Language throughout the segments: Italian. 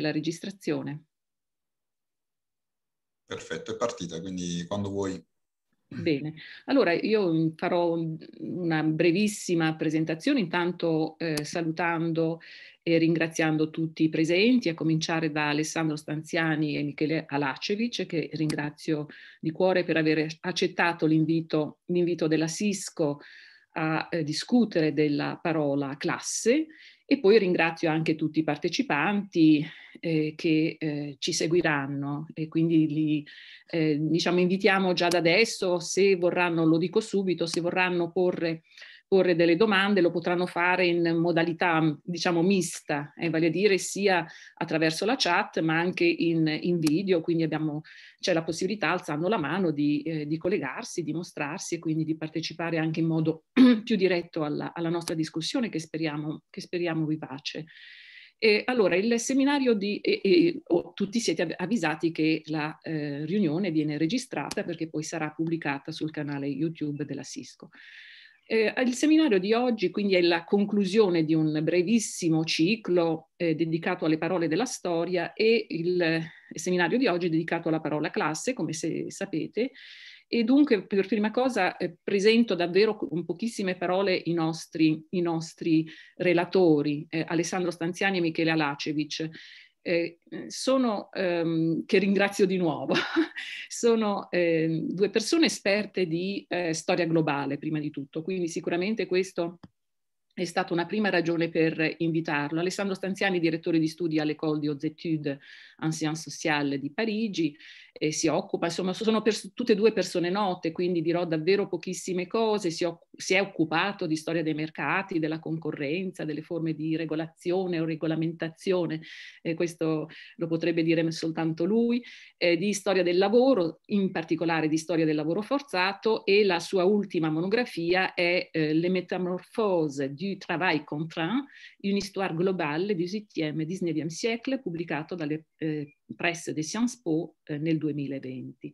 la registrazione. Perfetto, è partita, quindi quando vuoi. Bene, allora io farò una brevissima presentazione, intanto eh, salutando e ringraziando tutti i presenti, a cominciare da Alessandro Stanziani e Michele Alacevic, che ringrazio di cuore per aver accettato l'invito, della Cisco a eh, discutere della parola classe e poi ringrazio anche tutti i partecipanti eh, che eh, ci seguiranno e quindi li eh, diciamo, invitiamo già da adesso, se vorranno, lo dico subito, se vorranno porre porre delle domande, lo potranno fare in modalità diciamo mista, eh, vale a dire sia attraverso la chat ma anche in, in video, quindi abbiamo, c'è la possibilità alzando la mano di, eh, di, collegarsi, di mostrarsi e quindi di partecipare anche in modo più diretto alla, alla nostra discussione che speriamo, che speriamo vivace. E allora, il seminario di... E, e, oh, tutti siete avvisati che la eh, riunione viene registrata perché poi sarà pubblicata sul canale YouTube della Cisco. Eh, il seminario di oggi quindi è la conclusione di un brevissimo ciclo eh, dedicato alle parole della storia e il, il seminario di oggi è dedicato alla parola classe, come se sapete, e dunque per prima cosa eh, presento davvero con pochissime parole i nostri, i nostri relatori, eh, Alessandro Stanziani e Michele Alacevic. Eh, sono, ehm, che ringrazio di nuovo, sono ehm, due persone esperte di eh, storia globale prima di tutto, quindi sicuramente questo è stata una prima ragione per invitarlo. Alessandro Stanziani, direttore di studi all'École des études en sciences sociales di Parigi, eh, si occupa, insomma, sono pers- tutte e due persone note, quindi dirò davvero pochissime cose, si, o- si, è occupato di storia dei mercati, della concorrenza, delle forme di regolazione o regolamentazione, eh, questo lo potrebbe dire soltanto lui, eh, di storia del lavoro, in particolare di storia del lavoro forzato e la sua ultima monografia è eh, Le metamorfose di travail contraint, une histoire globale du XVIIIe e XIX siècle, pubblicato dalle eh, presse de Sciences Po eh, nel 2020.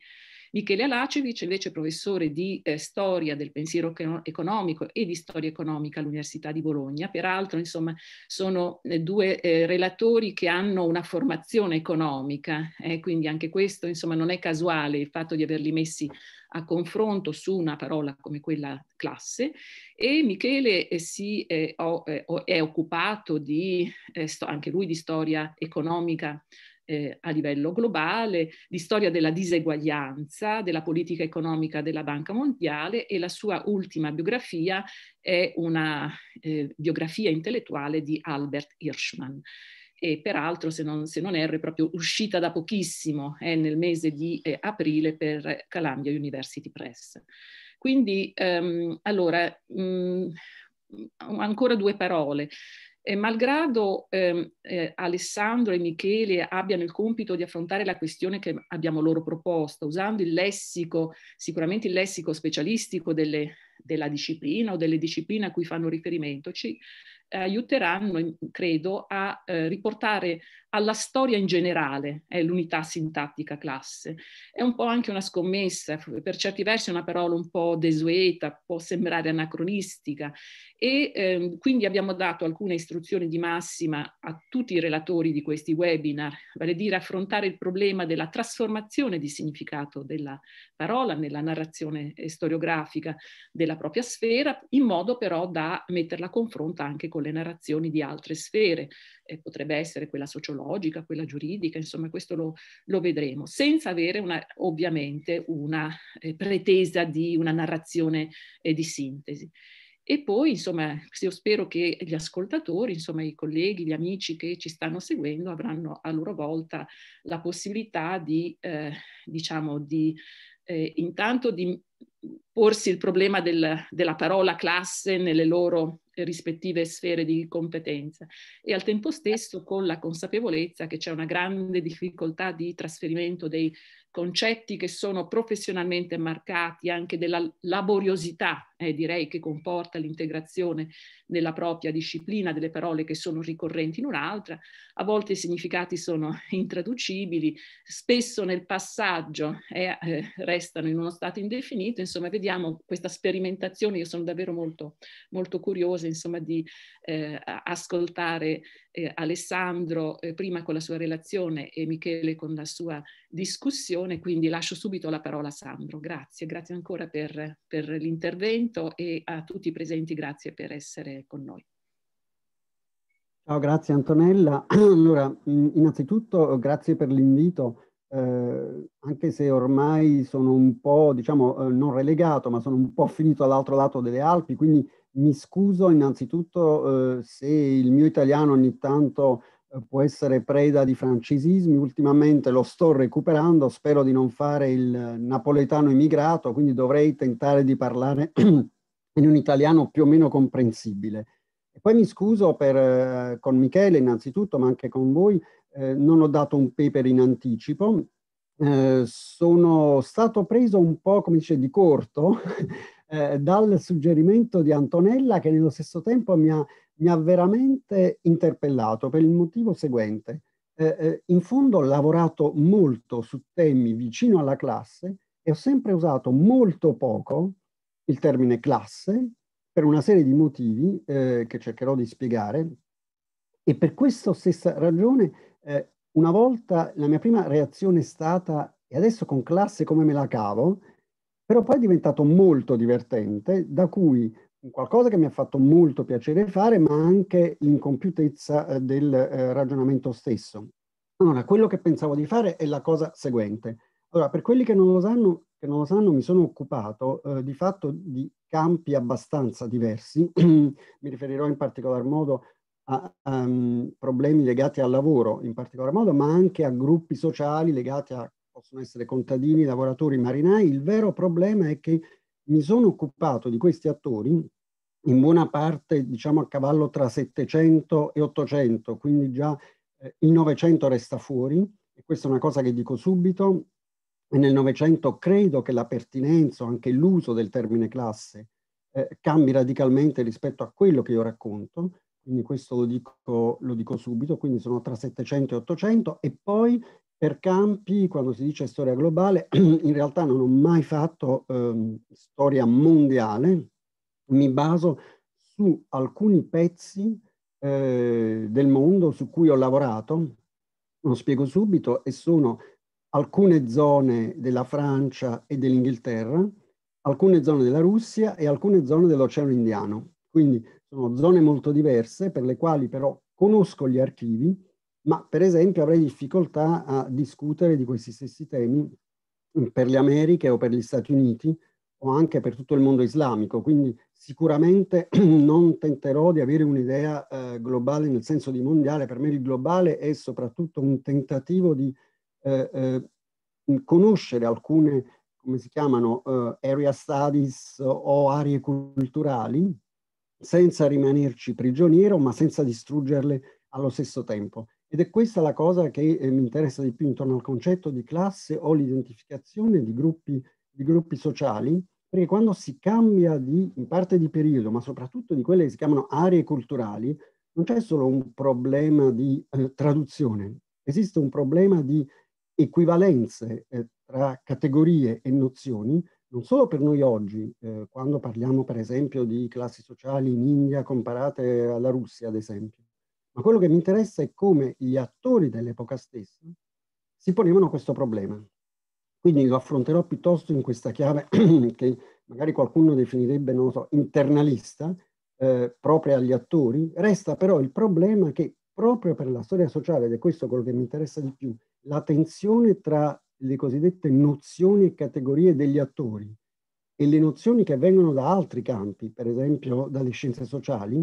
Michele Alacevic, invece professore di eh, storia del pensiero economico e di storia economica all'Università di Bologna. Peraltro, insomma, sono eh, due eh, relatori che hanno una formazione economica, eh, quindi anche questo, insomma, non è casuale il fatto di averli messi a confronto su una parola come quella classe e Michele eh, si è, eh, è occupato di, anche lui di storia economica eh, a livello globale, di storia della diseguaglianza, della politica economica della Banca Mondiale e la sua ultima biografia è una eh, biografia intellettuale di Albert Hirschman. E peraltro, se non, se non erro, è proprio uscita da pochissimo, è eh, nel mese di eh, aprile per Columbia University Press. Quindi, ehm, allora, mh, mm, ancora due parole. E malgrado ehm, eh, Alessandro e Michele abbiano il compito di affrontare la questione che abbiamo loro proposto, usando il lessico, sicuramente il lessico specialistico delle, della disciplina o delle discipline a cui fanno riferimento, ci eh, aiuteranno, credo, a eh, riportare alla storia in generale eh, l'unità sintattica classe. È un po' anche una scommessa, per certi versi è una parola un po' desueta, può sembrare anacronistica e eh, quindi abbiamo dato alcune istruzioni di massima a tutti i relatori di questi webinar, vale a dire affrontare il problema della trasformazione di significato della parola nella narrazione eh, storiografica della propria sfera, in modo però da metterla a confronto anche con le narrazioni di altre sfere, eh, potrebbe essere quella sociologica, quella giuridica, insomma questo lo, lo vedremo, senza avere una, ovviamente una eh, pretesa di una narrazione eh, di sintesi. E poi, insomma, io spero che gli ascoltatori, insomma, i colleghi, gli amici che ci stanno seguendo avranno a loro volta la possibilità di, eh, diciamo, di eh, intanto di porsi il problema del, della parola classe nelle loro rispettive sfere di competenza e al tempo stesso con la consapevolezza che c'è una grande difficoltà di trasferimento dei concetti che sono professionalmente marcati anche della laboriosità, eh, direi, che comporta l'integrazione nella propria disciplina delle parole che sono ricorrenti in un'altra, a volte i significati sono intraducibili, spesso nel passaggio eh, eh, restano in uno stato indefinito, insomma vediamo questa sperimentazione, io sono davvero molto, molto curiosa insomma, di eh, ascoltare eh, Alessandro eh, prima con la sua relazione e Michele con la sua discussione, quindi lascio subito la parola a Sandro. Grazie, grazie ancora per, per l'intervento e a tutti i presenti grazie per essere con noi. Ciao, grazie Antonella. Allora, innanzitutto eh, grazie per l'invito, eh, anche se ormai sono un po', diciamo, eh, non relegato, ma sono un po' finito all'altro lato delle Alpi, quindi mi scuso innanzitutto eh, se il mio italiano ogni tanto eh, può essere preda di francesismi, ultimamente lo sto recuperando, spero di non fare il napoletano immigrato, quindi dovrei tentare di parlare in un italiano più o meno comprensibile. E poi mi scuso per, eh, con Michele innanzitutto, ma anche con voi, eh, non ho dato un paper in anticipo, eh, sono stato preso un po', come dice, di corto eh, dal suggerimento di Antonella che nello stesso tempo mi ha, mi ha veramente interpellato per il motivo seguente. Eh, eh, in fondo ho lavorato molto su temi vicino alla classe e ho sempre usato molto poco il termine classe per una serie di motivi eh, che cercherò di spiegare e per questa stessa ragione eh, una volta la mia prima reazione è stata e adesso con classe come me la cavo però poi è diventato molto divertente, da cui qualcosa che mi ha fatto molto piacere fare, ma anche l'incompiutezza eh, del eh, ragionamento stesso. Allora, quello che pensavo di fare è la cosa seguente. Allora, per quelli che non lo sanno, non lo sanno mi sono occupato eh, di fatto di campi abbastanza diversi, mi riferirò in particolar modo a, a um, ehm, problemi legati al lavoro in particolar modo, ma anche a gruppi sociali legati a possono essere contadini, lavoratori, marinai, il vero problema è che mi sono occupato di questi attori in buona parte diciamo a cavallo tra 700 e 800, quindi già eh, il 900 resta fuori e questa è una cosa che dico subito e nel 900 credo che la pertinenza o anche l'uso del termine classe eh, cambi radicalmente rispetto a quello che io racconto, quindi questo lo dico, lo dico subito, quindi sono tra 700 e 800 e poi per campi, quando si dice storia globale, in realtà non ho mai fatto eh, storia mondiale, mi baso su alcuni pezzi eh, del mondo su cui ho lavorato, lo spiego subito, e sono alcune zone della Francia e dell'Inghilterra, alcune zone della Russia e alcune zone dell'Oceano Indiano. Quindi sono zone molto diverse per le quali però conosco gli archivi, ma per esempio avrei difficoltà a discutere di questi stessi temi per le Americhe o per gli Stati Uniti o anche per tutto il mondo islamico, quindi sicuramente non tenterò di avere un'idea eh, globale nel senso di mondiale, per me il globale è soprattutto un tentativo di eh, eh, conoscere alcune, come si chiamano, eh, area studies o aree culturali, senza rimanerci prigioniero, ma senza distruggerle allo stesso tempo. Ed è questa la cosa che eh, mi interessa di più intorno al concetto di classe o l'identificazione di gruppi, di gruppi sociali, perché quando si cambia di, in parte di periodo, ma soprattutto di quelle che si chiamano aree culturali, non c'è solo un problema di eh, traduzione, esiste un problema di equivalenze eh, tra categorie e nozioni, non solo per noi oggi, eh, quando parliamo per esempio di classi sociali in India comparate alla Russia, ad esempio, ma quello che mi interessa è come gli attori dell'epoca stessa si ponevano questo problema. Quindi lo affronterò piuttosto in questa chiave che magari qualcuno definirebbe, non so, internalista, eh, propria agli attori. Resta però il problema che proprio per la storia sociale, ed è questo quello che mi interessa di più, la tensione tra le cosiddette nozioni e categorie degli attori e le nozioni che vengono da altri campi, per esempio dalle scienze sociali,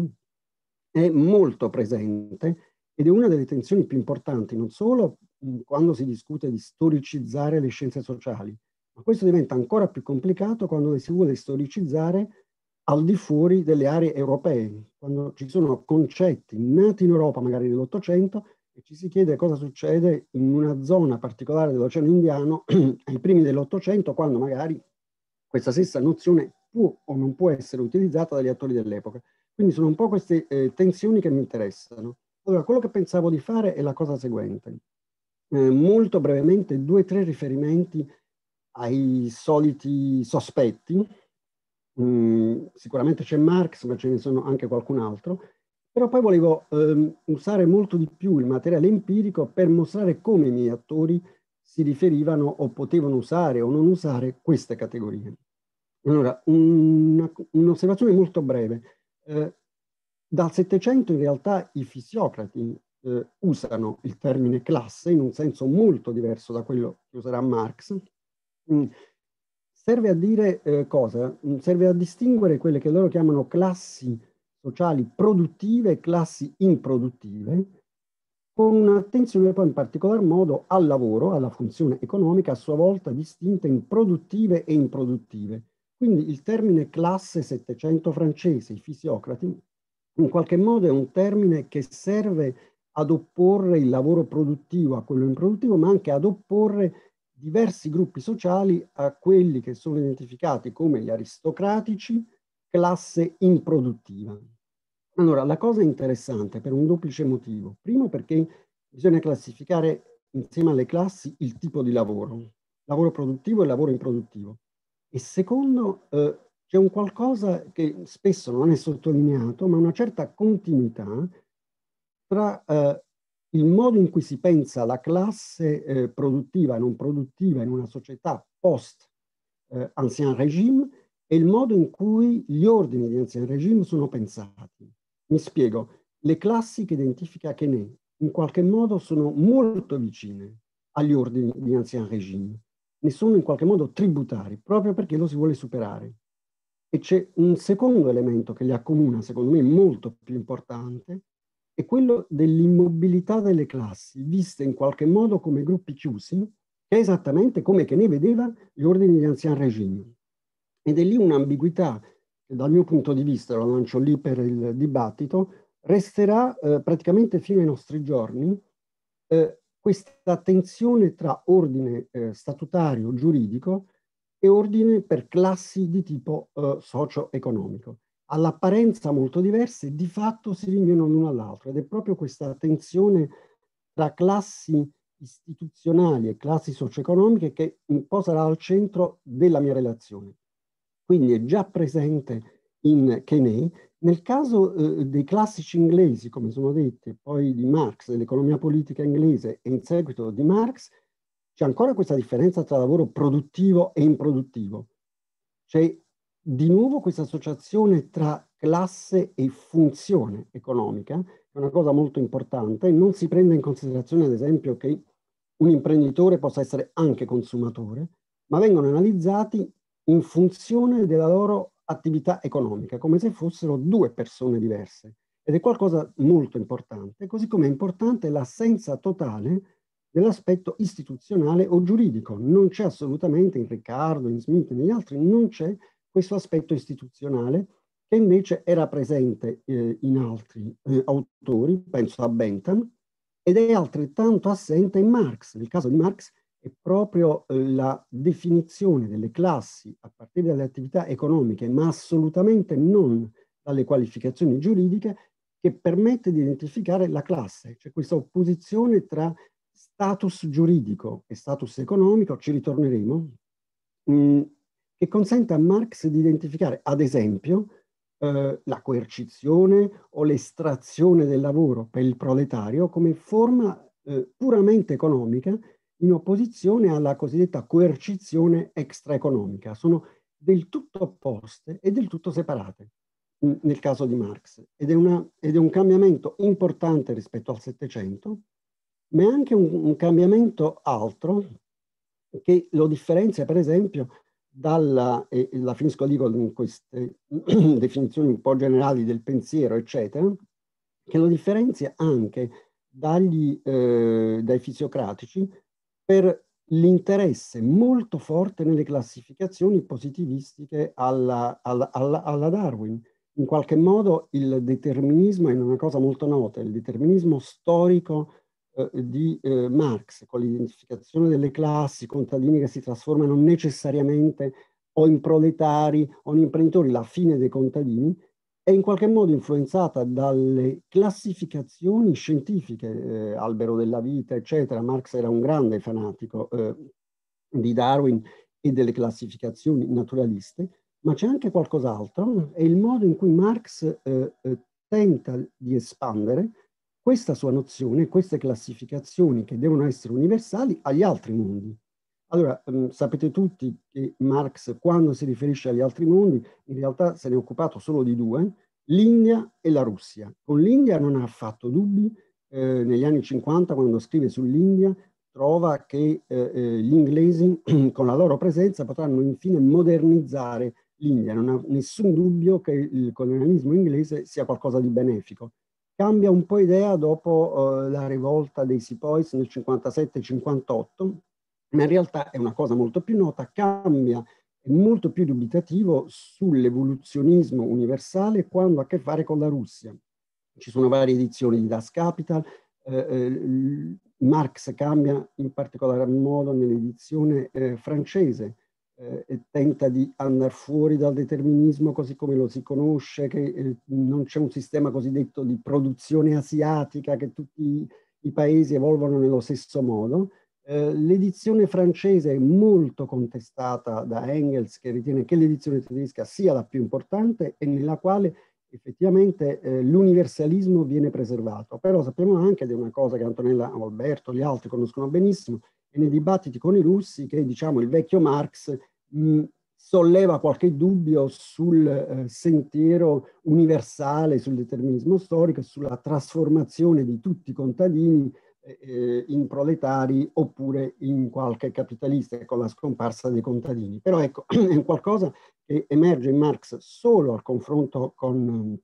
è molto presente ed è una delle tensioni più importanti, non solo quando si discute di storicizzare le scienze sociali, ma questo diventa ancora più complicato quando si vuole storicizzare al di fuori delle aree europee, quando ci sono concetti nati in Europa magari nell'Ottocento e ci si chiede cosa succede in una zona particolare dell'Oceano Indiano ai primi dell'Ottocento, quando magari questa stessa nozione può o non può essere utilizzata dagli attori dell'epoca. Quindi sono un po' queste eh, tensioni che mi interessano. Allora, quello che pensavo di fare è la cosa seguente. Eh, molto brevemente due o tre riferimenti ai soliti sospetti. Mm, sicuramente c'è Marx, ma ce ne sono anche qualcun altro. Però poi volevo ehm, usare molto di più il materiale empirico per mostrare come i miei attori si riferivano o potevano usare o non usare queste categorie. Allora, un'osservazione molto breve. Eh, dal Settecento in realtà i fisiocrati eh, usano il termine classe in un senso molto diverso da quello che userà Marx. Mm. Serve a dire eh, cosa? Mm, serve a distinguere quelle che loro chiamano classi sociali produttive e classi improduttive, con un'attenzione poi in particolar modo al lavoro, alla funzione economica, a sua volta distinta in produttive e improduttive. Quindi il termine classe 700 francese, i fisiocrati, in qualche modo è un termine che serve ad opporre il lavoro produttivo a quello improduttivo, ma anche ad opporre diversi gruppi sociali a quelli che sono identificati come gli aristocratici, classe improduttiva. Allora, la cosa interessante per un duplice motivo. Primo perché bisogna classificare insieme alle classi il tipo di lavoro, lavoro produttivo e lavoro improduttivo. E secondo, eh, c'è un qualcosa che spesso non è sottolineato, ma una certa continuità tra eh, il modo in cui si pensa la classe eh, produttiva e non produttiva in una società post-ancien eh, regime e il modo in cui gli ordini di ancien regime sono pensati. Mi spiego, le classi che identifica Chenet in qualche modo sono molto vicine agli ordini di ancien regime ne sono in qualche modo tributari, proprio perché lo si vuole superare. E c'è un secondo elemento che li accomuna, secondo me molto più importante, è quello dell'immobilità delle classi, viste in qualche modo come gruppi chiusi, che è esattamente come che ne vedeva gli ordini di anzian regime. Ed è lì un'ambiguità che dal mio punto di vista, lo lancio lì per il dibattito, resterà eh, praticamente fino ai nostri giorni, eh, questa tensione tra ordine eh, statutario giuridico e ordine per classi di tipo eh, socio-economico. All'apparenza molto diverse, di fatto si rinviano l'uno all'altro ed è proprio questa tensione tra classi istituzionali e classi socio-economiche che un po' sarà al centro della mia relazione. Quindi è già presente in Keynes, nel caso eh, dei classici inglesi, come sono detti, poi di Marx, dell'economia politica inglese e in seguito di Marx, c'è ancora questa differenza tra lavoro produttivo e improduttivo. C'è di nuovo questa associazione tra classe e funzione economica, che è una cosa molto importante, non si prende in considerazione ad esempio che un imprenditore possa essere anche consumatore, ma vengono analizzati in funzione della loro attività economica, come se fossero due persone diverse. Ed è qualcosa molto importante, così come è importante l'assenza totale dell'aspetto istituzionale o giuridico. Non c'è assolutamente in Riccardo, in Smith e negli altri, non c'è questo aspetto istituzionale che invece era presente eh, in altri eh, autori, penso a Bentham, ed è altrettanto assente in Marx. Nel caso di Marx è proprio eh, la definizione delle classi a partire dalle attività economiche, ma assolutamente non dalle qualificazioni giuridiche, che permette di identificare la classe, cioè questa opposizione tra status giuridico e status economico, ci ritorneremo, mm, che consente a Marx di identificare, ad esempio, eh, la coercizione o l'estrazione del lavoro per il proletario come forma eh, puramente economica in opposizione alla cosiddetta coercizione extraeconomica. Sono del tutto opposte e del tutto separate mm, nel caso di Marx ed è, una, ed è un cambiamento importante rispetto al Settecento, ma è anche un, un, cambiamento altro che lo differenzia per esempio dalla, e la finisco lì con queste definizioni un po' generali del pensiero, eccetera, che lo differenzia anche dagli, eh, dai fisiocratici per l'interesse molto forte nelle classificazioni positivistiche alla, alla, alla, alla Darwin. In qualche modo il determinismo è una cosa molto nota, il determinismo storico eh, di eh, Marx, con l'identificazione delle classi, contadini che si trasformano necessariamente o in proletari o in imprenditori, la fine dei contadini, è in qualche modo influenzata dalle classificazioni scientifiche, eh, albero della vita, eccetera. Marx era un grande fanatico eh, di Darwin e delle classificazioni naturaliste, ma c'è anche qualcos'altro, è il modo in cui Marx eh, eh tenta di espandere questa sua nozione, queste classificazioni che devono essere universali agli altri mondi. Allora, ehm, sapete tutti che Marx, quando si riferisce agli altri mondi, in realtà se ne è occupato solo di due, l'India e la Russia. Con l'India non ha affatto dubbi, eh, negli anni 50, quando scrive sull'India, trova che eh, eh gli inglesi, con la loro presenza, potranno infine modernizzare l'India. Non ha nessun dubbio che il colonialismo inglese sia qualcosa di benefico cambia un po' idea dopo uh, la rivolta dei Sepoys nel 57-58, ma in realtà è una cosa molto più nota, cambia, è molto più dubitativo sull'evoluzionismo universale quando ha a che fare con la Russia. Ci sono varie edizioni di Das Capital, eh, eh Marx cambia in particolar modo nell'edizione eh, francese eh, e tenta di andare fuori dal determinismo così come lo si conosce, che eh, non c'è un sistema cosiddetto di produzione asiatica, che tutti i paesi evolvono nello stesso modo eh, l'edizione francese è molto contestata da Engels, che ritiene che l'edizione tedesca sia la più importante e nella quale effettivamente eh, l'universalismo viene preservato. Però sappiamo anche, ed è una cosa che Antonella Alberto, e gli altri conoscono benissimo, e nei dibattiti con i russi che diciamo il vecchio Marx mh, solleva qualche dubbio sul eh, sentiero universale, sul determinismo storico, sulla trasformazione di tutti i contadini eh, eh, in proletari oppure in qualche capitalista con la scomparsa dei contadini. Però ecco, è qualcosa che emerge in Marx solo al confronto con,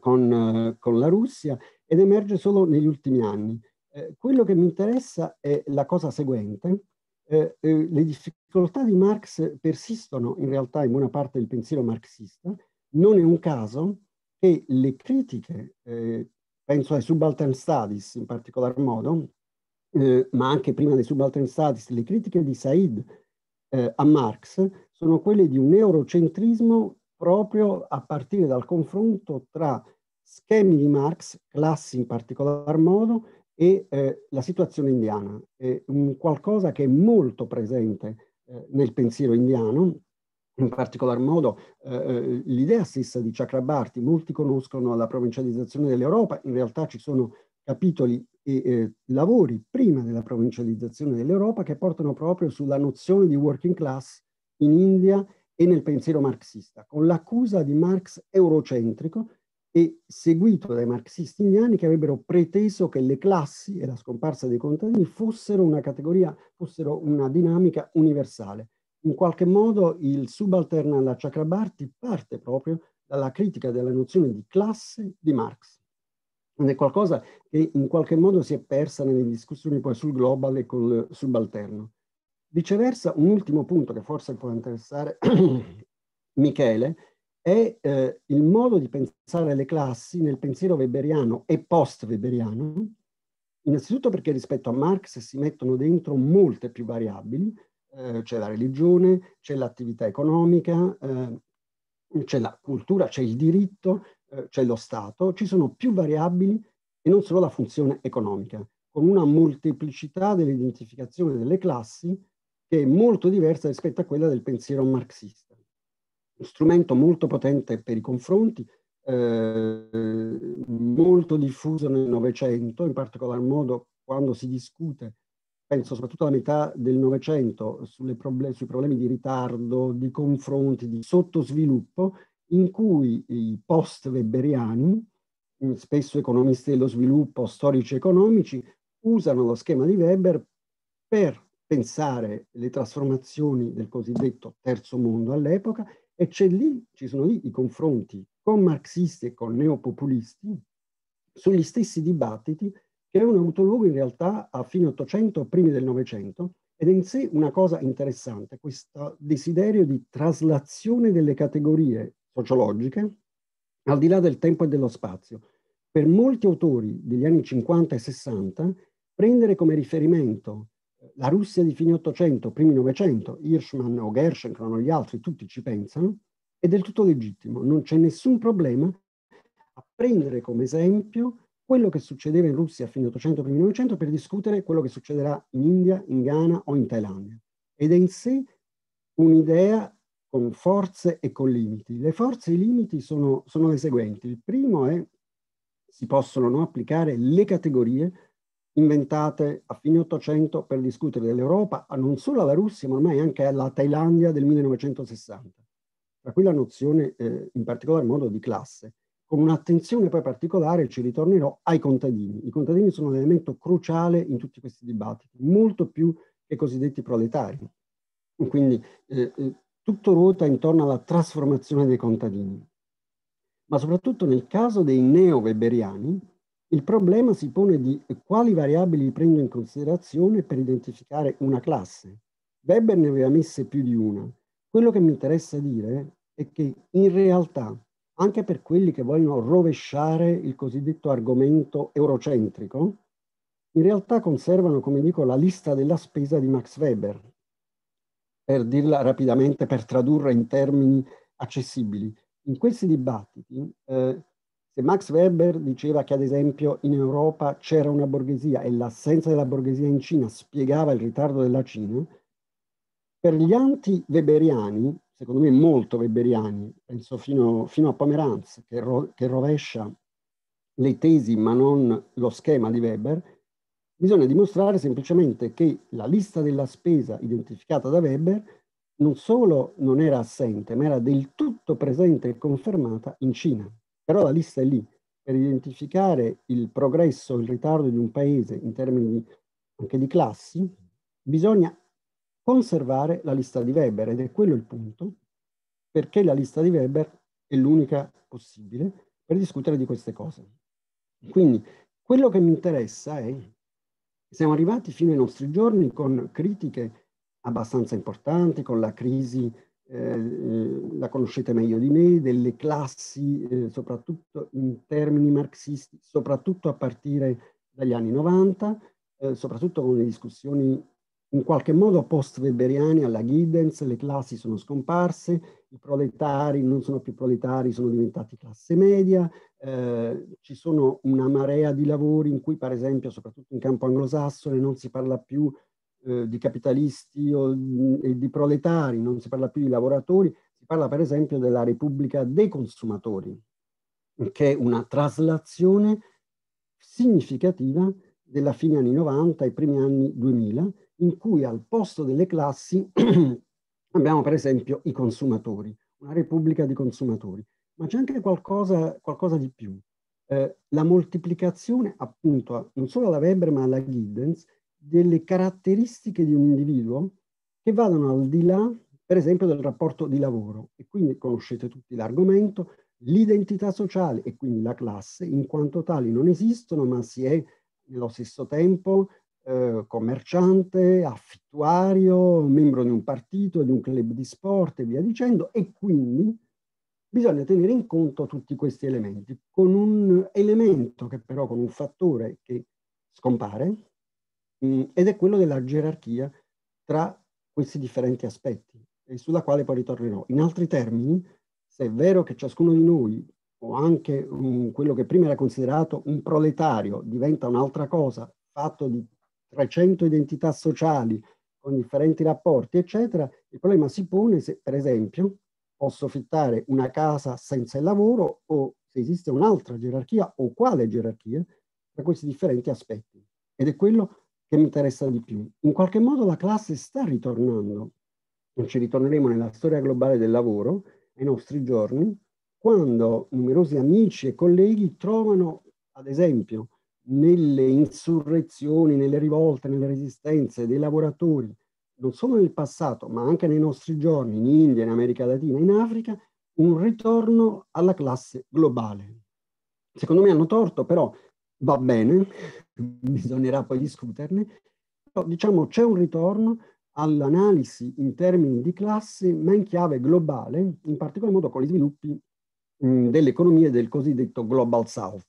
con, eh, con la Russia ed emerge solo negli ultimi anni. Eh, quello che mi interessa è la cosa seguente. Eh, eh, le difficoltà di Marx persistono in realtà in buona parte del pensiero marxista. Non è un caso che le critiche eh, penso ai subaltern studies in particolar modo, eh, ma anche prima dei subaltern studies, le critiche di Said eh, a Marx sono quelle di un eurocentrismo proprio a partire dal confronto tra schemi di Marx, classi in particolar modo, e eh, la situazione indiana. È un qualcosa che è molto presente eh, nel pensiero indiano in particolar modo eh, eh, l'idea stessa di Chakrabarti, molti conoscono la provincializzazione dell'Europa, in realtà ci sono capitoli e eh, lavori prima della provincializzazione dell'Europa che portano proprio sulla nozione di working class in India e nel pensiero marxista, con l'accusa di Marx eurocentrico e seguito dai marxisti indiani che avrebbero preteso che le classi e la scomparsa dei contadini fossero una categoria, fossero una dinamica universale in qualche modo il subalterno alla Chakrabarti parte proprio dalla critica della nozione di classe di Marx. Ed è qualcosa che in qualche modo si è persa nelle discussioni poi sul global e col subalterno. Viceversa, un ultimo punto che forse può interessare Michele è eh, il modo di pensare le classi nel pensiero weberiano e post-weberiano, innanzitutto perché rispetto a Marx si mettono dentro molte più variabili, eh, c'è la religione, c'è l'attività economica, eh, c'è la cultura, c'è il diritto, eh, c'è lo Stato, ci sono più variabili e non solo la funzione economica, con una molteplicità dell'identificazione delle classi che è molto diversa rispetto a quella del pensiero marxista. Uno strumento molto potente per i confronti, molto diffuso nel Novecento, in particolar modo quando si discute penso soprattutto alla metà del Novecento, sui problemi di ritardo, di confronti, di sottosviluppo, in cui i post weberiani mm, spesso economisti dello sviluppo, storici economici, usano lo schema di Weber per pensare le trasformazioni del cosiddetto terzo mondo all'epoca e c'è lì, ci sono lì i confronti con marxisti e con neopopulisti sugli stessi dibattiti che è un autologo in realtà a fine 800, primi del Novecento, ed è in sé una cosa interessante, questo desiderio di traslazione delle categorie sociologiche al di là del tempo e dello spazio. Per molti autori degli anni 50 e 60, prendere come riferimento eh, la Russia di fine 800, primi 900, Hirschman o Gerschenkron o gli altri, tutti ci pensano, è del tutto legittimo, non c'è nessun problema a prendere come esempio quello che succedeva in Russia a fine 800 primi 900 per discutere quello che succederà in India, in Ghana o in Thailandia. Ed è in sé un'idea con forze e con limiti. Le forze e i limiti sono, sono le seguenti. Il primo è si possono no, applicare le categorie inventate a fine 800 per discutere dell'Europa, non solo alla Russia, ma ormai anche alla Thailandia del 1960. Tra cui la nozione, eh, in particolar modo, di classe con un'attenzione poi particolare, ci ritornerò, ai contadini. I contadini sono un elemento cruciale in tutti questi dibattiti, molto più che i cosiddetti proletari. Quindi eh, eh, tutto ruota intorno alla trasformazione dei contadini. Ma soprattutto nel caso dei neo-weberiani, il problema si pone di quali variabili prendo in considerazione per identificare una classe. Weber ne aveva messe più di una. Quello che mi interessa dire è che in realtà anche per quelli che vogliono rovesciare il cosiddetto argomento eurocentrico, in realtà conservano, come dico, la lista della spesa di Max Weber, per dirla rapidamente, per tradurre in termini accessibili. In questi dibattiti, eh, se Max Weber diceva che ad esempio in Europa c'era una borghesia e l'assenza della borghesia in Cina spiegava il ritardo della Cina, per gli anti-weberiani secondo me molto weberiani, penso fino, fino a Pomeranz che, ro, che rovescia le tesi ma non lo schema di Weber, bisogna dimostrare semplicemente che la lista della spesa identificata da Weber non solo non era assente, ma era del tutto presente e confermata in Cina. Però la lista è lì. Per identificare il progresso, il ritardo di un paese in termini anche di classi, bisogna conservare la lista di Weber ed è quello il punto perché la lista di Weber è l'unica possibile per discutere di queste cose. Quindi quello che mi interessa è che siamo arrivati fino ai nostri giorni con critiche abbastanza importanti, con la crisi, eh, la conoscete meglio di me, delle classi, eh, soprattutto in termini marxisti, soprattutto a partire dagli anni 90, eh, soprattutto con le discussioni in qualche modo post-weberiani alla Giddens, le classi sono scomparse, i proletari non sono più proletari, sono diventati classe media, eh, ci sono una marea di lavori in cui per esempio, soprattutto in campo anglosassone, non si parla più eh, di capitalisti o di, mm, di proletari, non si parla più di lavoratori, si parla per esempio della Repubblica dei consumatori, che è una traslazione significativa della fine anni 90 ai primi anni 2000, in cui al posto delle classi abbiamo per esempio i consumatori, una repubblica di consumatori, ma c'è anche qualcosa, qualcosa, di più. Eh, la moltiplicazione appunto non solo alla Weber ma alla Giddens delle caratteristiche di un individuo che vadano al di là per esempio del rapporto di lavoro e quindi conoscete tutti l'argomento, l'identità sociale e quindi la classe in quanto tali non esistono ma si è nello stesso tempo eh, commerciante, affittuario, membro di un partito, di un club di sport e via dicendo, e quindi bisogna tenere in conto tutti questi elementi, con un elemento che però con un fattore che scompare, mh, mm, ed è quello della gerarchia tra questi differenti aspetti, e sulla quale poi ritornerò. In altri termini, se è vero che ciascuno di noi, o anche um, quello che prima era considerato un proletario, diventa un'altra cosa, fatto di 300 identità sociali con differenti rapporti, eccetera, il problema si pone se, per esempio, posso fittare una casa senza il lavoro o se esiste un'altra gerarchia o quale gerarchia tra questi differenti aspetti. Ed è quello che mi interessa di più. In qualche modo la classe sta ritornando, non ci ritorneremo nella storia globale del lavoro, ai nostri giorni, quando numerosi amici e colleghi trovano, ad esempio, nelle insurrezioni, nelle rivolte, nelle resistenze dei lavoratori, non solo nel passato, ma anche nei nostri giorni, in India, in America Latina, in Africa, un ritorno alla classe globale. Secondo me hanno torto, però va bene, bisognerà poi discuterne, però diciamo c'è un ritorno all'analisi in termini di classe, ma in chiave globale, in particolar modo con gli sviluppi dell'economia del cosiddetto Global South.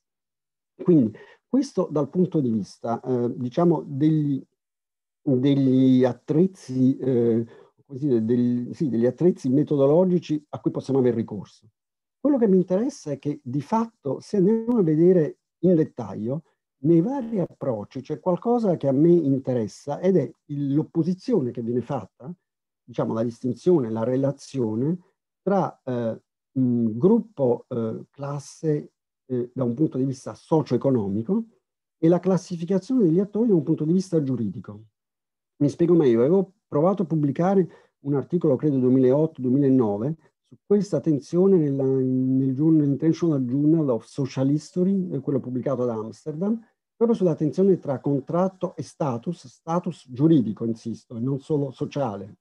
Quindi questo dal punto di vista, eh, diciamo, degli, degli attrezzi, eh, così, del, sì, degli attrezzi metodologici a cui possiamo avere ricorso. Quello che mi interessa è che di fatto, se andiamo a vedere in dettaglio, nei vari approcci c'è qualcosa che a me interessa ed è l'opposizione che viene fatta, diciamo la distinzione, la relazione tra eh, mh, gruppo, eh, classe eh, da un punto di vista socio-economico e la classificazione degli attori da un punto di vista giuridico. Mi spiego meglio, avevo provato a pubblicare un articolo, credo 2008-2009, su questa tensione nella, nel journal, Intentional Journal of Social History, eh, quello pubblicato ad Amsterdam, proprio sulla tensione tra contratto e status, status giuridico, insisto, e non solo sociale,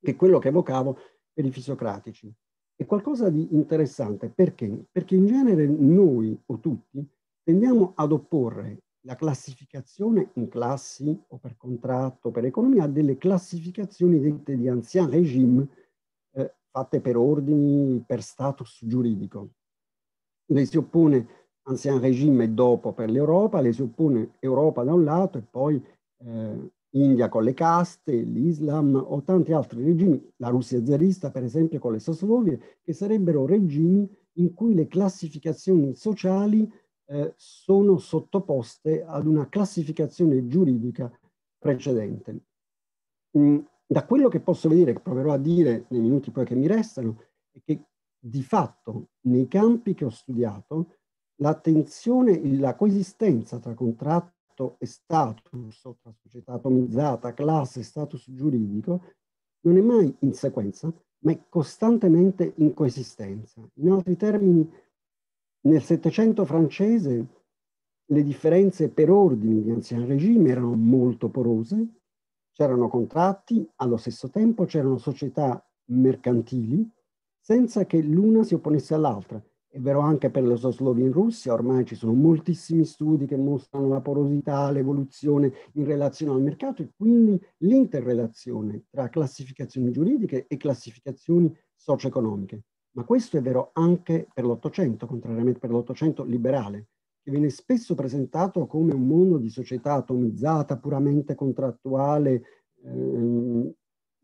che è quello che evocavo per i fisiocratici. È qualcosa di interessante perché? Perché in genere noi o tutti tendiamo ad opporre la classificazione in classi o per contratto, o per economia, a delle classificazioni dette di ancien regime eh, fatte per ordini, per status giuridico. Le si oppone ancien regime dopo per l'Europa, le si oppone Europa da un lato e poi eh, India con le caste, l'Islam o tanti altri regimi, la Russia zarista per esempio con le Soslovie, che sarebbero regimi in cui le classificazioni sociali eh, sono sottoposte ad una classificazione giuridica precedente. Mm, da quello che posso vedere, che proverò a dire nei minuti poi che mi restano, è che di fatto nei campi che ho studiato l'attenzione, la coesistenza tra contratto concetto e status, tra società atomizzata, classe status giuridico, non è mai in sequenza, ma è costantemente in coesistenza. In altri termini, nel Settecento francese le differenze per ordini di anziano regime erano molto porose, c'erano contratti, allo stesso tempo c'erano società mercantili, senza che l'una si opponesse all'altra, è vero anche per lo Soslovia in Russia, ormai ci sono moltissimi studi che mostrano la porosità, l'evoluzione in relazione al mercato e quindi l'interrelazione tra classificazioni giuridiche e classificazioni socio-economiche. Ma questo è vero anche per l'Ottocento, contrariamente per l'Ottocento liberale, che viene spesso presentato come un mondo di società atomizzata, puramente contrattuale, eh,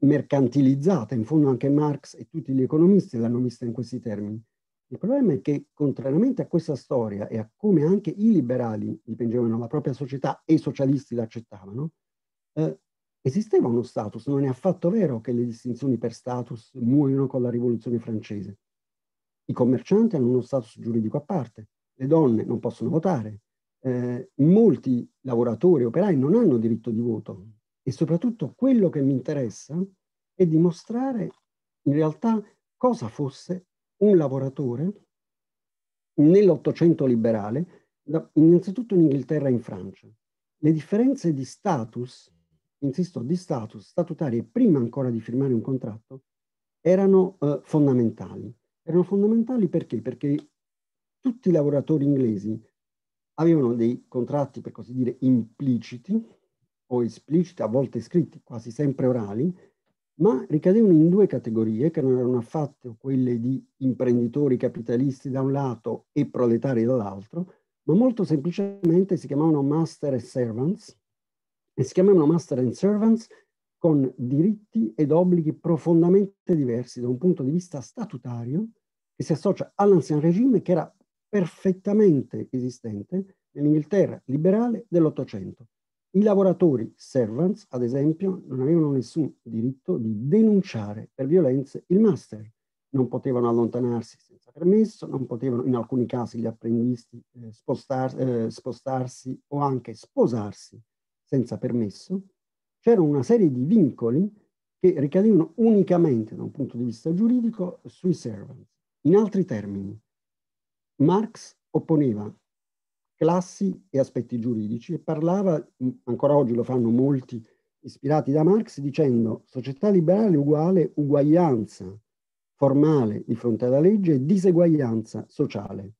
mercantilizzata. In fondo anche Marx e tutti gli economisti l'hanno vista in questi termini. Il problema è che, contrariamente a questa storia e a come anche i liberali dipingevano la propria società e i socialisti l'accettavano, eh, esisteva uno status. Non è affatto vero che le distinzioni per status muoiono con la rivoluzione francese. I commercianti hanno uno status giuridico a parte, le donne non possono votare, eh, molti lavoratori e operai non hanno diritto di voto e soprattutto quello che mi interessa è dimostrare in realtà cosa fosse un lavoratore nell'Ottocento liberale, innanzitutto in Inghilterra e in Francia. Le differenze di status, insisto, di status statutarie, prima ancora di firmare un contratto, erano eh, fondamentali. Erano fondamentali perché? Perché tutti i lavoratori inglesi avevano dei contratti, per così dire, impliciti o espliciti, a volte scritti, quasi sempre orali, ma ricadevano in due categorie che non erano affatto quelle di imprenditori capitalisti da un lato e proletari dall'altro, ma molto semplicemente si chiamavano master e servants e si chiamavano master and servants con diritti ed obblighi profondamente diversi da un punto di vista statutario che si associa all'ancien regime che era perfettamente esistente nell'Inghilterra liberale dell'Ottocento i lavoratori servants, ad esempio, non avevano nessun diritto di denunciare per violenze il master, non potevano allontanarsi senza permesso, non potevano in alcuni casi gli apprendisti eh, spostar, eh, spostarsi o anche sposarsi senza permesso. C'erano una serie di vincoli che ricadevano unicamente da un punto di vista giuridico sui servants. In altri termini, Marx opponeva classi e aspetti giuridici e parlava, mm, ancora oggi lo fanno molti ispirati da Marx, dicendo società liberale uguale uguaglianza formale di fronte alla legge e diseguaglianza sociale.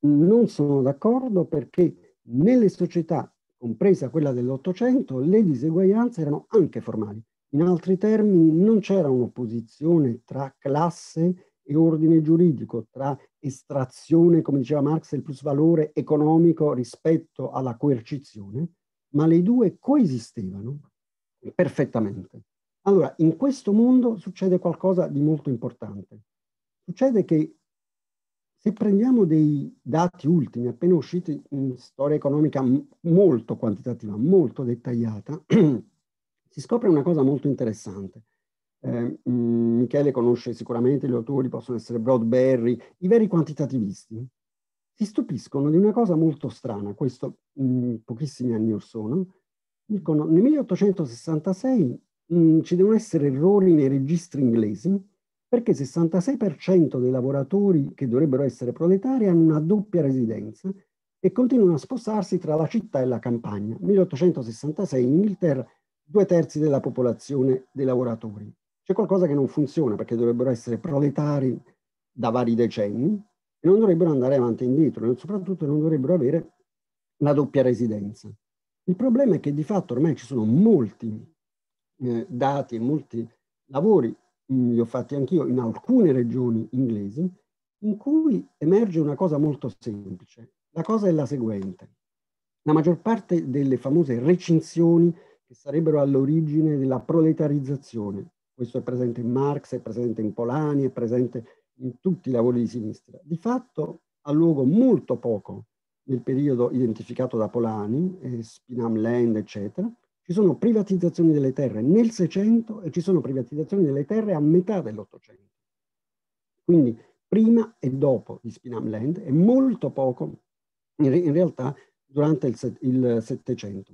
Non sono d'accordo perché nelle società, compresa quella dell'Ottocento, le diseguaglianze erano anche formali. In altri termini, non c'era un'opposizione tra classe e e ordine giuridico, tra estrazione, come diceva Marx, del plusvalore economico rispetto alla coercizione, ma le due coesistevano perfettamente. Allora, in questo mondo succede qualcosa di molto importante. Succede che se prendiamo dei dati ultimi, appena usciti in storia economica molto quantitativa, molto dettagliata, si scopre una cosa molto interessante. Eh, Michele conosce sicuramente gli autori, possono essere Broadberry, i veri quantitativisti si stupiscono di una cosa molto strana, questo mh, mm, pochissimi anni or sono, dicono nel 1866 mh, mm, ci devono essere errori nei registri inglesi perché il 66% dei lavoratori che dovrebbero essere proletari hanno una doppia residenza e continuano a spostarsi tra la città e la campagna. 1866 in Inghilterra due terzi della popolazione dei lavoratori. C'è qualcosa che non funziona perché dovrebbero essere proletari da vari decenni e non dovrebbero andare avanti e indietro, e soprattutto non dovrebbero avere la doppia residenza. Il problema è che di fatto ormai ci sono molti eh, dati e molti lavori, mm, li ho fatti anch'io, in alcune regioni inglesi, in cui emerge una cosa molto semplice. La cosa è la seguente. La maggior parte delle famose recinzioni che sarebbero all'origine della proletarizzazione questo è presente in Marx, è presente in Polani, è presente in tutti i lavori di sinistra. Di fatto ha luogo molto poco nel periodo identificato da Polani, eh, Spinam Land, eccetera. Ci sono privatizzazioni delle terre nel Seicento e ci sono privatizzazioni delle terre a metà dell'Ottocento. Quindi prima e dopo di Spinam Land e molto poco in, re in realtà durante il, il Settecento,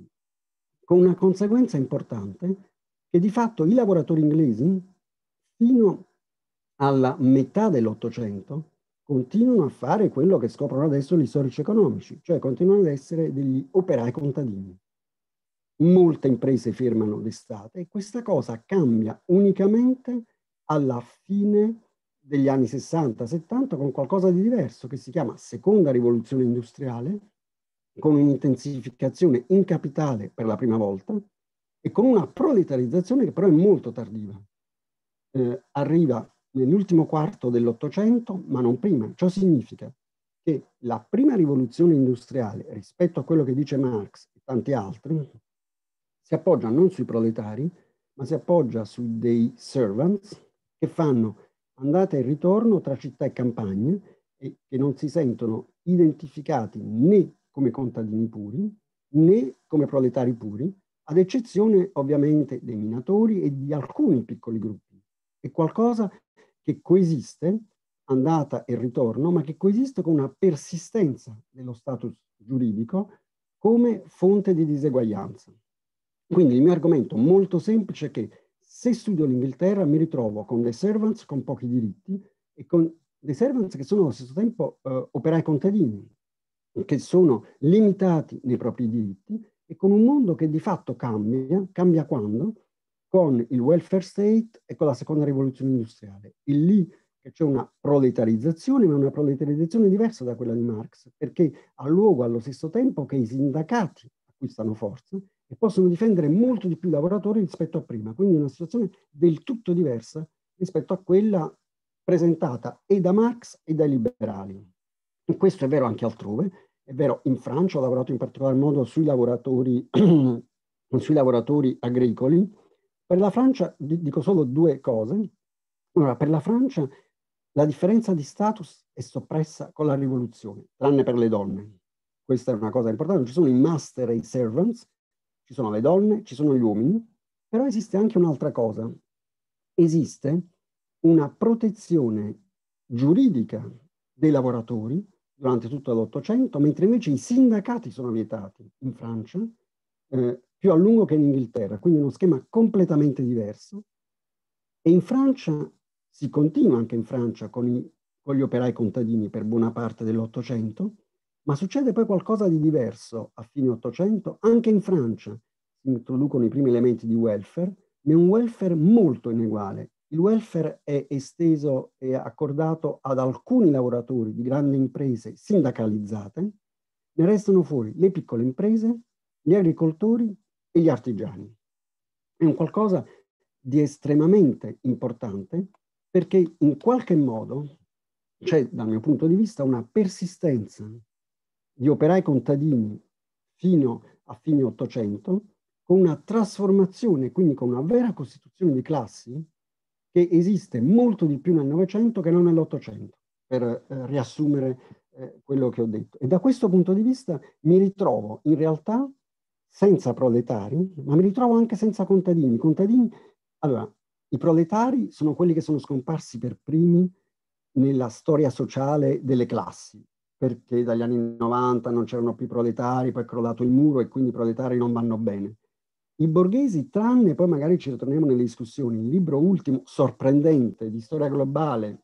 con una conseguenza importante che di fatto i lavoratori inglesi fino alla metà dell'Ottocento continuano a fare quello che scoprono adesso gli storici economici, cioè continuano ad essere degli operai contadini. Molte imprese fermano d'estate e questa cosa cambia unicamente alla fine degli anni 60-70 con qualcosa di diverso che si chiama seconda rivoluzione industriale, con un'intensificazione in capitale per la prima volta, e con una proletarizzazione che però è molto tardiva. Eh, arriva nell'ultimo quarto dell'Ottocento, ma non prima. Ciò significa che la prima rivoluzione industriale, rispetto a quello che dice Marx e tanti altri, si appoggia non sui proletari, ma si appoggia su dei servants che fanno andata e ritorno tra città e campagne e che non si sentono identificati né come contadini puri né come proletari puri, ad eccezione ovviamente dei minatori e di alcuni piccoli gruppi. È qualcosa che coesiste, andata e ritorno, ma che coesiste con una persistenza dello status giuridico come fonte di diseguaglianza. Quindi il mio argomento molto semplice è che se studio l'Inghilterra mi ritrovo con dei servants con pochi diritti e con dei servants che sono allo stesso tempo eh, operai contadini, che sono limitati nei propri diritti e con un mondo che di fatto cambia, cambia quando? Con il welfare state e con la seconda rivoluzione industriale. E lì c'è una proletarizzazione, ma una proletarizzazione diversa da quella di Marx, perché ha luogo allo stesso tempo che i sindacati acquistano forza e possono difendere molto di più i lavoratori rispetto a prima, quindi una situazione del tutto diversa rispetto a quella presentata e da Marx e dai liberali. questo è vero anche altrove, è vero, in Francia ho lavorato in particolar modo sui lavoratori, sui lavoratori agricoli. Per la Francia dico solo due cose. Allora, per la Francia la differenza di status è soppressa con la rivoluzione, tranne per le donne. Questa è una cosa importante. Ci sono i master e i servants, ci sono le donne, ci sono gli uomini, però esiste anche un'altra cosa. Esiste una protezione giuridica dei lavoratori durante tutto l'Ottocento, mentre invece i sindacati sono vietati in Francia, eh, più a lungo che in Inghilterra, quindi uno schema completamente diverso. E in Francia si continua anche in Francia con, i, con gli operai contadini per buona parte dell'Ottocento, ma succede poi qualcosa di diverso a fine Ottocento, anche in Francia si introducono i primi elementi di welfare, ma un welfare molto ineguale il welfare è esteso e accordato ad alcuni lavoratori di grandi imprese sindacalizzate, ne restano fuori le piccole imprese, gli agricoltori e gli artigiani. È un qualcosa di estremamente importante perché in qualche modo c'è dal mio punto di vista una persistenza di operai contadini fino a fine Ottocento con una trasformazione, quindi con una vera costituzione di classi che esiste molto di più nel Novecento che non nell'Ottocento, per eh, riassumere eh, quello che ho detto. E da questo punto di vista mi ritrovo in realtà senza proletari, ma mi ritrovo anche senza contadini. contadini allora, i proletari sono quelli che sono scomparsi per primi nella storia sociale delle classi, perché dagli anni 90 non c'erano più proletari, poi è crollato il muro e quindi i proletari non vanno bene. I borghesi, tranne poi magari ci ritorniamo nelle discussioni, il libro ultimo, sorprendente, di storia globale,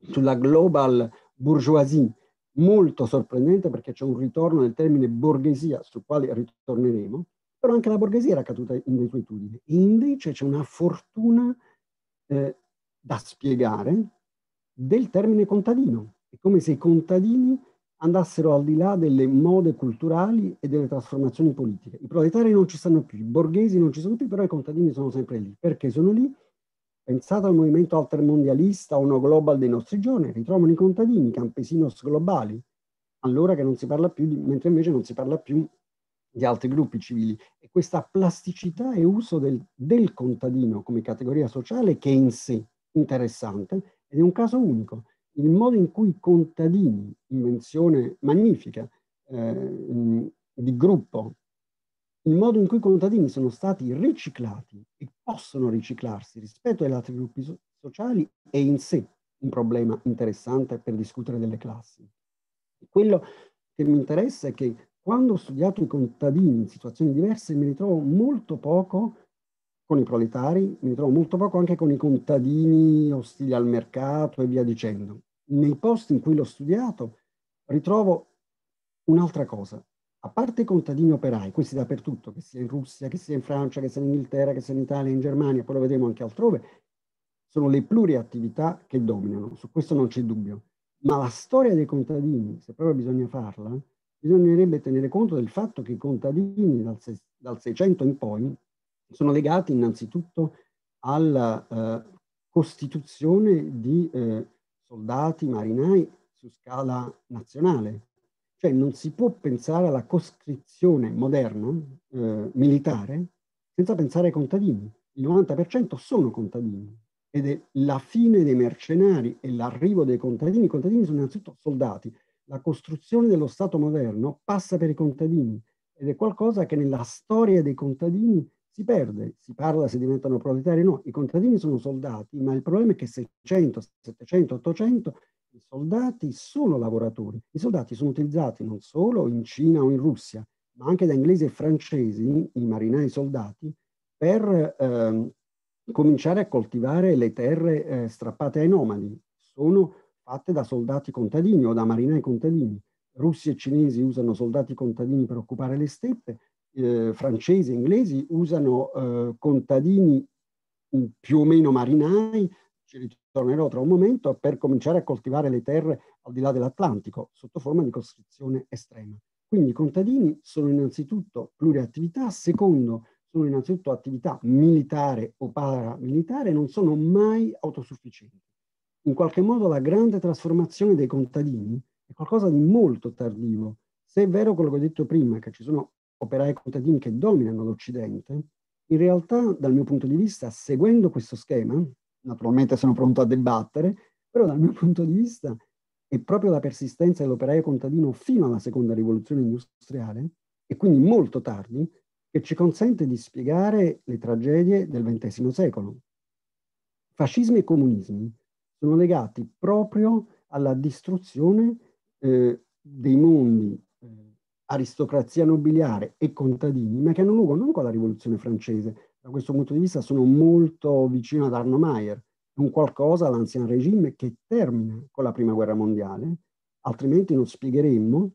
sulla global bourgeoisie, molto sorprendente perché c'è un ritorno del termine borghesia, sul quale ritorneremo, però anche la borghesia era caduta in desuetudine. E invece c'è una fortuna eh, da spiegare del termine contadino. È come se i contadini andassero al di là delle mode culturali e delle trasformazioni politiche. I proletari non ci stanno più, i borghesi non ci sono più, però i contadini sono sempre lì. Perché sono lì? Pensate al movimento altermondialista o no global dei nostri giorni, ritrovano i contadini, i campesinos globali, allora che non si parla più, di, mentre invece non si parla più di altri gruppi civili. E questa plasticità e uso del, del contadino come categoria sociale che è in sé interessante ed è un caso unico il modo in cui i contadini, invenzione magnifica eh, di gruppo, il modo in cui i contadini sono stati riciclati e possono riciclarsi rispetto agli altri gruppi so- sociali è in sé un problema interessante per discutere delle classi. Quello che mi interessa è che quando ho studiato i contadini in situazioni diverse mi ritrovo molto poco con i proletari, mi trovo molto poco anche con i contadini ostili al mercato e via dicendo. Nei posti in cui l'ho studiato ritrovo un'altra cosa. A parte i contadini operai, questi dappertutto, che sia in Russia, che sia in Francia, che sia in Inghilterra, che sia in Italia, in Germania, poi lo vedremo anche altrove, sono le pluriattività che dominano, su questo non c'è dubbio. Ma la storia dei contadini, se proprio bisogna farla, bisognerebbe tenere conto del fatto che i contadini dal, se, 600 in poi sono legati innanzitutto alla eh, costituzione di eh, soldati marinai su scala nazionale. Cioè non si può pensare alla coscrizione moderna eh, militare senza pensare ai contadini. Il 90% sono contadini ed è la fine dei mercenari e l'arrivo dei contadini. I contadini sono innanzitutto soldati. La costruzione dello Stato moderno passa per i contadini ed è qualcosa che nella storia dei contadini si perde, si parla se diventano proletari o no, i contadini sono soldati, ma il problema è che 600, 700, 800 i soldati sono lavoratori, i soldati sono utilizzati non solo in Cina o in Russia, ma anche da inglesi e francesi, i marinai soldati, per eh, cominciare a coltivare le terre eh, strappate ai nomadi. Sono fatte da soldati contadini o da marinai contadini. Russi e cinesi usano soldati contadini per occupare le steppe, eh, francesi e inglesi usano eh, contadini mm, più o meno marinai, ci ritornerò tra un momento, per cominciare a coltivare le terre al di là dell'Atlantico, sotto forma di costrizione estrema. Quindi i contadini sono innanzitutto pluriattività, secondo sono innanzitutto attività militare o paramilitare, non sono mai autosufficienti. In qualche modo la grande trasformazione dei contadini è qualcosa di molto tardivo. Se è vero quello che ho detto prima, che ci sono operai contadini che dominano l'Occidente, in realtà, dal mio punto di vista, seguendo questo schema, naturalmente sono pronto a debattere, però dal mio punto di vista è proprio la persistenza dell'operaio contadino fino alla seconda rivoluzione industriale, e quindi molto tardi, che ci consente di spiegare le tragedie del XX secolo. Fascismi e comunismi sono legati proprio alla distruzione eh, dei mondi aristocrazia nobiliare e contadini, ma che hanno luogo non con la rivoluzione francese, da questo punto di vista sono molto vicino ad Arno Mayer, un qualcosa all'ancien regime che termina con la prima guerra mondiale, altrimenti non spiegheremmo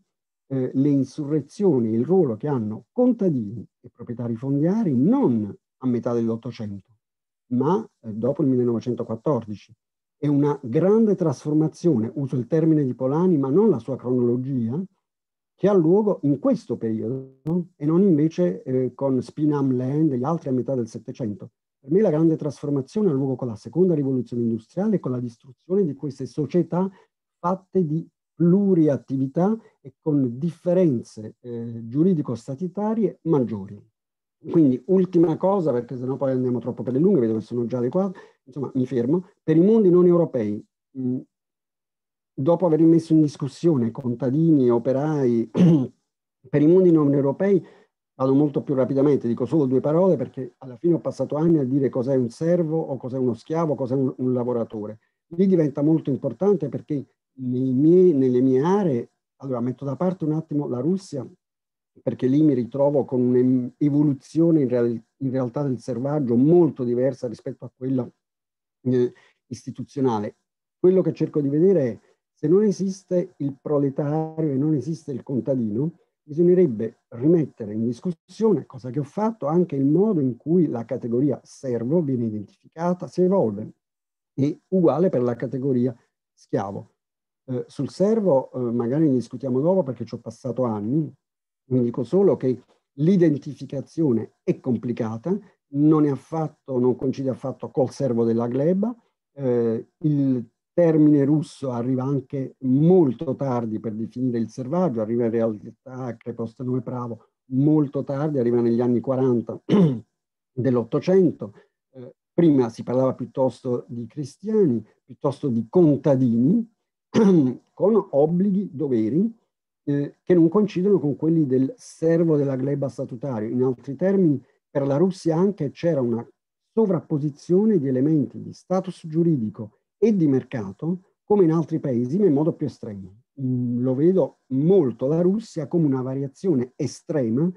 eh, le insurrezioni il ruolo che hanno contadini e proprietari fondiari non a metà dell'Ottocento, ma eh, dopo il 1914. È una grande trasformazione, uso il termine di Polani, ma non la sua cronologia, che ha luogo in questo periodo no? e non invece eh, con Spinam Land e gli altri a metà del Settecento. Per me la grande trasformazione ha luogo con la seconda rivoluzione industriale e con la distruzione di queste società fatte di pluriattività e con differenze eh, giuridico-statitarie maggiori. Quindi ultima cosa, perché sennò poi andiamo troppo per le lunghe, vedo che sono già le quattro, insomma mi fermo, per i mondi non europei mh, dopo aver messo in discussione contadini, operai, per i mondi non europei vado molto più rapidamente, dico solo due parole perché alla fine ho passato anni a dire cos'è un servo o cos'è uno schiavo, cos'è un, un lavoratore. Lì diventa molto importante perché miei, nelle mie aree, allora metto da parte un attimo la Russia, perché lì mi ritrovo con un'evoluzione in, real, in realtà del servaggio molto diversa rispetto a quella eh, istituzionale. Quello che cerco di vedere è se non esiste il proletario e non esiste il contadino, bisognerebbe rimettere in discussione, cosa che ho fatto, anche il modo in cui la categoria servo viene identificata, si evolve. E uguale per la categoria schiavo. Eh, sul servo eh, magari ne discutiamo dopo perché ci ho passato anni, vi dico solo che l'identificazione è complicata, non, è affatto, non coincide affatto col servo della gleba, eh, il termine russo arriva anche molto tardi per definire il servaggio, arriva in realtà Crepostano e Pravo molto tardi, arriva negli anni 40 dell'Ottocento. Eh, prima si parlava piuttosto di cristiani, piuttosto di contadini, con obblighi, doveri, eh, che non coincidono con quelli del servo della gleba statutario. In altri termini, per la Russia anche c'era una sovrapposizione di elementi di status giuridico e di mercato come in altri paesi, ma in modo più estremo. Mm, lo vedo molto la Russia come una variazione estrema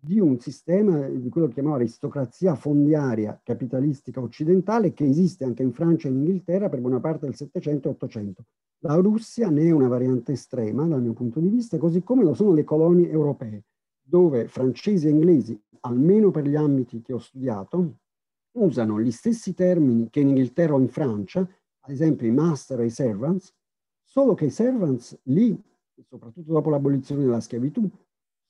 di un sistema di quello che chiamava aristocrazia fondiaria capitalistica occidentale che esiste anche in Francia e in Inghilterra per buona parte del Settecento e Ottocento. La Russia ne è una variante estrema dal mio punto di vista, così come lo sono le colonie europee, dove francesi e inglesi, almeno per gli ambiti che ho studiato, usano gli stessi termini che in Inghilterra o in Francia ad esempio i master e i servants, solo che i servants lì, soprattutto dopo l'abolizione della schiavitù,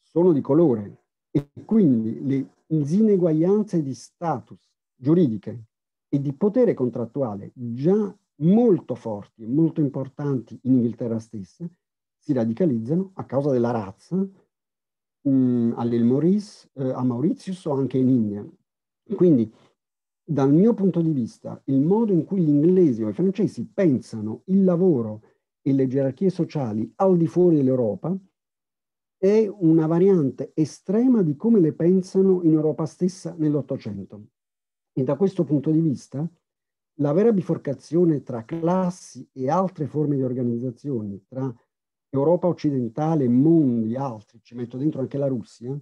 sono di colore e quindi le diseguaglianze di status giuridiche e di potere contrattuale già molto forti e molto importanti in Inghilterra stessa si radicalizzano a causa della razza mh, mm, all'Il Maurice, eh, a Mauritius o anche in India. Quindi dal mio punto di vista, il modo in cui gli inglesi o i francesi pensano il lavoro e le gerarchie sociali al di fuori dell'Europa è una variante estrema di come le pensano in Europa stessa nell'Ottocento. E da questo punto di vista, la vera biforcazione tra classi e altre forme di organizzazioni, tra Europa occidentale mondi altri, ci metto dentro anche la Russia,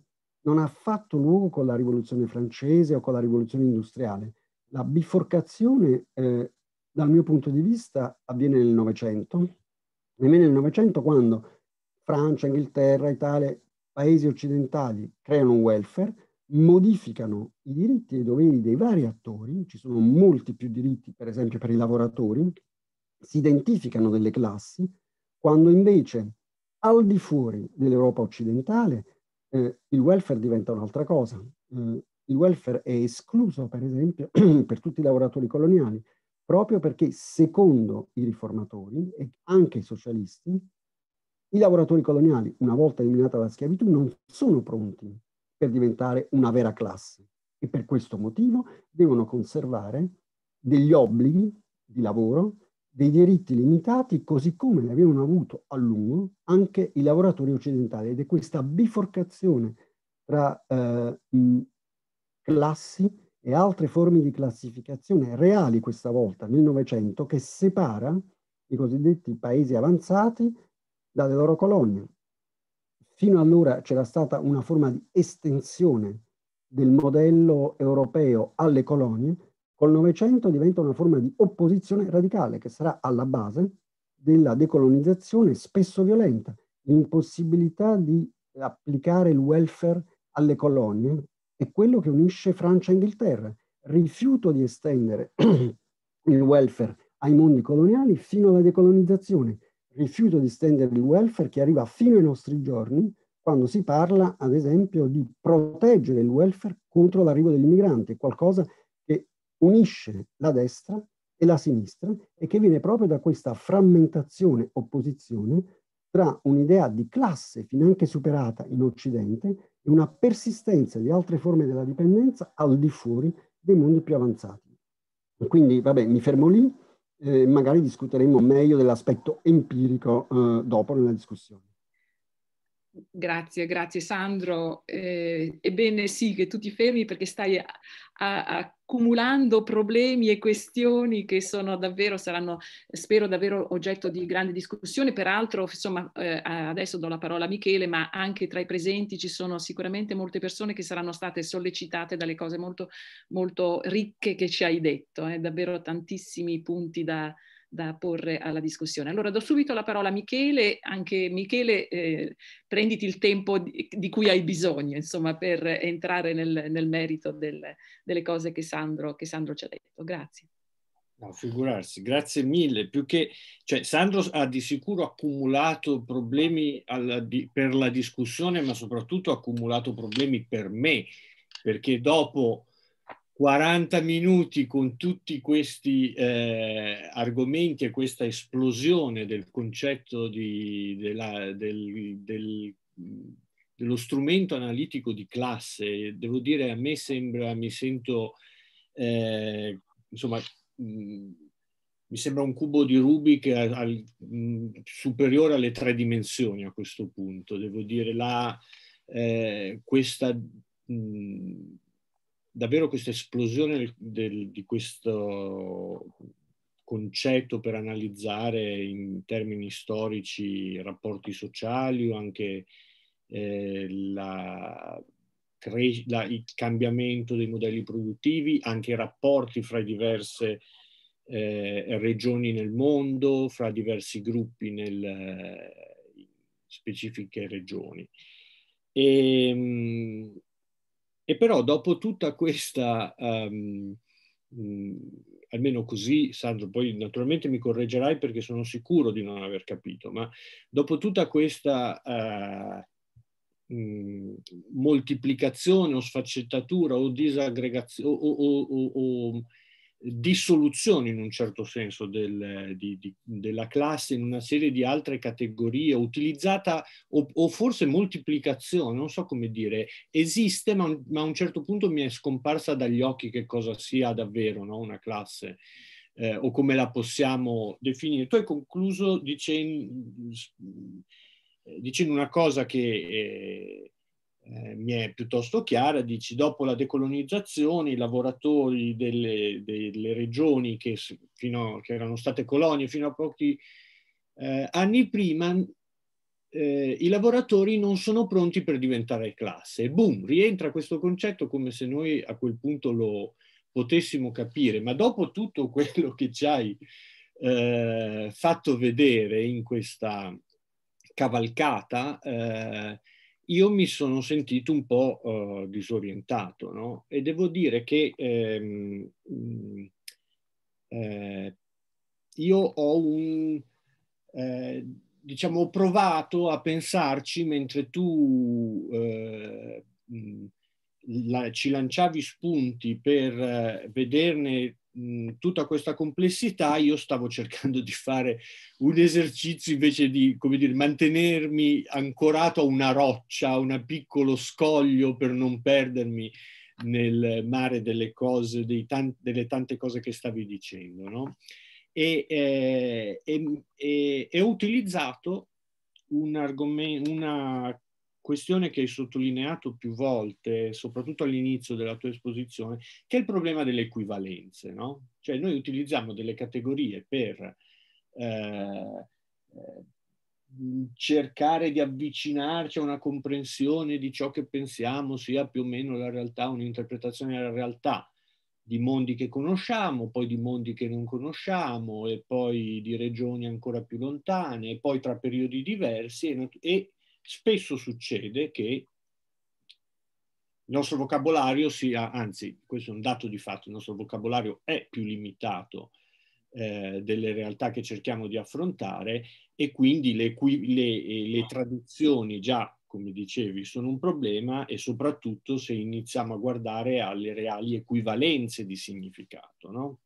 non ha affatto luogo con la rivoluzione francese o con la rivoluzione industriale. La biforcazione, eh, dal mio punto di vista, avviene nel Novecento, nemmeno nel Novecento quando Francia, Inghilterra, Italia, paesi occidentali creano un welfare, modificano i diritti e i doveri dei vari attori, ci sono molti più diritti per esempio per i lavoratori, si identificano delle classi, quando invece al di fuori dell'Europa occidentale eh, il welfare diventa un'altra cosa. Eh, il welfare è escluso, per esempio, per tutti i lavoratori coloniali, proprio perché secondo i riformatori e anche i socialisti, i lavoratori coloniali, una volta eliminata la schiavitù, non sono pronti per diventare una vera classe e per questo motivo devono conservare degli obblighi di lavoro dei diritti limitati così come li avevano avuto a lungo anche i lavoratori occidentali ed è questa biforcazione tra eh, classi e altre forme di classificazione reali questa volta nel Novecento che separa i cosiddetti paesi avanzati dalle loro colonie. Fino allora c'era stata una forma di estensione del modello europeo alle colonie, Col Novecento diventa una forma di opposizione radicale che sarà alla base della decolonizzazione spesso violenta, l'impossibilità di applicare il welfare alle colonie è quello che unisce Francia e Inghilterra, rifiuto di estendere il welfare ai mondi coloniali fino alla decolonizzazione, rifiuto di estendere il welfare che arriva fino ai nostri giorni quando si parla, ad esempio, di proteggere il welfare contro l'arrivo degli immigranti, qualcosa che unisce la destra e la sinistra e che viene proprio da questa frammentazione opposizione tra un'idea di classe finanche superata in Occidente e una persistenza di altre forme della dipendenza al di fuori dei mondi più avanzati. Quindi, vabbè, mi fermo lì, eh, magari discuteremo meglio dell'aspetto empirico eh, dopo nella discussione. Grazie, grazie Sandro. Eh, ebbene sì, che tu ti fermi perché stai a, a, accumulando problemi e questioni che sono davvero, saranno, spero, davvero oggetto di grande discussione. Peraltro, insomma, eh, adesso do la parola a Michele, ma anche tra i presenti ci sono sicuramente molte persone che saranno state sollecitate dalle cose molto, molto ricche che ci hai detto. Eh, davvero tantissimi punti da, da porre alla discussione. Allora do subito la parola a Michele, anche Michele eh, prenditi il tempo di, di, cui hai bisogno, insomma, per entrare nel, nel merito del, delle cose che Sandro, che Sandro ci ha detto. Grazie. No, figurarsi, grazie mille. Più che, cioè, Sandro ha di sicuro accumulato problemi alla, di, per la discussione, ma soprattutto ha accumulato problemi per me, perché dopo 40 minuti con tutti questi eh, argomenti e questa esplosione del concetto di, della, del, del, dello strumento analitico di classe, devo dire a me sembra, mi sento, eh, insomma, mm, mi sembra un cubo di Rubik al, al, mh, superiore alle tre dimensioni a questo punto, devo dire, la, eh, questa... Mh, mm, davvero questa esplosione di questo concetto per analizzare in termini storici rapporti sociali o anche eh, la, cre- la, il cambiamento dei modelli produttivi, anche i rapporti fra diverse eh, regioni nel mondo, fra diversi gruppi nel, in specifiche regioni. E, ehm, mh, e però dopo tutta questa, um, mh, almeno così, Sandro, poi naturalmente mi correggerai perché sono sicuro di non aver capito, ma dopo tutta questa uh, mh, moltiplicazione o sfaccettatura o disaggregazione o, o, o, o dissoluzione in un certo senso del, di, di, della classe in una serie di altre categorie utilizzata o, o forse moltiplicazione, non so come dire, esiste ma, ma, a un certo punto mi è scomparsa dagli occhi che cosa sia davvero no? una classe eh, o come la possiamo definire. Tu hai concluso dicendo, dicendo una cosa che... Eh, eh, mi è piuttosto chiara, dici dopo la decolonizzazione i lavoratori delle, delle regioni che, fino, che, erano state colonie fino a pochi eh, anni prima, eh, i lavoratori non sono pronti per diventare classe. E boom, rientra questo concetto come se noi a quel punto lo potessimo capire, ma dopo tutto quello che ci hai eh, fatto vedere in questa cavalcata, eh, io mi sono sentito un po' uh, disorientato, no? E devo dire che ehm, mm, eh, io ho un... Eh, diciamo, ho provato a pensarci mentre tu eh, mm, la, ci lanciavi spunti per eh, vederne tutta questa complessità io stavo cercando di fare un esercizio invece di, come dire, mantenermi ancorato a una roccia, a un piccolo scoglio per non perdermi nel mare delle cose, tanti, delle tante cose che stavi dicendo, no? E, eh, e, e, e ho utilizzato un argomento, una questione che hai sottolineato più volte, soprattutto all'inizio della tua esposizione, che è il problema delle equivalenze, no? Cioè noi utilizziamo delle categorie per eh, eh, cercare di avvicinarci a una comprensione di ciò che pensiamo sia più o meno la realtà, un'interpretazione della realtà di mondi che conosciamo, poi di mondi che non conosciamo e poi di regioni ancora più lontane e poi tra periodi diversi e, e spesso succede che il nostro vocabolario sia, anzi questo è un dato di fatto, il nostro vocabolario è più limitato eh, delle realtà che cerchiamo di affrontare e quindi le, le, eh, le traduzioni già, come dicevi, sono un problema e soprattutto se iniziamo a guardare alle reali equivalenze di significato. No?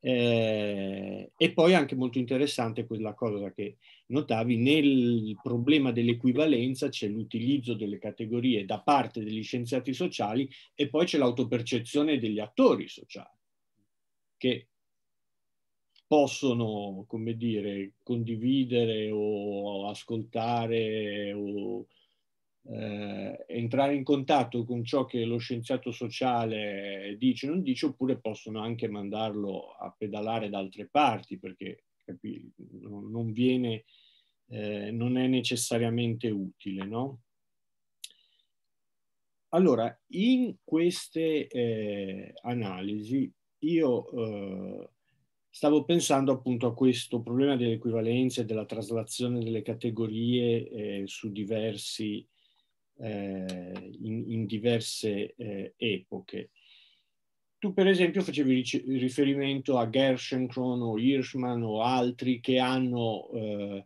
Eh, e poi anche molto interessante quella cosa che notavi nel problema dell'equivalenza c'è l'utilizzo delle categorie da parte degli scienziati sociali e poi c'è l'autopercezione degli attori sociali che possono, come dire, condividere o ascoltare o eh, entrare in contatto con ciò che lo scienziato sociale dice o non dice, oppure possono anche mandarlo a pedalare da altre parti, perché non, viene, eh, non è necessariamente utile, no? Allora, in queste eh, analisi io eh, stavo pensando appunto a questo problema dell'equivalenza e della traslazione delle categorie eh, su diversi, eh, in, in, diverse eh, epoche. Tu per esempio facevi riferimento a Gershenkron o Hirschman o altri che hanno eh,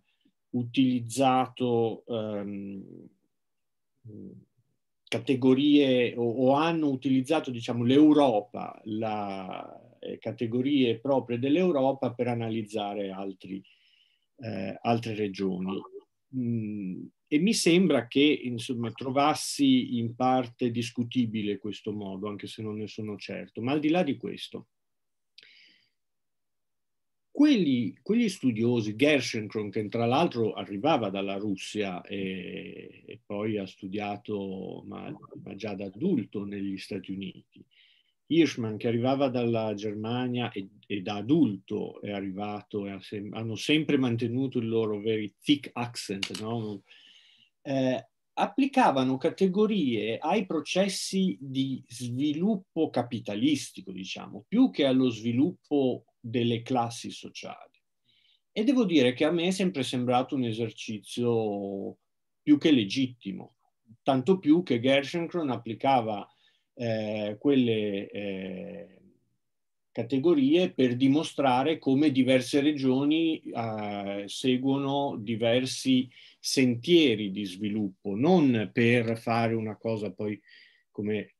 utilizzato ehm, categorie o, o, hanno utilizzato diciamo, l'Europa, le eh, categorie proprie dell'Europa per analizzare altri, eh, altre regioni mh, mm, e mi sembra che insomma, trovassi in parte discutibile questo modo, anche se non ne sono certo, ma al di là di questo, quelli, quegli studiosi, Gershenkron, che tra l'altro arrivava dalla Russia e, e poi ha studiato, ma, ma, già da adulto, negli Stati Uniti, Hirschman che arrivava dalla Germania e, e da adulto è arrivato, è, hanno sempre mantenuto il loro very thick accent, no? eh, applicavano categorie ai processi di sviluppo capitalistico, diciamo, più che allo sviluppo delle classi sociali. E devo dire che a me è sempre sembrato un esercizio più che legittimo, tanto più che Gerschenkron applicava eh, quelle eh, categorie per dimostrare come diverse regioni eh, seguono diversi sentieri di sviluppo, non per fare una cosa poi come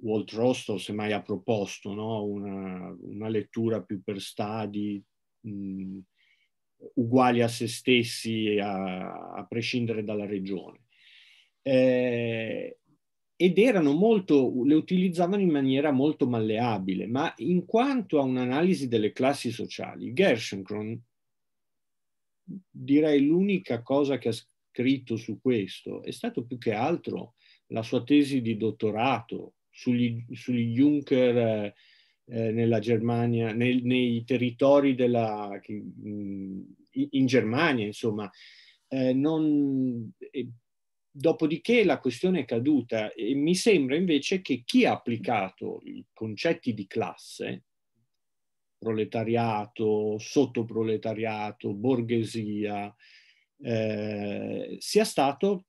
Walt Rostow semmai ha proposto, no? una, una, lettura più per stadi, mh, uguali a se stessi a, a prescindere dalla regione. Eh, ed erano molto, le utilizzavano in maniera molto malleabile, ma in quanto a un'analisi delle classi sociali, Gerschenkron, direi l'unica cosa che ha scritto su questo, è stato più che altro la sua tesi di dottorato sugli, sugli Juncker eh, eh nella Germania, nel, nei territori della, mm, in Germania, insomma, eh, non, eh, Dopodiché la questione è caduta e mi sembra invece che chi ha applicato i concetti di classe, proletariato, sottoproletariato, borghesia, eh, sia stato,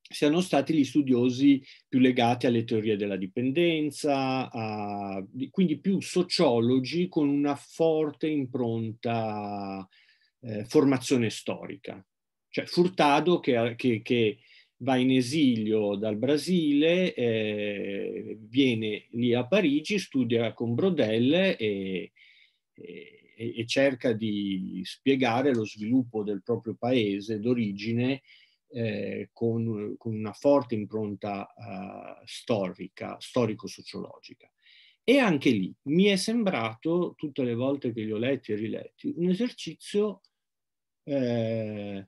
siano stati gli studiosi più legati alle teorie della dipendenza, a, quindi più sociologi con una forte impronta eh, formazione storica. Cioè Furtado che, che, che va in esilio dal Brasile, eh, viene lì a Parigi, studia con Brodel e, e, e, cerca di spiegare lo sviluppo del proprio paese d'origine eh, con, con, una forte impronta eh, storica, storico-sociologica. E anche lì mi è sembrato, tutte le volte che li ho letti e riletti, un esercizio eh,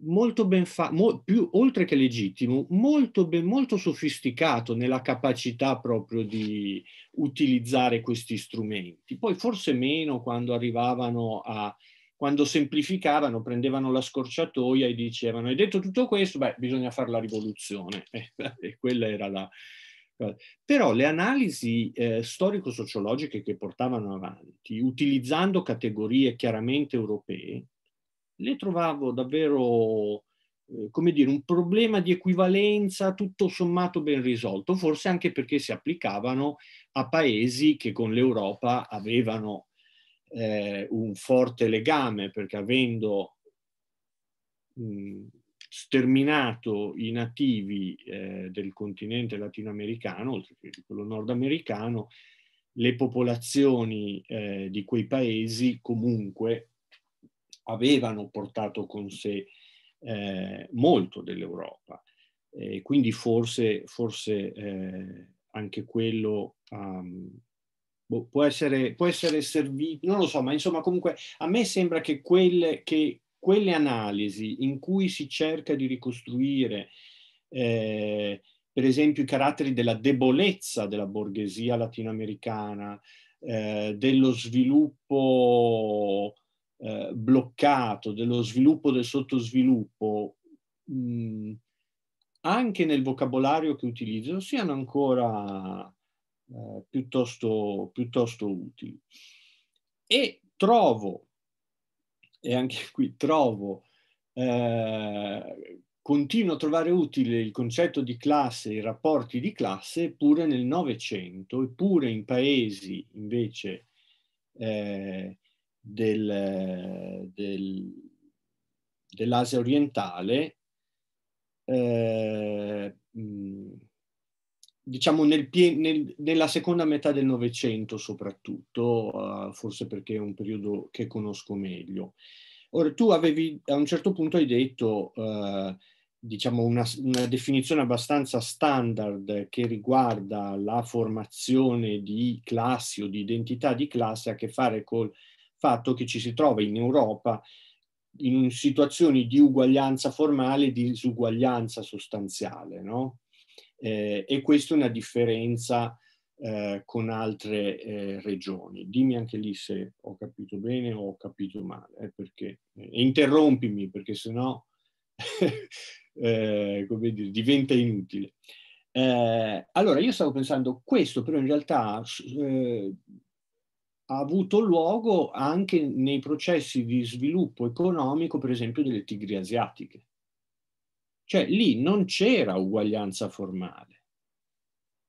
molto ben fatto, oltre che legittimo, molto, ben, molto sofisticato nella capacità proprio di utilizzare questi strumenti. Poi forse meno quando arrivavano a, quando semplificavano, prendevano la scorciatoia e dicevano, hai detto tutto questo, beh, bisogna fare la rivoluzione. e quella era la... Però le analisi eh, storico-sociologiche che portavano avanti, utilizzando categorie chiaramente europee, le trovavo davvero, eh, come dire, un problema di equivalenza tutto sommato ben risolto, forse anche perché si applicavano a paesi che con l'Europa avevano eh, un forte legame, perché avendo mh, sterminato i nativi eh, del continente latinoamericano, oltre che quello nordamericano, le popolazioni eh, di quei paesi comunque avevano portato con sé eh, molto dell'Europa. Eh, quindi forse, forse eh, anche quello um, boh, può, essere, può essere servito, non lo so, ma insomma comunque a me sembra che quelle, che quelle analisi in cui si cerca di ricostruire eh, per esempio i caratteri della debolezza della borghesia latinoamericana, eh, dello sviluppo eh, bloccato, dello sviluppo del sottosviluppo, mh, anche nel vocabolario che utilizzo, siano ancora eh, piuttosto, piuttosto utili. E trovo, e anche qui trovo, eh, continuo a trovare utile il concetto di classe, i rapporti di classe, pure nel Novecento, eppure in paesi invece eh, del, del, dell'Asia orientale, eh, diciamo nel, nel, nella seconda metà del Novecento soprattutto, eh, forse perché è un periodo che conosco meglio. Ora, tu avevi, a un certo punto hai detto, eh, diciamo, una, una, definizione abbastanza standard che riguarda la formazione di classi o di identità di classe ha a che fare col fatto che ci si trova in Europa in situazioni di uguaglianza formale e di disuguaglianza sostanziale, no? eh, e questa è una differenza eh, con altre eh, regioni. Dimmi anche lì se ho capito bene o ho capito male, eh, perché, e eh, interrompimi perché sennò eh, come dire, diventa inutile. Eh, allora, io stavo pensando, questo però in realtà Eh, ha avuto luogo anche nei processi di sviluppo economico, per esempio, delle tigri asiatiche. Cioè lì non c'era uguaglianza formale.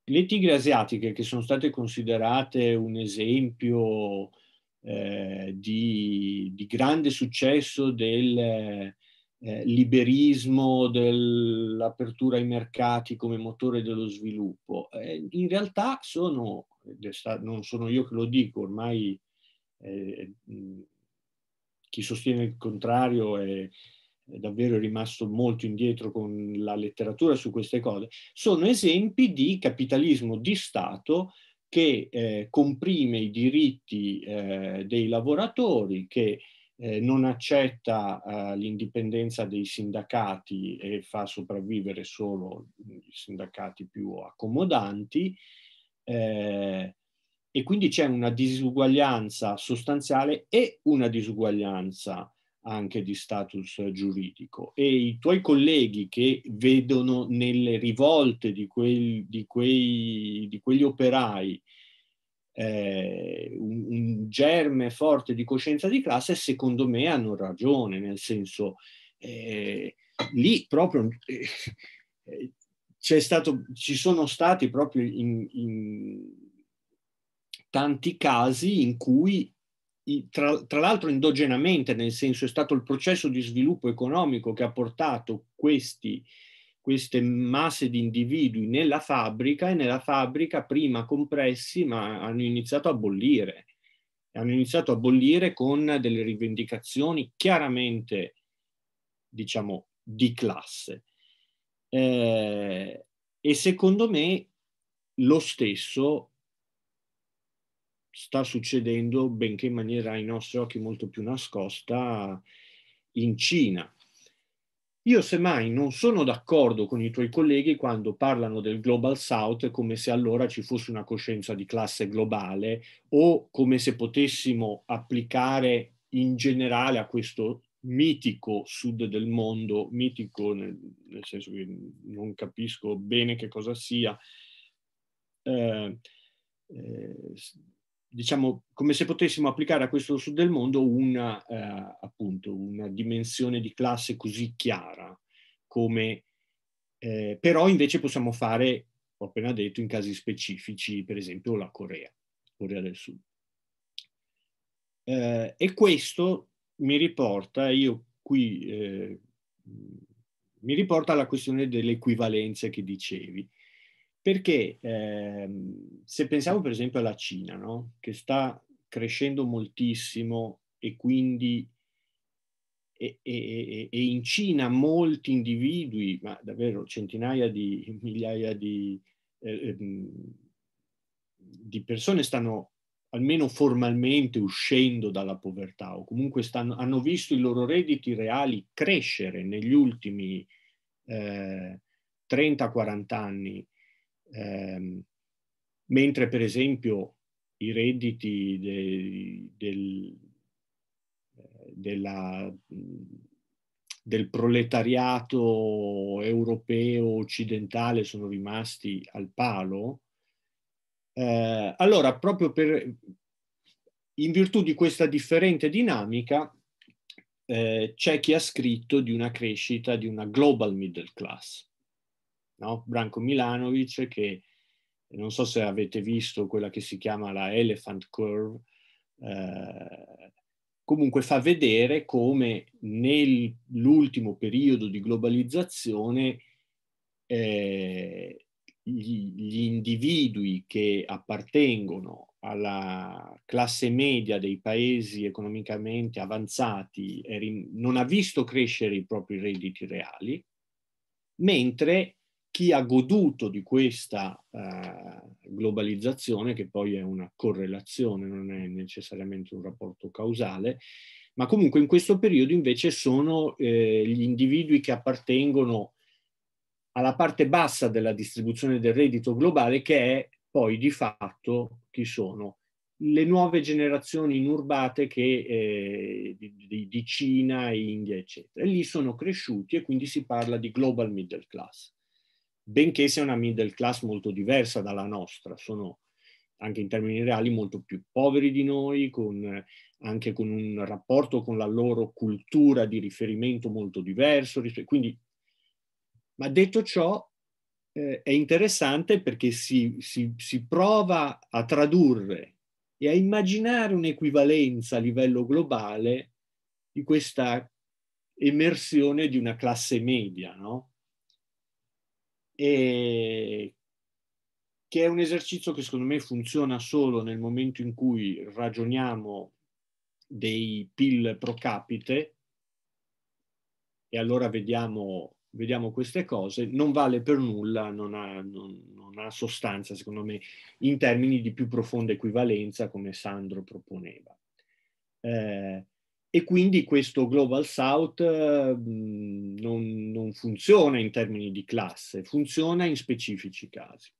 Le tigri asiatiche, che sono state considerate un esempio eh, di, di, grande successo del eh, liberismo, dell'apertura ai mercati come motore dello sviluppo, eh, in realtà sono non sono io che lo dico, ormai eh, eh chi sostiene il contrario è, è davvero rimasto molto indietro con la letteratura su queste cose, sono esempi di capitalismo di Stato che eh, comprime i diritti eh, dei lavoratori, che eh, non accetta eh, l'indipendenza dei sindacati e fa sopravvivere solo i sindacati più accomodanti eh, e quindi c'è una disuguaglianza sostanziale e una disuguaglianza anche di status giuridico e i tuoi colleghi che vedono nelle rivolte di, quel, di, quei, di quegli operai eh, un, un, germe forte di coscienza di classe, secondo me hanno ragione, nel senso eh, lì proprio eh, stato, ci sono stati proprio in, in tanti casi in cui tra, tra, l'altro endogenamente, nel senso è stato il processo di sviluppo economico che ha portato questi, queste masse di individui nella fabbrica e nella fabbrica prima compressi ma hanno iniziato a bollire. Hanno iniziato a bollire con delle rivendicazioni chiaramente, diciamo, di classe. Eh, e secondo me lo stesso sta succedendo, benché in maniera ai nostri occhi molto più nascosta, in Cina. Io semmai non sono d'accordo con i tuoi colleghi quando parlano del Global South come se allora ci fosse una coscienza di classe globale o come se potessimo applicare in generale a questo mitico sud del mondo, mitico nel, nel senso che non capisco bene che cosa sia, eh, eh, diciamo come se potessimo applicare a questo sud del mondo una, eh, appunto, una dimensione di classe così chiara come eh, però invece possiamo fare, ho appena detto, in casi specifici, per esempio la Corea, Corea del Sud. Eh, e questo mi riporta, io qui, eh, mi riporta alla questione delle equivalenze che dicevi. Perché ehm, se pensiamo per esempio alla Cina, no? che sta crescendo moltissimo e quindi e, e, e, in Cina molti individui, ma davvero centinaia di migliaia di, eh, ehm, di persone stanno almeno formalmente uscendo dalla povertà o comunque stanno, hanno visto i loro redditi reali crescere negli ultimi eh, 30-40 anni, eh, mentre per esempio i redditi de, del, della, del proletariato europeo occidentale sono rimasti al palo, eh, allora, proprio per, in virtù di questa differente dinamica, eh, c'è chi ha scritto di una crescita di una global middle class. No? Branko Milanovic, che non so se avete visto quella che si chiama la Elephant Curve, eh, comunque fa vedere come nell'ultimo periodo di globalizzazione eh, gli, gli individui che appartengono alla classe media dei paesi economicamente avanzati non ha visto crescere i propri redditi reali, mentre chi ha goduto di questa uh, globalizzazione, che poi è una correlazione, non è necessariamente un rapporto causale, ma comunque in questo periodo invece sono eh, gli individui che appartengono alla parte bassa della distribuzione del reddito globale che è poi di fatto chi sono le nuove generazioni inurbate che, eh, di, di, Cina, India, eccetera. E lì sono cresciuti e quindi si parla di global middle class, benché sia una middle class molto diversa dalla nostra, sono anche in termini reali molto più poveri di noi, con, anche con un rapporto con la loro cultura di riferimento molto diverso, quindi ma detto ciò, eh, è interessante perché si, si, si prova a tradurre e a immaginare un'equivalenza a livello globale di questa emersione di una classe media, no? E che è un esercizio che secondo me funziona solo nel momento in cui ragioniamo dei PIL pro capite e allora vediamo vediamo queste cose, non vale per nulla, non ha, non, non ha, sostanza, secondo me, in termini di più profonda equivalenza, come Sandro proponeva. Eh, e quindi questo Global South non, non funziona in termini di classe, funziona in specifici casi.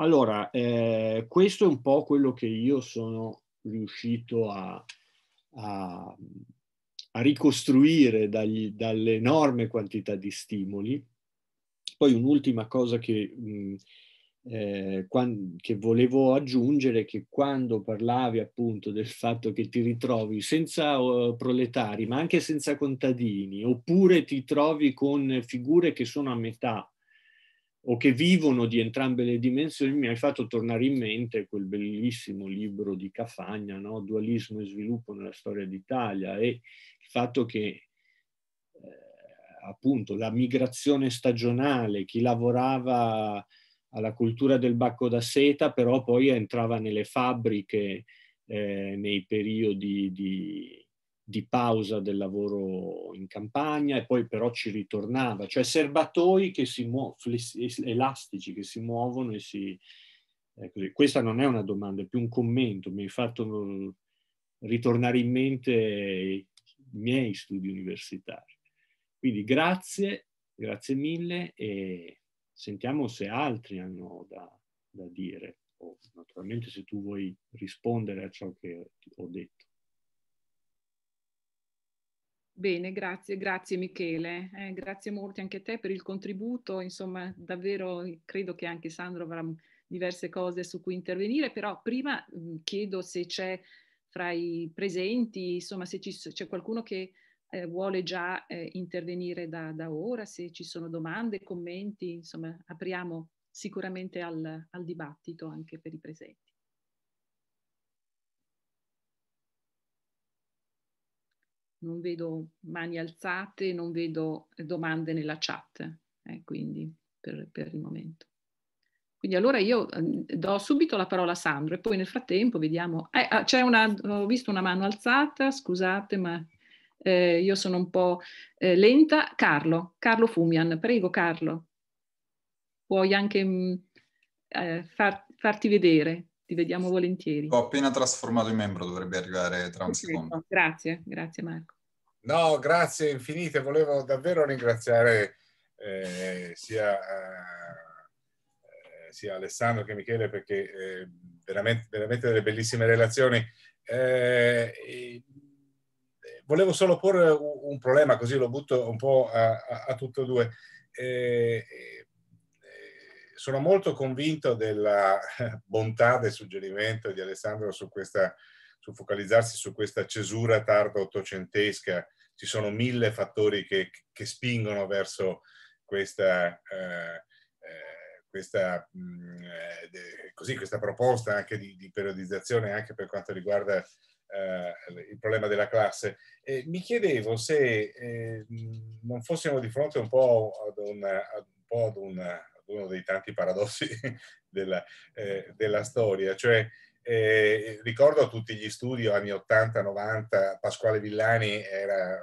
Allora, eh, questo è un po' quello che io sono riuscito a, a a ricostruire dagli, dall'enorme quantità di stimoli. Poi un'ultima cosa che, mh, eh, quando, che volevo aggiungere, che quando parlavi appunto del fatto che ti ritrovi senza uh, proletari, ma anche senza contadini, oppure ti trovi con figure che sono a metà o che vivono di entrambe le dimensioni, mi hai fatto tornare in mente quel bellissimo libro di Cafagna, no? Dualismo e sviluppo nella storia d'Italia e il fatto che eh, appunto la migrazione stagionale, chi lavorava alla cultura del bacco da seta, però poi entrava nelle fabbriche eh, nei periodi di, di pausa del lavoro in campagna e poi però ci ritornava, cioè serbatoi che si muo- elastici che si muovono e si... Eh, Questa non è una domanda, è più un commento, mi hai fatto ritornare in mente i miei studi universitari. Quindi grazie, grazie mille e sentiamo se altri hanno da, da dire o naturalmente se tu vuoi rispondere a ciò che ho detto. Bene, grazie, grazie Michele, eh, grazie molto anche a te per il contributo, insomma davvero credo che anche Sandro avrà diverse cose su cui intervenire, però prima mh, mm, chiedo se c'è fra i presenti, insomma se c'è qualcuno che eh, vuole già eh, intervenire da, da, ora, se ci sono domande, commenti, insomma apriamo sicuramente al, al dibattito anche per i presenti. non vedo mani alzate, non vedo domande nella chat, eh, quindi per, per, il momento. Quindi allora io ehm, do subito la parola a Sandro e poi nel frattempo vediamo... Eh, ah, c'è una, ho visto una mano alzata, scusate ma eh, io sono un po' eh, lenta. Carlo, Carlo Fumian, prego Carlo, puoi anche mh, mm, eh, far, farti vedere ti vediamo volentieri. Ho appena trasformato in membro, dovrebbe arrivare tra un Perfetto. secondo. Grazie, grazie Marco. No, grazie infinite, volevo davvero ringraziare eh, sia, eh, sia, Alessandro che Michele perché eh, veramente, veramente, delle bellissime relazioni. Eh, volevo solo porre un, un, problema, così lo butto un po' a, a, a tutte e due. Eh, sono molto convinto della eh, bontà del suggerimento di Alessandro su, questa, su focalizzarsi su questa cesura tardo ottocentesca. Ci sono mille fattori che, che spingono verso questa, eh, eh questa, mh, mm, eh, così, questa, proposta anche di, di, periodizzazione anche per quanto riguarda Uh, il problema della classe. Eh, mi chiedevo se eh, mm, non fossimo di fronte un po' ad, una, ad, un po ad una, uno dei tanti paradossi della, eh, della storia. Cioè, eh, ricordo tutti gli studi anni 80-90, Pasquale Villani era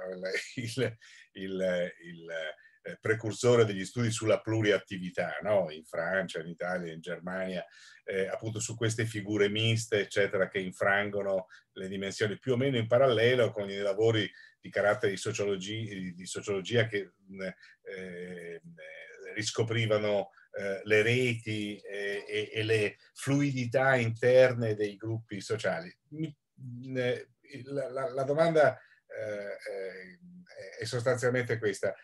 il, il, il eh, precursore degli studi sulla pluriattività, no? in Francia, in Italia, in Germania, eh, appunto su queste figure miste, eccetera, che infrangono le dimensioni più o meno in parallelo con i lavori di carattere di, sociologi, di sociologia che eh, eh riscoprivano eh, le reti eh, e, e, le fluidità interne dei gruppi sociali. La, la, la domanda eh, eh, è sostanzialmente questa.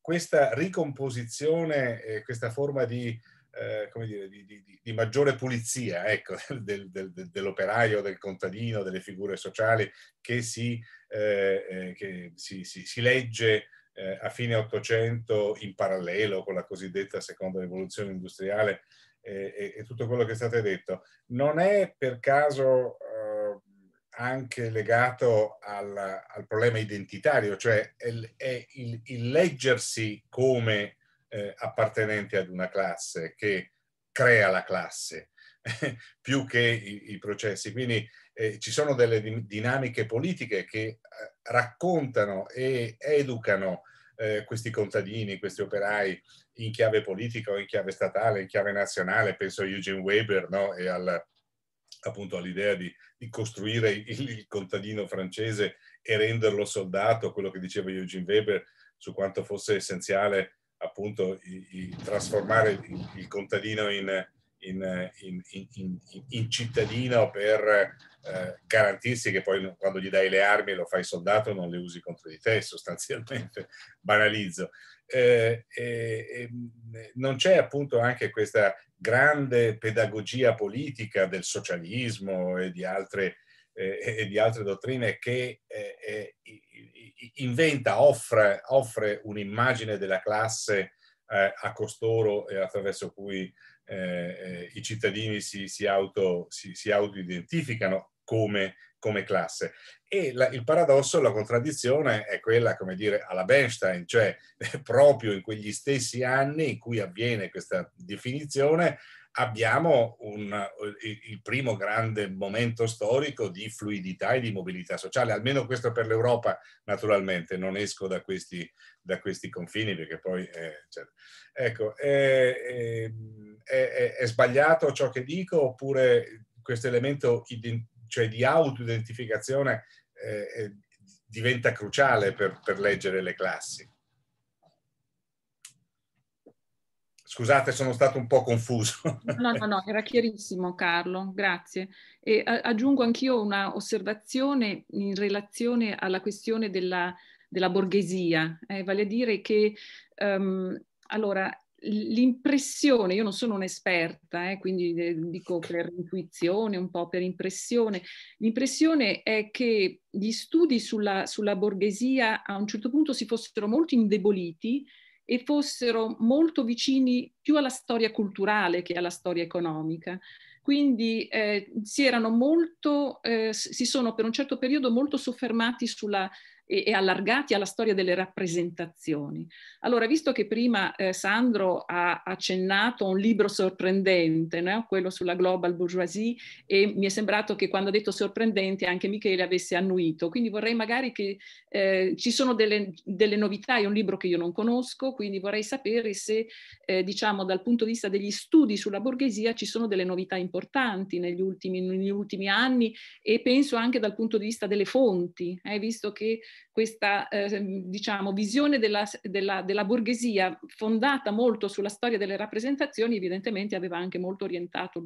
questa ricomposizione, questa forma di eh, come dire, di, di, di maggiore pulizia ecco, del, del, dell'operaio, del contadino, delle figure sociali che si, eh, eh che si, si, si legge eh, a fine Ottocento in parallelo con la cosiddetta seconda rivoluzione industriale eh, e, e, tutto quello che state detto, non è per caso eh, anche legato al, al, problema identitario, cioè è, è il, il, leggersi come eh, appartenente ad una classe che crea la classe più che i, i processi. Quindi eh, ci sono delle dinamiche politiche che eh, raccontano e educano eh, questi contadini, questi operai in chiave politica o in chiave statale, in chiave nazionale, penso a Eugene Weber no? e al, appunto all'idea di, di costruire il, il, contadino francese e renderlo soldato, quello che diceva Eugene Weber su quanto fosse essenziale appunto i, i, trasformare il, il contadino in, in, in, in, in cittadino per eh, garantirsi che poi quando gli dai le armi e lo fai soldato non le usi contro di te sostanzialmente, banalizzo. Eh, eh, non c'è appunto anche questa grande pedagogia politica del socialismo e di altre, e di altre dottrine che eh, inventa, offre, offre, un'immagine della classe eh, a costoro e attraverso cui eh, eh, i cittadini si, si, auto, si, si autoidentificano come, come, classe. E la, il paradosso, la contraddizione è quella, come dire, alla Benstein, cioè proprio in quegli stessi anni in cui avviene questa definizione, abbiamo un, eh, il primo grande momento storico di fluidità e di mobilità sociale, almeno questo per l'Europa naturalmente, non esco da questi, da questi confini perché poi... Eh, certo. Ecco, eh, eh, è, è, è, sbagliato ciò che dico oppure questo elemento cioè di autoidentificazione eh, diventa cruciale per, per leggere le classi? Scusate, sono stato un po' confuso. No, no, no, era chiarissimo Carlo, grazie. E aggiungo anch'io una osservazione in relazione alla questione della, della borghesia, eh, vale a dire che um, allora, l'impressione, io non sono un'esperta, eh, quindi eh, dico per intuizione, un po' per impressione, l'impressione è che gli studi sulla, sulla borghesia a un certo punto si fossero molto indeboliti e fossero molto vicini più alla storia culturale che alla storia economica. Quindi eh, si, molto, eh, si sono per un certo periodo molto soffermati sulla e, e allargati alla storia delle rappresentazioni. Allora, visto che prima eh, Sandro ha accennato a un libro sorprendente, no? quello sulla global bourgeoisie, e mi è sembrato che quando ha detto sorprendente anche Michele avesse annuito, quindi vorrei magari che eh, ci sono delle, delle, novità, è un libro che io non conosco, quindi vorrei sapere se, eh, diciamo, dal punto di vista degli studi sulla borghesia ci sono delle novità importanti negli ultimi, negli ultimi anni e penso anche dal punto di vista delle fonti, eh, visto che questa eh, diciamo, visione della, della, della, borghesia fondata molto sulla storia delle rappresentazioni evidentemente aveva anche molto orientato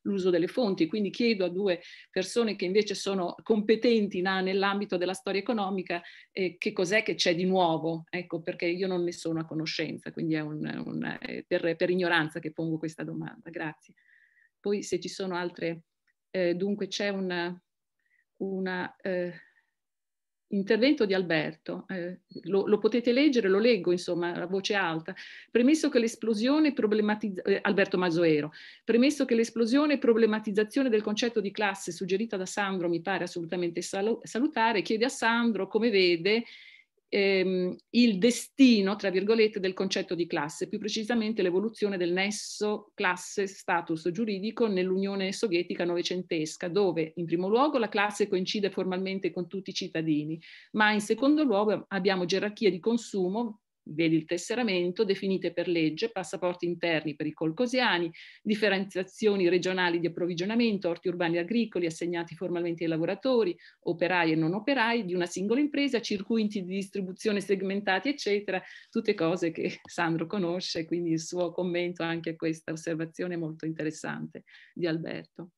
l'uso, delle fonti. Quindi chiedo a due persone che invece sono competenti nell'ambito della storia economica eh, che cos'è che c'è di nuovo, ecco perché io non ne sono a conoscenza, quindi è un, un, eh, per, per ignoranza che pongo questa domanda. Grazie. Poi se ci sono altre... Eh, dunque c'è una, una eh, intervento di Alberto, eh, lo, lo, potete leggere, lo leggo insomma a voce alta, premesso che l'esplosione problematizza, eh, Alberto Masoero, premesso che l'esplosione e problematizzazione del concetto di classe suggerita da Sandro mi pare assolutamente salutare, chiede a Sandro come vede ehm, il destino, tra virgolette, del concetto di classe, più precisamente l'evoluzione del nesso classe-status giuridico nell'Unione Sovietica novecentesca, dove in primo luogo la classe coincide formalmente con tutti i cittadini, ma in secondo luogo abbiamo gerarchie di consumo vedi il tesseramento, definite per legge, passaporti interni per i colcosiani, differenziazioni regionali di approvvigionamento, orti urbani agricoli assegnati formalmente ai lavoratori, operai e non operai di una singola impresa, circuiti di distribuzione segmentati, eccetera, tutte cose che Sandro conosce, quindi il suo commento anche a questa osservazione molto interessante di Alberto.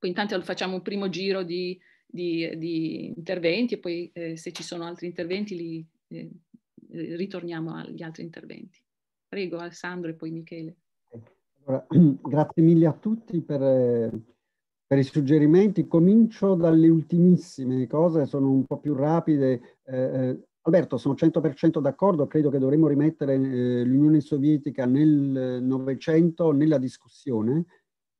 Poi intanto facciamo un primo giro di di, di interventi e poi eh, se ci sono altri interventi li, eh, eh ritorniamo agli altri interventi. Prego Alessandro e poi Michele. Allora, grazie mille a tutti per, eh, per, i suggerimenti. Comincio dalle ultimissime cose, sono un po' più rapide. Eh, eh Alberto, sono 100% d'accordo, credo che dovremmo rimettere eh, l'Unione Sovietica nel Novecento nella discussione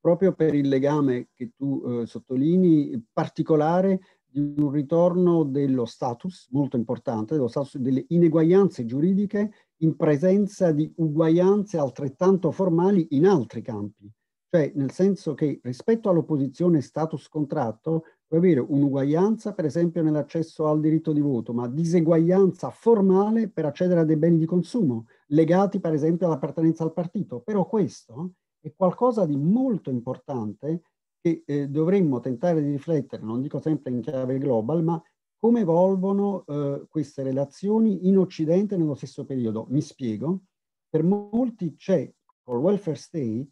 proprio per il legame che tu eh, sottolinei particolare di un ritorno dello status molto importante, dello status delle ineguaglianze giuridiche in presenza di uguaglianze altrettanto formali in altri campi. Cioè, nel senso che rispetto all'opposizione status contratto, puoi avere un'uguaglianza, per esempio, nell'accesso al diritto di voto, ma diseguaglianza formale per accedere a dei beni di consumo, legati, per esempio, all'appartenenza al partito. Però questo è qualcosa di molto importante che eh, dovremmo tentare di riflettere, non dico sempre in chiave global, ma come evolvono eh, queste relazioni in Occidente nello stesso periodo. Mi spiego, per molti c'è col welfare state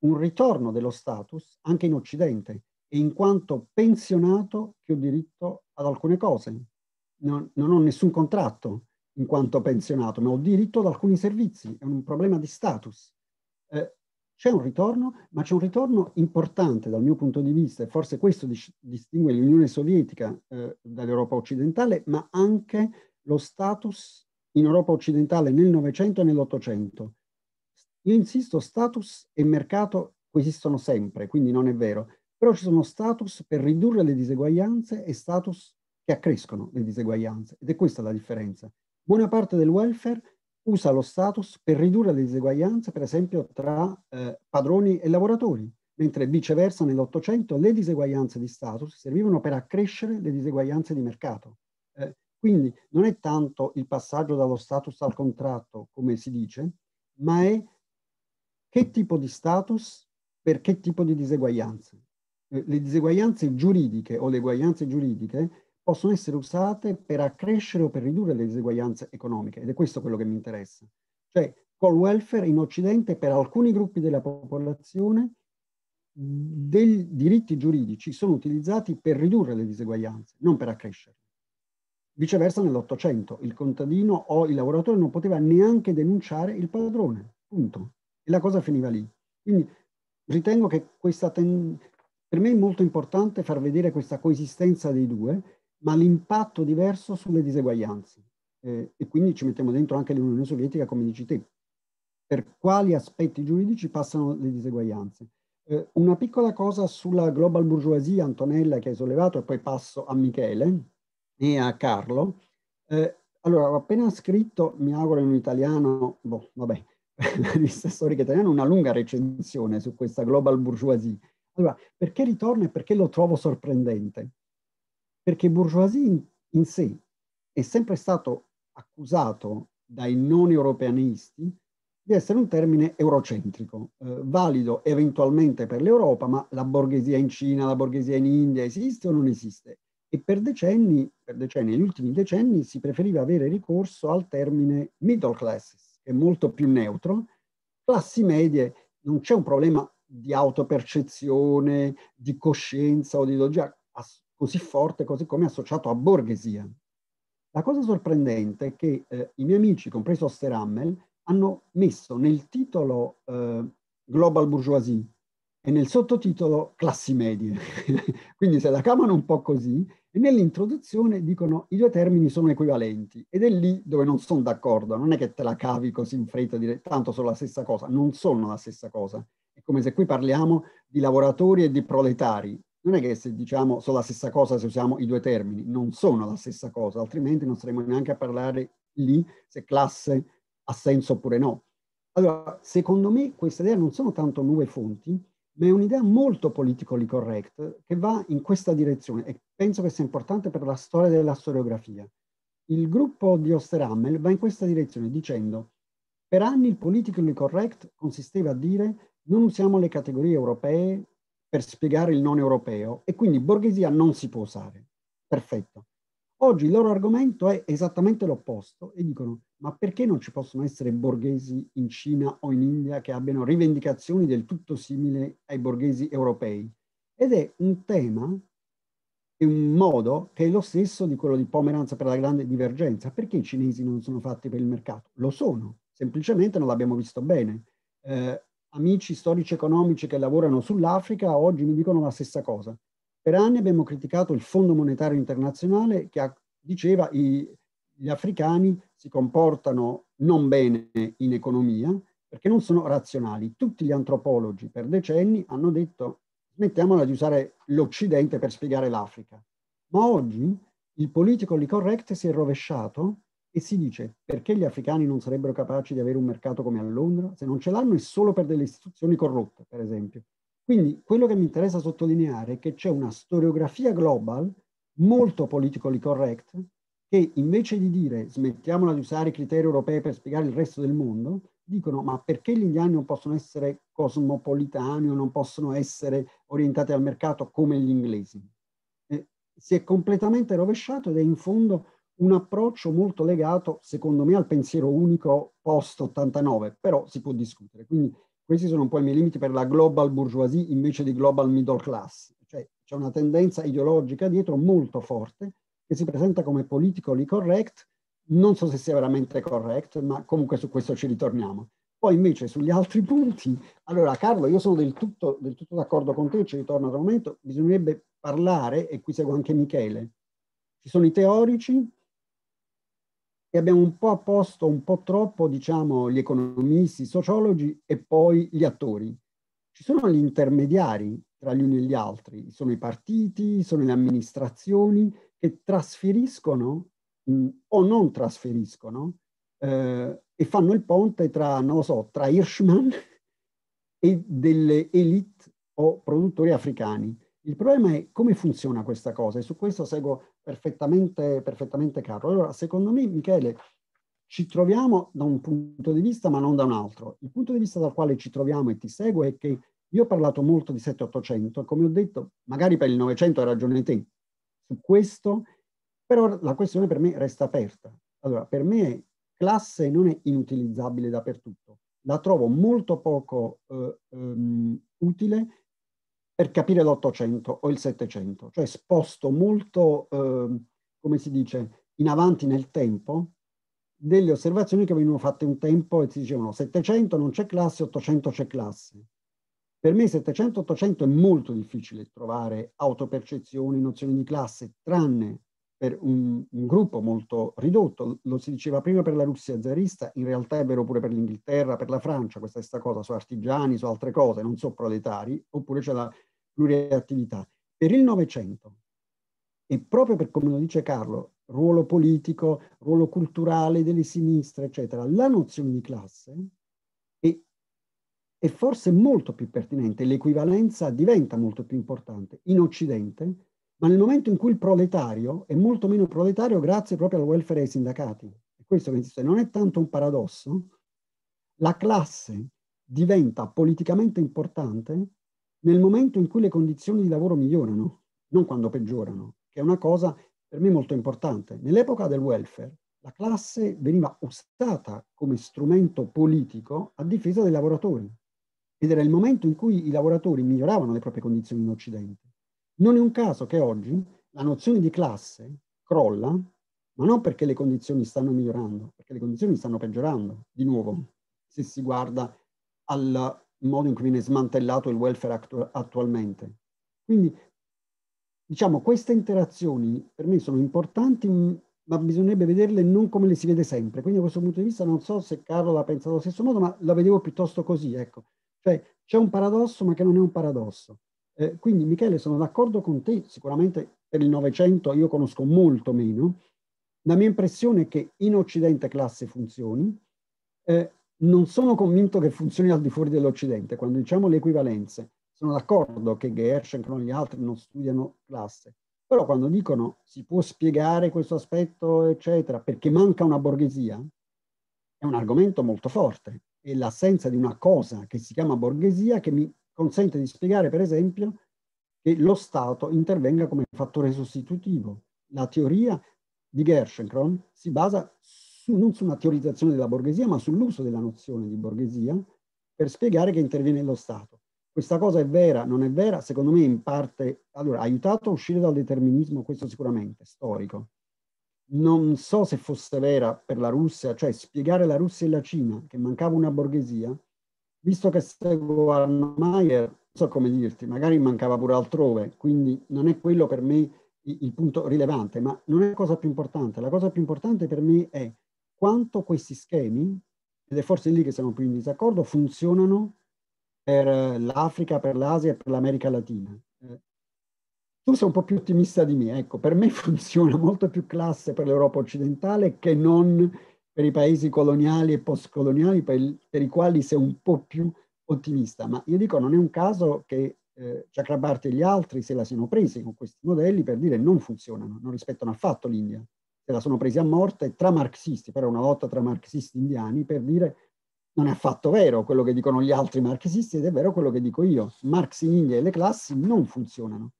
un ritorno dello status anche in Occidente e in quanto pensionato che ho diritto ad alcune cose. Non, non ho nessun contratto in quanto pensionato, ma ho diritto ad alcuni servizi, è un problema di status. Eh, c'è un ritorno, ma c'è un ritorno importante dal mio punto di vista, e forse questo dis- distingue l'Unione Sovietica eh, dall'Europa occidentale, ma anche lo status in Europa occidentale nel Novecento e nell'Ottocento. Io insisto, status e mercato coesistono sempre, quindi non è vero, però ci sono status per ridurre le diseguaglianze e status che accrescono le diseguaglianze, ed è questa la differenza. Buona parte del welfare usa lo status per ridurre le diseguaglianze, per esempio, tra eh, padroni e lavoratori, mentre viceversa nell'Ottocento le diseguaglianze di status servivano per accrescere le diseguaglianze di mercato. Eh, quindi non è tanto il passaggio dallo status al contratto, come si dice, ma è che tipo di status per che tipo di diseguaglianze. Eh, le diseguaglianze giuridiche o le eguaglianze giuridiche possono essere usate per accrescere o per ridurre le diseguaglianze economiche ed è questo quello che mi interessa. Cioè col welfare in Occidente per alcuni gruppi della popolazione dei diritti giuridici sono utilizzati per ridurre le diseguaglianze, non per accrescerle. Viceversa nell'Ottocento il contadino o il lavoratore non poteva neanche denunciare il padrone, punto. E la cosa finiva lì. Quindi ritengo che questa ten... per me è molto importante far vedere questa coesistenza dei due ma l'impatto diverso sulle diseguaglianze. Eh, e quindi ci mettiamo dentro anche l'Unione Sovietica, come dici te. Per quali aspetti giuridici passano le diseguaglianze? Eh, una piccola cosa sulla global bourgeoisie, Antonella, che hai sollevato, e poi passo a Michele e a Carlo. Eh, allora, ho appena scritto, mi auguro in italiano, boh, vabbè, la rivista storica italiana, una lunga recensione su questa global bourgeoisie. Allora, perché ritorna e perché lo trovo sorprendente? perché bourgeoisie in, in sé è sempre stato accusato dai non europeanisti di essere un termine eurocentrico, eh, valido eventualmente per l'Europa, ma la borghesia in Cina, la borghesia in India esiste o non esiste? E per decenni, per decenni, negli ultimi decenni, si preferiva avere ricorso al termine middle classes, che è molto più neutro, classi medie, non c'è un problema di autopercezione, di coscienza o di ideologia, ass- così forte, così come associato a borghesia. La cosa sorprendente è che eh, i miei amici, compreso Sterammel, hanno messo nel titolo eh, Global Bourgeoisie e nel sottotitolo Classi medie. Quindi se la cavano un po' così e nell'introduzione dicono i due termini sono equivalenti ed è lì dove non sono d'accordo, non è che te la cavi così in fretta dire tanto sono la stessa cosa, non sono la stessa cosa. È come se qui parliamo di lavoratori e di proletari, non è che se diciamo sono la stessa cosa se usiamo i due termini, non sono la stessa cosa, altrimenti non saremmo neanche a parlare lì se classe ha senso oppure no. Allora, secondo me questa idea non sono tanto nuove fonti, ma è un'idea molto politically correct che va in questa direzione e penso che sia importante per la storia della storiografia. Il gruppo di Osterhammel va in questa direzione dicendo per anni il politically correct consisteva a dire non usiamo le categorie europee per spiegare il non europeo e quindi borghesia non si può usare. Perfetto. Oggi il loro argomento è esattamente l'opposto e dicono ma perché non ci possono essere borghesi in Cina o in India che abbiano rivendicazioni del tutto simili ai borghesi europei? Ed è un tema e un modo che è lo stesso di quello di Pomeranza per la grande divergenza. Perché i cinesi non sono fatti per il mercato? Lo sono, semplicemente non l'abbiamo visto bene. Eh, amici storici economici che lavorano sull'Africa oggi mi dicono la stessa cosa. Per anni abbiamo criticato il Fondo Monetario Internazionale che diceva che gli africani si comportano non bene in economia perché non sono razionali. Tutti gli antropologi per decenni hanno detto smettiamola di usare l'Occidente per spiegare l'Africa. Ma oggi il politically correct si è rovesciato e si dice perché gli africani non sarebbero capaci di avere un mercato come a Londra? Se non ce l'hanno è solo per delle istituzioni corrotte, per esempio. Quindi quello che mi interessa sottolineare è che c'è una storiografia global molto politically correct che invece di dire smettiamola di usare i criteri europei per spiegare il resto del mondo, dicono ma perché gli indiani non possono essere cosmopolitani o non possono essere orientati al mercato come gli inglesi? Eh, si è completamente rovesciato ed è in fondo un approccio molto legato, secondo me, al pensiero unico post-89, però si può discutere. Quindi questi sono un po' i miei limiti per la global bourgeoisie invece di global middle class. Cioè c'è una tendenza ideologica dietro molto forte che si presenta come politically correct, non so se sia veramente correct, ma comunque su questo ci ritorniamo. Poi invece sugli altri punti, allora Carlo, io sono del tutto, del tutto d'accordo con te, ci ritorno tra un momento, bisognerebbe parlare, e qui seguo anche Michele, ci sono i teorici, e abbiamo un po' posto un po' troppo, diciamo, gli economisti, i sociologi e poi gli attori. Ci sono gli intermediari tra gli uni e gli altri, sono i partiti, sono le amministrazioni che trasferiscono mh, mm, o non trasferiscono eh, e fanno il ponte tra, non lo so, tra Hirschman e delle elite o produttori africani. Il problema è come funziona questa cosa e su questo seguo perfettamente, perfettamente chiaro. Allora, secondo me, Michele, ci troviamo da un punto di vista, ma non da un altro. Il punto di vista dal quale ci troviamo e ti seguo è che io ho parlato molto di 7 come ho detto, magari per il 900 hai ragione te su questo, però la questione per me resta aperta. Allora, per me classe non è inutilizzabile dappertutto, la trovo molto poco eh, um, utile per capire l'Ottocento o il Settecento, cioè sposto molto, eh, come si dice, in avanti nel tempo delle osservazioni che venivano fatte un tempo e si dicevano Settecento non c'è classe, 800 c'è classe. Per me settecento 800 è molto difficile trovare autopercezioni, nozioni di classe, tranne per un, un, gruppo molto ridotto, lo si diceva prima per la Russia zarista, in realtà è vero pure per l'Inghilterra, per la Francia, questa stessa cosa su artigiani, su altre cose, non so proletari, oppure c'è la, pluriattività. Per il Novecento, e proprio per come lo dice Carlo, ruolo politico, ruolo culturale delle sinistre, eccetera, la nozione di classe è, è forse molto più pertinente, l'equivalenza diventa molto più importante in Occidente, ma nel momento in cui il proletario è molto meno proletario grazie proprio al welfare dei sindacati. E questo non è tanto un paradosso, la classe diventa politicamente importante nel momento in cui le condizioni di lavoro migliorano, non quando peggiorano, che è una cosa per me molto importante. Nell'epoca del welfare la classe veniva usata come strumento politico a difesa dei lavoratori ed era il momento in cui i lavoratori miglioravano le proprie condizioni in Occidente. Non è un caso che oggi la nozione di classe crolla, ma non perché le condizioni stanno migliorando, perché le condizioni stanno peggiorando di nuovo, se si guarda al il modo in cui viene smantellato il welfare attu attualmente. Quindi, diciamo, queste interazioni per me sono importanti, mm, ma bisognerebbe vederle non come le si vede sempre. Quindi da questo punto di vista non so se Carlo l'ha pensato allo stesso modo, ma la vedevo piuttosto così, ecco. Cioè, c'è un paradosso, ma che non è un paradosso. Eh, quindi, Michele, sono d'accordo con te, sicuramente per il Novecento io conosco molto meno. La mia impressione è che in Occidente classe funzioni, eh, non sono convinto che funzioni al di fuori dell'Occidente. Quando diciamo le equivalenze, sono d'accordo che Gerschenkron e gli altri non studiano classe, però quando dicono si può spiegare questo aspetto, eccetera, perché manca una borghesia, è un argomento molto forte. È l'assenza di una cosa che si chiama borghesia che mi consente di spiegare, per esempio, che lo Stato intervenga come fattore sostitutivo. La teoria di Gerschenkron si basa su su, non su una teorizzazione della borghesia, ma sull'uso della nozione di borghesia per spiegare che interviene lo Stato. Questa cosa è vera, non è vera, secondo me in parte, allora, ha aiutato a uscire dal determinismo, questo sicuramente, storico. Non so se fosse vera per la Russia, cioè spiegare la Russia e la Cina che mancava una borghesia, visto che seguo Arnmaier, non so come dirti, magari mancava pure altrove, quindi non è quello per me il punto rilevante, ma non è la cosa più importante. La cosa più importante per me è quanto questi schemi, ed è forse lì che siamo più in disaccordo, funzionano per eh, l'Africa, per l'Asia e per l'America Latina. Eh, tu sei un po' più ottimista di me, ecco, per me funziona molto più classe per l'Europa occidentale che non per i paesi coloniali e postcoloniali per, il, per i quali sei un po' più ottimista. Ma io dico, non è un caso che eh, Chakrabarti e gli altri se la siano presi con questi modelli per dire non funzionano, non rispettano affatto l'India se la sono presa a morte, tra marxisti, però una lotta tra marxisti indiani, per dire non è affatto vero quello che dicono gli altri marxisti ed è vero quello che dico io. Marx in India e le classi non funzionano.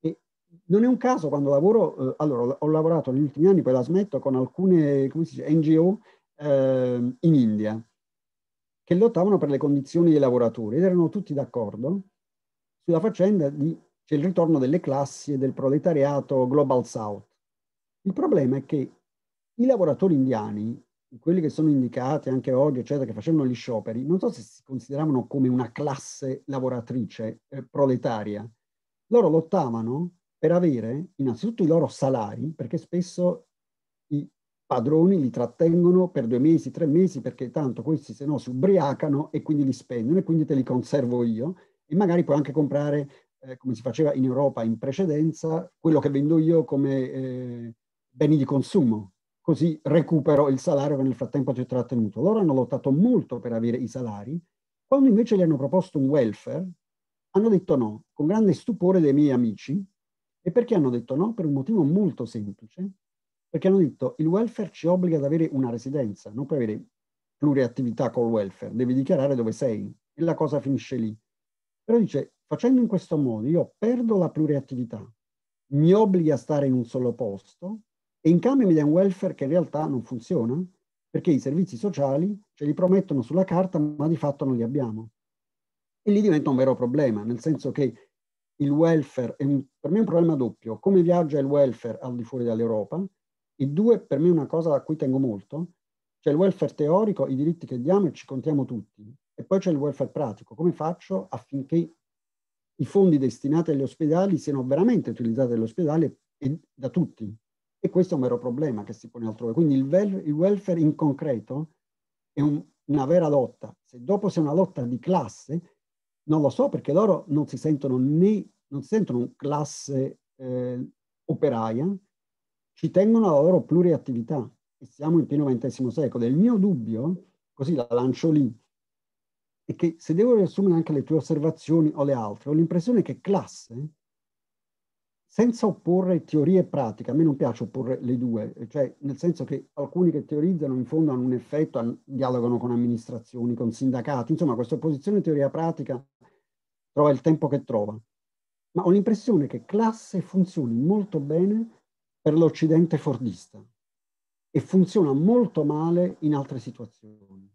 E non è un caso quando lavoro, eh, allora ho lavorato negli ultimi anni, poi la smetto, con alcune dice, NGO eh, in India che lottavano per le condizioni dei lavoratori ed erano tutti d'accordo sulla faccenda di, c'è il ritorno delle classi e del proletariato Global South il problema è che i lavoratori indiani, quelli che sono indicati anche oggi, eccetera, che facevano gli scioperi, non so se si consideravano come una classe lavoratrice eh, proletaria. Loro lottavano per avere innanzitutto i loro salari, perché spesso i padroni li trattengono per due mesi, tre mesi, perché tanto questi se no si ubriacano e quindi li spendono e quindi te li conservo io e magari puoi anche comprare, eh, come si faceva in Europa in precedenza, quello che vendo io come eh, beni di consumo, così recupero il salario che nel frattempo ti ho trattenuto. Loro hanno lottato molto per avere i salari, quando invece gli hanno proposto un welfare, hanno detto no, con grande stupore dei miei amici. E perché hanno detto no? Per un motivo molto semplice, perché hanno detto il welfare ci obbliga ad avere una residenza, non puoi avere pluriattività col welfare, devi dichiarare dove sei e la cosa finisce lì. Però dice, facendo in questo modo io perdo la pluriattività, mi obbliga a stare in un solo posto, e in cambio mi dai un welfare che in realtà non funziona, perché i servizi sociali ce li promettono sulla carta, ma di fatto non li abbiamo. E lì diventa un vero problema, nel senso che il welfare è un, per me è un problema doppio. Come viaggia il welfare al di fuori dall'Europa? E due, per me è una cosa a cui tengo molto, c'è il welfare teorico, i diritti che diamo e ci contiamo tutti, e poi c'è il welfare pratico. Come faccio affinché i fondi destinati agli ospedali siano veramente utilizzati dagli ospedali e da tutti? E questo è un vero problema che si pone altrove. Quindi il, vel- il welfare in concreto è un, una vera lotta. Se dopo c'è una lotta di classe, non lo so perché loro non si sentono né, non si sentono classe eh, operaia, ci tengono alla loro pluriattività e siamo in pieno XX secolo. E il mio dubbio, così la lancio lì, è che se devo riassumere anche le tue osservazioni o le altre, ho l'impressione che classe senza opporre teoria e pratica, a me non piace opporre le due, cioè nel senso che alcuni che teorizzano in fondo hanno un effetto, dialogano con amministrazioni, con sindacati, insomma questa opposizione teoria-pratica trova il tempo che trova. Ma ho l'impressione che classe funzioni molto bene per l'Occidente fordista e funziona molto male in altre situazioni.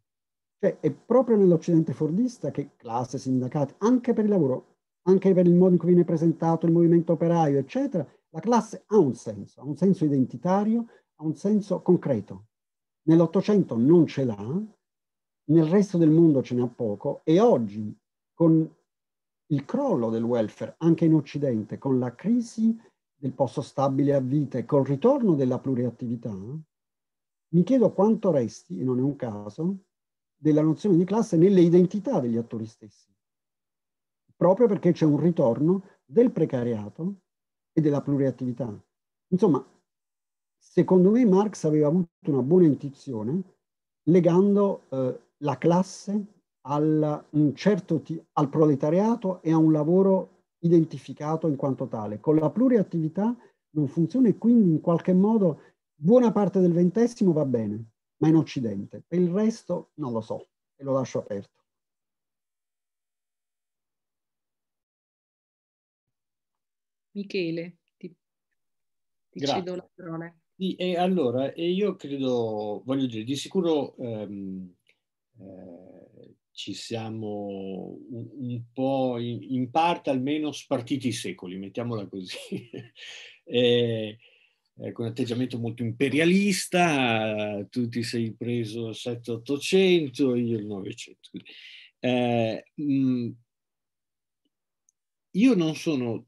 Cioè è proprio nell'Occidente fordista che classe, sindacati, anche per il lavoro, anche per il modo in cui viene presentato il movimento operaio, eccetera, la classe ha un senso, ha un senso identitario, ha un senso concreto. Nell'Ottocento non ce l'ha, nel resto del mondo ce n'ha poco e oggi con il crollo del welfare anche in Occidente, con la crisi del posto stabile a vita e col ritorno della pluriattività, mi chiedo quanto resti, e non è un caso, della nozione di classe nelle identità degli attori stessi proprio perché c'è un ritorno del precariato e della pluriattività. Insomma, secondo me Marx aveva avuto una buona intuizione legando eh, la classe al, certo al proletariato e a un lavoro identificato in quanto tale. Con la pluriattività non funziona e quindi in qualche modo buona parte del ventesimo va bene, ma in Occidente. Per il resto non lo so e lo lascio aperto. Michele, ti, ti cedo la parola. Sì, e allora, io credo, voglio dire, di sicuro ehm, eh, ci siamo un, un po', in, in, parte almeno, spartiti i secoli, mettiamola così. eh, con un atteggiamento molto imperialista, tu ti sei preso 7-800, io il 900. Eh, mh, io non sono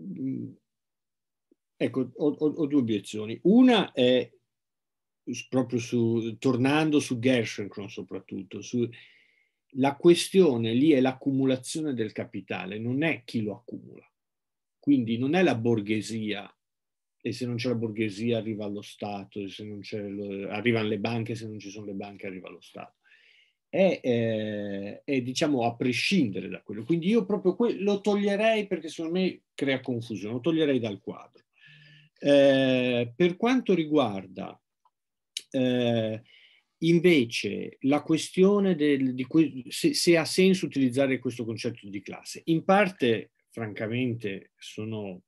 Mm. Ecco, ho, ho, ho, due obiezioni. Una è proprio su, tornando su Gerschenkron soprattutto, su, la questione lì è l'accumulazione del capitale, non è chi lo accumula. Quindi non è la borghesia e se non c'è la borghesia arriva allo Stato, e se non c'è lo, arrivano le banche, se non ci sono le banche arriva lo Stato è, eh, è, diciamo a prescindere da quello. Quindi io proprio que- lo toglierei perché secondo me crea confusione, lo toglierei dal quadro. Eh, per quanto riguarda eh, invece la questione del, di que- se, se ha senso utilizzare questo concetto di classe, in parte francamente sono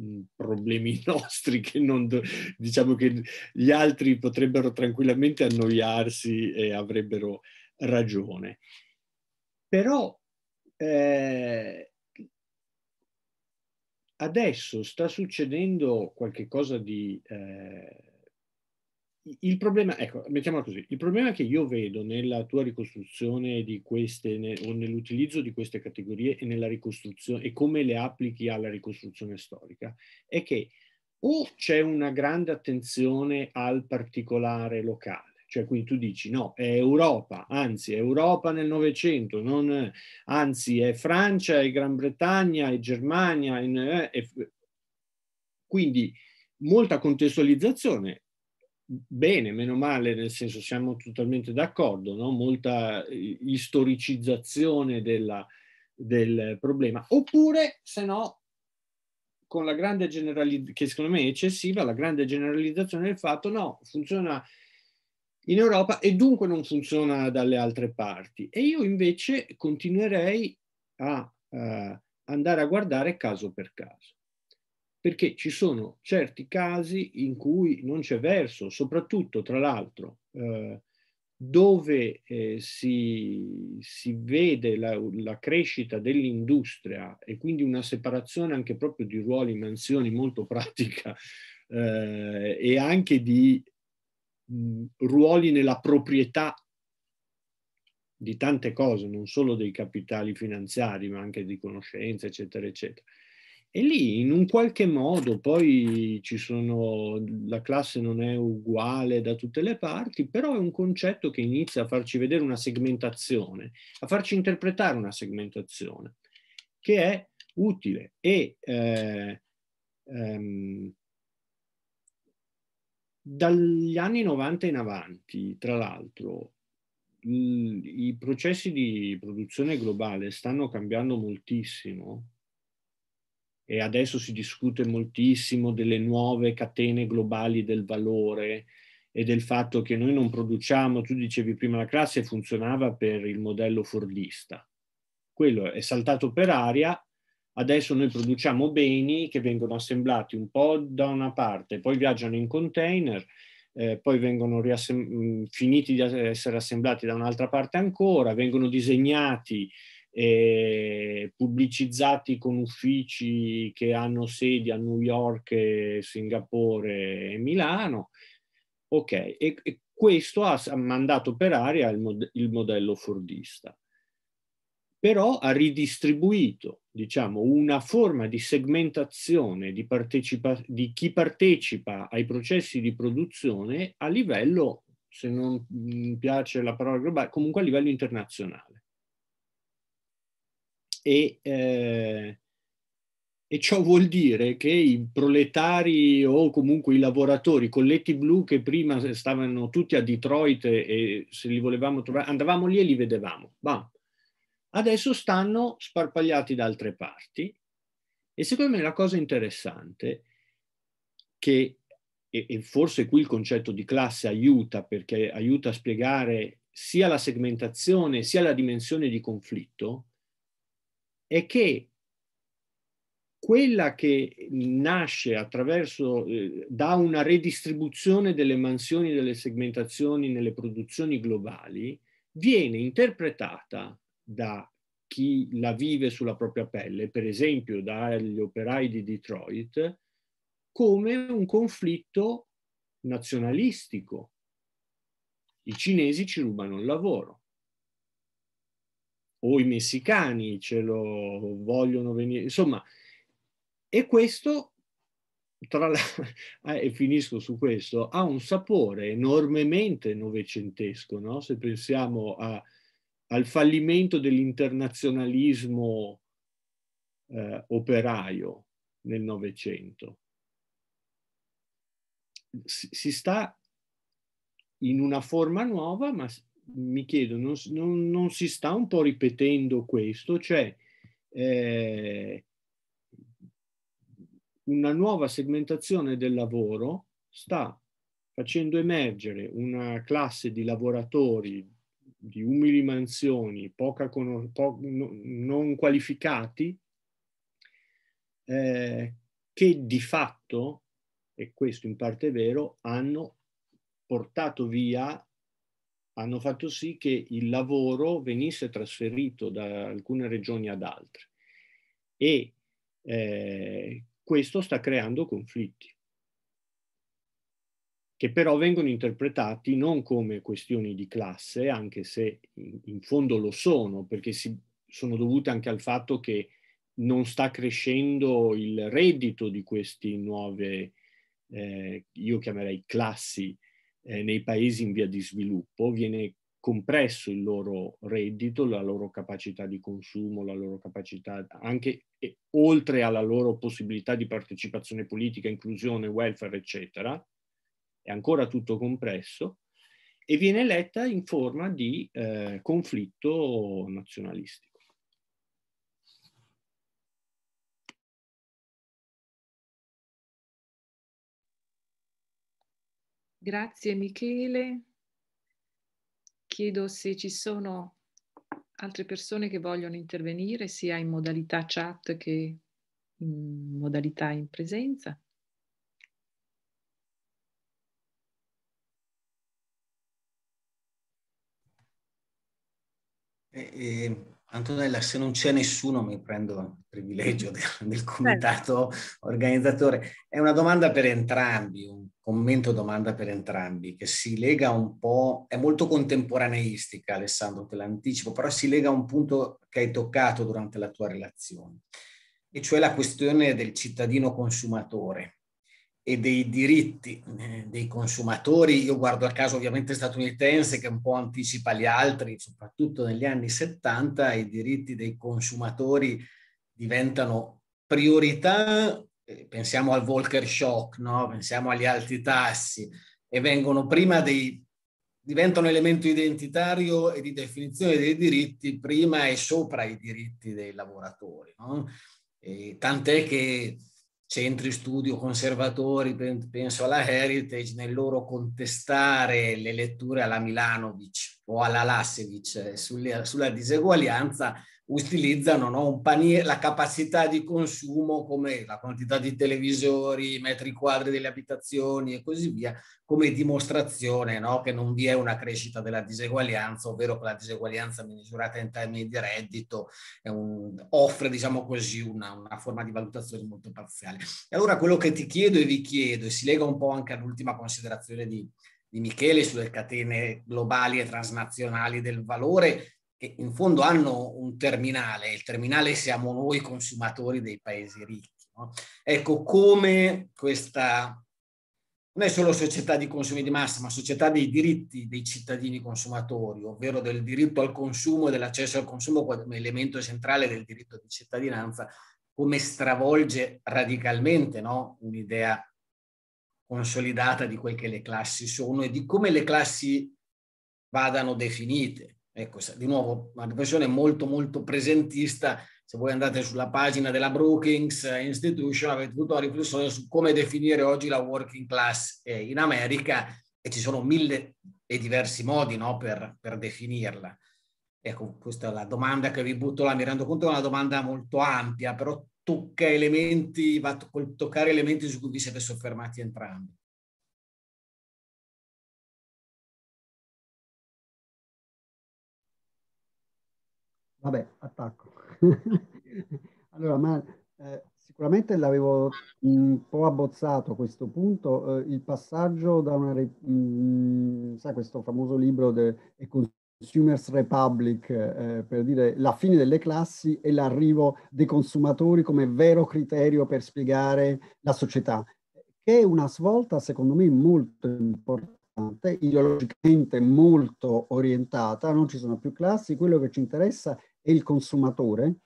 Mm, problemi nostri che non do, diciamo che gli altri potrebbero tranquillamente annoiarsi e avrebbero ragione. Però eh, adesso sta succedendo qualcosa di eh, il problema, ecco, mettiamola così, il problema che io vedo nella tua ricostruzione di queste, ne, o nell'utilizzo di queste categorie e nella ricostruzione, e come le applichi alla ricostruzione storica, è che o c'è una grande attenzione al particolare locale, cioè quindi tu dici no, è Europa, anzi è Europa nel Novecento, anzi è Francia, è Gran Bretagna, è Germania, eh, è, è, quindi molta contestualizzazione bene, meno male, nel senso siamo totalmente d'accordo, no? molta istoricizzazione della, del problema, oppure se no con la grande generalizzazione, che secondo me è eccessiva, la grande generalizzazione del fatto no, funziona in Europa e dunque non funziona dalle altre parti. E io invece continuerei a uh, andare a guardare caso per caso perché ci sono certi casi in cui non c'è verso, soprattutto tra l'altro eh, dove eh, si, si, vede la, la crescita dell'industria e quindi una separazione anche proprio di ruoli, mansioni molto pratica eh, e anche di mh, ruoli nella proprietà di tante cose, non solo dei capitali finanziari, ma anche di conoscenza, eccetera, eccetera. E lì in un qualche modo poi ci sono, la classe non è uguale da tutte le parti, però è un concetto che inizia a farci vedere una segmentazione, a farci interpretare una segmentazione, che è utile e eh, ehm, dagli anni 90 in avanti, tra l'altro, i processi di produzione globale stanno cambiando moltissimo e adesso si discute moltissimo delle nuove catene globali del valore e del fatto che noi non produciamo, tu dicevi prima la classe funzionava per il modello fordista, quello è saltato per aria, adesso noi produciamo beni che vengono assemblati un po' da una parte, poi viaggiano in container, eh, poi vengono mm, finiti di essere assemblati da un'altra parte ancora, vengono disegnati eh, pubblicizzati con uffici che hanno sedi a New York, Singapore e Milano. Ok, e, e questo ha mandato per aria il, mod- il modello fordista però ha ridistribuito diciamo, una forma di segmentazione di, partecipa- di, chi partecipa ai processi di produzione a livello, se non mm, piace la parola globale, comunque a livello internazionale e, eh, e ciò vuol dire che i proletari o comunque i lavoratori, i colletti blu che prima stavano tutti a Detroit e se li volevamo trovare, andavamo lì e li vedevamo. Bam. Adesso stanno sparpagliati da altre parti e secondo me la cosa interessante che, e forse qui il concetto di classe aiuta perché aiuta a spiegare sia la segmentazione sia la dimensione di conflitto, è che quella che nasce attraverso, eh, da una redistribuzione delle mansioni e delle segmentazioni nelle produzioni globali, viene interpretata da chi la vive sulla propria pelle, per esempio dagli operai di Detroit, come un conflitto nazionalistico. I cinesi ci rubano il lavoro o i messicani ce lo vogliono venire, insomma, e questo, tra la, eh, e finisco su questo, ha un sapore enormemente novecentesco, no? se pensiamo a, al fallimento dell'internazionalismo eh, operaio nel Novecento. Si, si sta in una forma nuova, ma mi chiedo, non, non, non, si sta un po' ripetendo questo? Cioè, eh, una nuova segmentazione del lavoro sta facendo emergere una classe di lavoratori di umili mansioni, poca con, po, no, non qualificati, eh, che di fatto, e questo in parte è vero, hanno portato via hanno fatto sì che il lavoro venisse trasferito da alcune regioni ad altre e eh, questo sta creando conflitti che però vengono interpretati non come questioni di classe, anche se in, in fondo lo sono, perché si, sono dovute anche al fatto che non sta crescendo il reddito di queste nuove, eh, io chiamerei classi eh, nei paesi in via di sviluppo, viene compresso il loro reddito, la loro capacità di consumo, la loro capacità anche e, oltre alla loro possibilità di partecipazione politica, inclusione, welfare, eccetera, è ancora tutto compresso e viene letta in forma di eh, conflitto nazionalista. Grazie Michele. Chiedo se ci sono altre persone che vogliono intervenire sia in modalità chat che in modalità in presenza. Eh, eh, Antonella, se non c'è nessuno mi prendo il privilegio del, del comitato organizzatore. È una domanda per entrambi, un commento domanda per entrambi, che si lega un po', è molto contemporaneistica Alessandro, te l'anticipo, però si lega a un punto che hai toccato durante la tua relazione, e cioè la questione del cittadino consumatore e dei diritti eh, dei consumatori. Io guardo a caso ovviamente statunitense che un po' anticipa gli altri, soprattutto negli anni 70 i diritti dei consumatori diventano priorità eh, pensiamo al Volcker Shock, no? pensiamo agli alti tassi, e vengono prima dei diventano elemento identitario e di definizione dei diritti prima e sopra i diritti dei lavoratori. No? tant'è che centri studio conservatori, penso alla Heritage, nel loro contestare le letture alla Milanovic o alla Lassevic eh, sulla diseguaglianza, utilizzano no? un paniere, la capacità di consumo come la quantità di televisori, i metri quadri delle abitazioni e così via, come dimostrazione no? che non vi è una crescita della diseguaglianza, ovvero che la diseguaglianza misurata in termini di reddito un, offre, diciamo così, una, una, forma di valutazione molto parziale. E allora quello che ti chiedo e vi chiedo, e si lega un po' anche all'ultima considerazione di, di Michele sulle catene globali e transnazionali del valore, che in fondo hanno un terminale, il terminale siamo noi consumatori dei paesi ricchi. No? Ecco come questa non è solo società di consumi di massa, ma società dei diritti dei cittadini consumatori, ovvero del diritto al consumo e dell'accesso al consumo come elemento centrale del diritto di cittadinanza, come stravolge radicalmente no? un'idea consolidata di quel che le classi sono e di come le classi vadano definite. Ecco, di nuovo, una professione molto, molto presentista. Se voi andate sulla pagina della Brookings Institution, avete tutta una riflessione su come definire oggi la working class eh, in America e ci sono mille e diversi modi no, per, per definirla. Ecco, questa è la domanda che vi butto là, mi rendo conto che è una domanda molto ampia, però tocca elementi, va a toccare elementi su cui vi siete soffermati entrambi. vabbè, attacco. allora, ma eh, sicuramente l'avevo mm, un po' abbozzato questo punto, eh, il passaggio da una, mh, mm, sai, questo famoso libro de, Consumers Republic, eh, per dire la fine delle classi e l'arrivo dei consumatori come vero criterio per spiegare la società, che è una svolta secondo me molto importante, ideologicamente molto orientata, non ci sono più classi, quello che ci interessa e il consumatore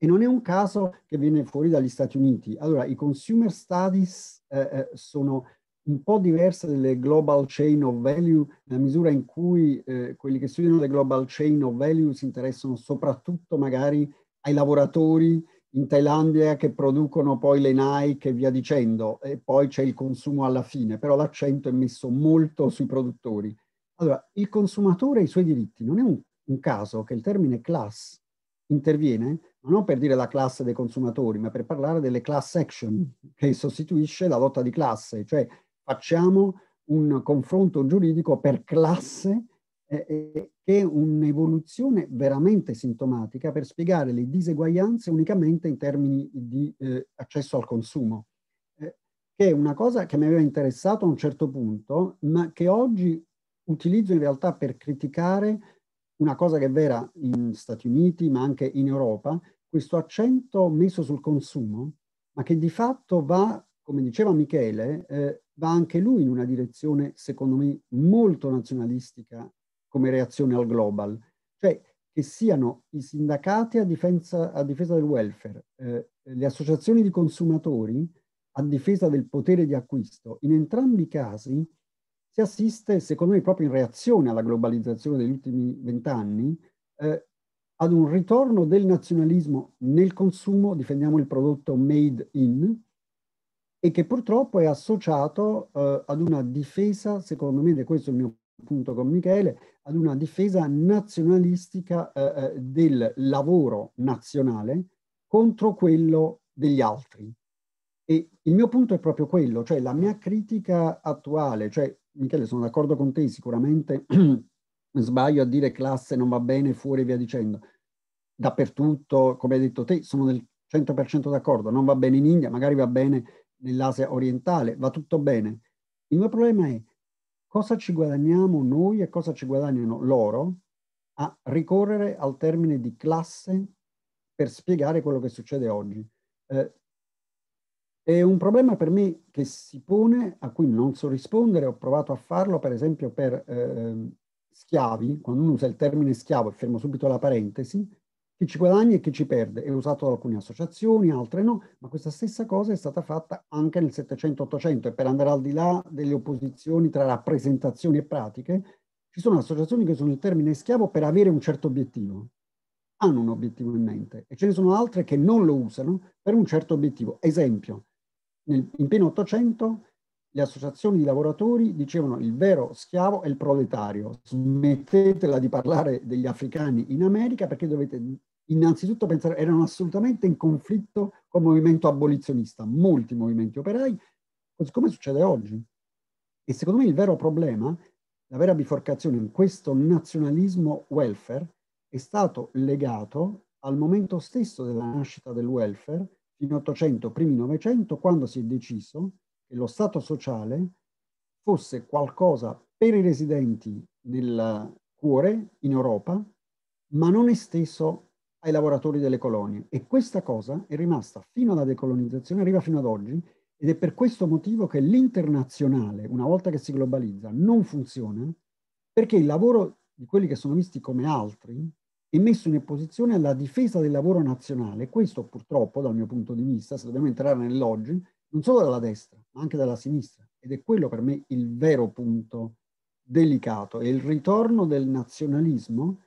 e non è un caso che viene fuori dagli Stati Uniti. Allora, i consumer studies eh, eh sono un po' diverse dalle global chain of value, nella misura in cui eh, quelli che studiano le global chain of value si interessano soprattutto magari ai lavoratori in Thailandia che producono poi le Nike e via dicendo, e poi c'è il consumo alla fine, però l'accento è messo molto sui produttori. Allora, il consumatore e i suoi diritti, non è un, un caso che il termine class interviene non per dire la classe dei consumatori, ma per parlare delle class action che sostituisce la lotta di classe, cioè facciamo un confronto giuridico per classe eh, eh, che è un'evoluzione veramente sintomatica per spiegare le diseguaglianze unicamente in termini di eh, accesso al consumo, eh, che è una cosa che mi aveva interessato a un certo punto, ma che oggi utilizzo in realtà per criticare una cosa che è vera negli Stati Uniti, ma anche in Europa, questo accento messo sul consumo, ma che di fatto va, come diceva Michele, eh, va anche lui in una direzione, secondo me, molto nazionalistica come reazione al global. Cioè che siano i sindacati a difesa, a difesa del welfare, eh, le associazioni di consumatori a difesa del potere di acquisto, in entrambi i casi si assiste, secondo me, proprio in reazione alla globalizzazione degli ultimi vent'anni, eh, ad un ritorno del nazionalismo nel consumo, difendiamo il prodotto made in, e che purtroppo è associato eh, ad una difesa, secondo me, questo è il mio punto con Michele, ad una difesa nazionalistica eh, eh, del lavoro nazionale contro quello degli altri. E il mio punto è proprio quello, cioè la mia critica attuale, cioè Michele, sono d'accordo con te, sicuramente sbaglio a dire classe non va bene, fuori e via dicendo. Dappertutto, come hai detto te, sono del 100% d'accordo, non va bene in India, magari va bene nell'Asia orientale, va tutto bene. Il mio problema è cosa ci guadagniamo noi e cosa ci guadagnano loro a ricorrere al termine di classe per spiegare quello che succede oggi. Eh, è un problema per me che si pone, a cui non so rispondere, ho provato a farlo per esempio per eh, schiavi, quando uno usa il termine schiavo, e fermo subito la parentesi, chi ci guadagna e chi ci perde. È usato da alcune associazioni, altre no, ma questa stessa cosa è stata fatta anche nel 700-800 e per andare al di là delle opposizioni tra rappresentazioni e pratiche, ci sono associazioni che usano il termine schiavo per avere un certo obiettivo hanno un obiettivo in mente e ce ne sono altre che non lo usano per un certo obiettivo. Esempio, nel, in pieno 800 le associazioni di lavoratori dicevano il vero schiavo è il proletario, smettetela di parlare degli africani in America perché dovete innanzitutto pensare, erano assolutamente in conflitto col movimento abolizionista, molti movimenti operai, così come succede oggi. E secondo me il vero problema, la vera biforcazione in questo nazionalismo welfare è stato legato al momento stesso della nascita del welfare fine 800, primi 900, quando si è deciso che lo Stato sociale fosse qualcosa per i residenti nel cuore, in Europa, ma non esteso ai lavoratori delle colonie. E questa cosa è rimasta fino alla decolonizzazione, arriva fino ad oggi, ed è per questo motivo che l'internazionale, una volta che si globalizza, non funziona, perché il lavoro di quelli che sono visti come altri, e messo in opposizione alla difesa del lavoro nazionale. Questo purtroppo, dal mio punto di vista, se dobbiamo entrare nell'oggi, non solo dalla destra, ma anche dalla sinistra. Ed è quello per me il vero punto delicato, è il ritorno del nazionalismo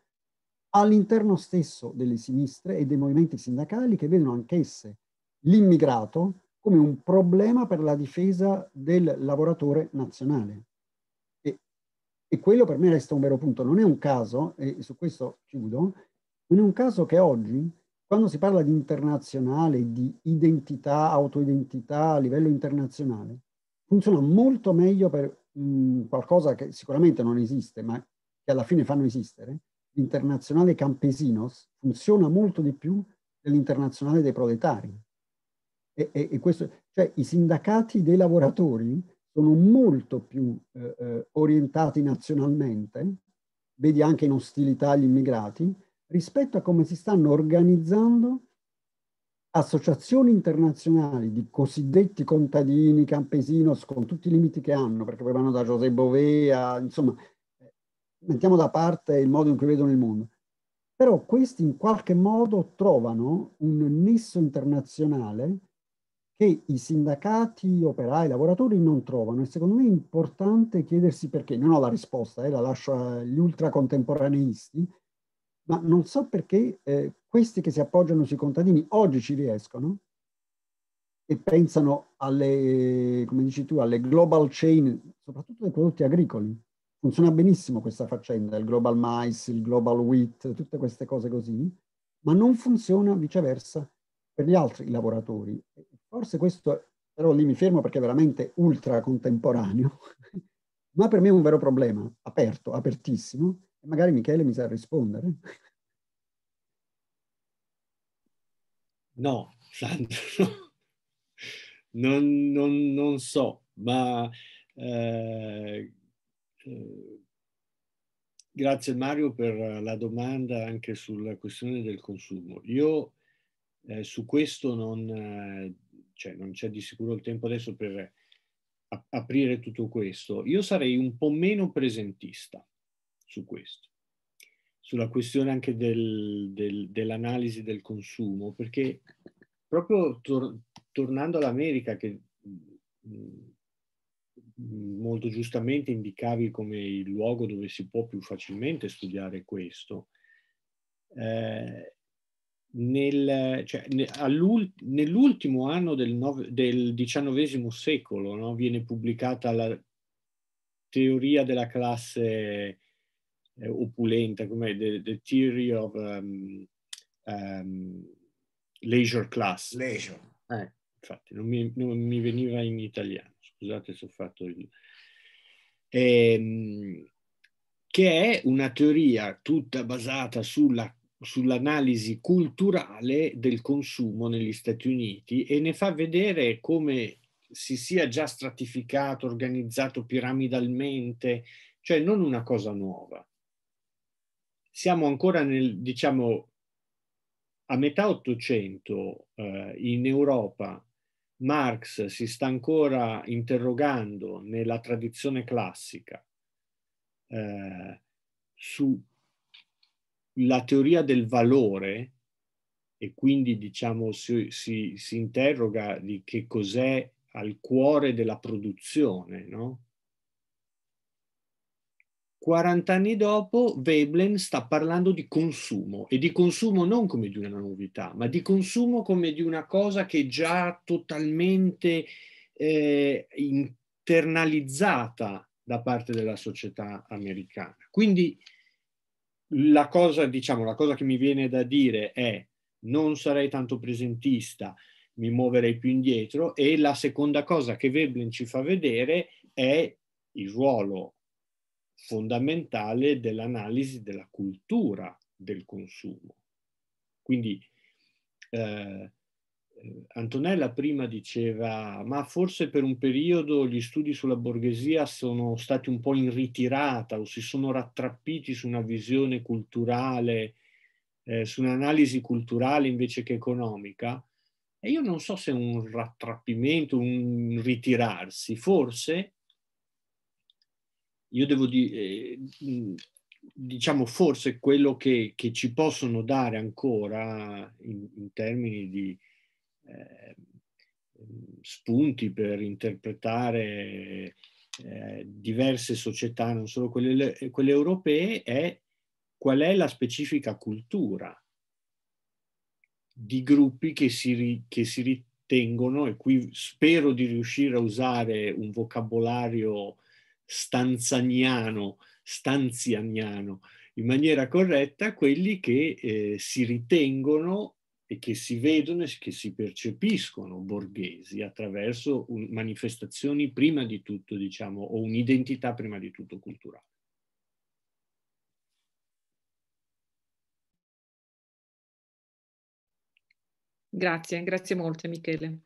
all'interno stesso delle sinistre e dei movimenti sindacali che vedono anch'esse l'immigrato come un problema per la difesa del lavoratore nazionale. E quello per me resta un vero punto. Non è un caso, e su questo chiudo, non è un caso che oggi, quando si parla di internazionale, di identità, autoidentità a livello internazionale, funziona molto meglio per mh, mm, qualcosa che sicuramente non esiste, ma che alla fine fanno esistere, l'internazionale campesinos funziona molto di più dell'internazionale dei proletari. E, e, e questo, cioè i sindacati dei lavoratori sono molto più eh, eh, orientati nazionalmente, vedi anche in ostilità agli immigrati, rispetto a come si stanno organizzando associazioni internazionali di cosiddetti contadini, campesinos, con tutti i limiti che hanno, perché poi vanno da José Bové insomma, eh, mettiamo da parte il modo in cui vedono il mondo. Però questi in qualche modo trovano un nesso internazionale che i sindacati, operai, lavoratori non trovano e secondo me è importante chiedersi perché, non ho la risposta, eh, la lascio agli ultracontemporaneisti, ma non so perché eh, questi che si appoggiano sui contadini oggi ci riescono e pensano alle, come dici tu, alle global chain, soprattutto dei prodotti agricoli. Funziona benissimo questa faccenda, il global mais, il global wheat, tutte queste cose così, ma non funziona viceversa per gli altri lavoratori. Forse questo, però lì mi fermo perché è veramente ultra contemporaneo, ma per me è un vero problema, aperto, apertissimo, e magari Michele mi sa rispondere. No, Sandro, non, non, non so, ma eh, eh, grazie Mario per la domanda anche sulla questione del consumo. Io eh, su questo non eh, cioè non c'è di sicuro il tempo adesso per aprire tutto questo, io sarei un po' meno presentista su questo, sulla questione anche del, del, dell'analisi del consumo, perché proprio tor tornando all'America che mm, molto giustamente indicavi come il luogo dove si può più facilmente studiare questo, eh, nel, cioè, nell'ultimo anno del, nove, del XIX secolo no? viene pubblicata la teoria della classe eh, opulenta, come the, the Theory of um, um, Leisure Class. Leisure. Eh, infatti, non mi, non mi, veniva in italiano, scusate se ho fatto il... Ehm, che è una teoria tutta basata sulla sull'analisi culturale del consumo negli Stati Uniti e ne fa vedere come si sia già stratificato, organizzato piramidalmente, cioè non una cosa nuova. Siamo ancora nel, diciamo, a metà Ottocento eh, in Europa Marx si sta ancora interrogando nella tradizione classica eh, su la teoria del valore, e quindi diciamo si, si, si interroga di che cos'è al cuore della produzione, no? 40 anni dopo Veblen sta parlando di consumo e di consumo non come di una novità, ma di consumo come di una cosa che è già totalmente eh, internalizzata da parte della società americana. Quindi la cosa, diciamo, la cosa che mi viene da dire è non sarei tanto presentista, mi muoverei più indietro e la seconda cosa che Veblen ci fa vedere è il ruolo fondamentale dell'analisi della cultura del consumo. Quindi eh, Antonella prima diceva, ma forse per un periodo gli studi sulla borghesia sono stati un po' in ritirata o si sono rattrappiti su una visione culturale, eh, su un'analisi culturale invece che economica. E io non so se è un rattrappimento, un ritirarsi, forse, io devo dire, eh, diciamo forse quello che, che, ci possono dare ancora in, in termini di Ehm, spunti per interpretare eh, diverse società, non solo quelle, quelle europee, è qual è la specifica cultura di gruppi che si, che si ritengono, e qui spero di riuscire a usare un vocabolario stanzaniano, stanzianiano, in maniera corretta, quelli che eh, si ritengono e che si vedono e che si percepiscono borghesi attraverso un, manifestazioni prima di tutto, diciamo, o un'identità prima di tutto culturale. Grazie, grazie molto Michele.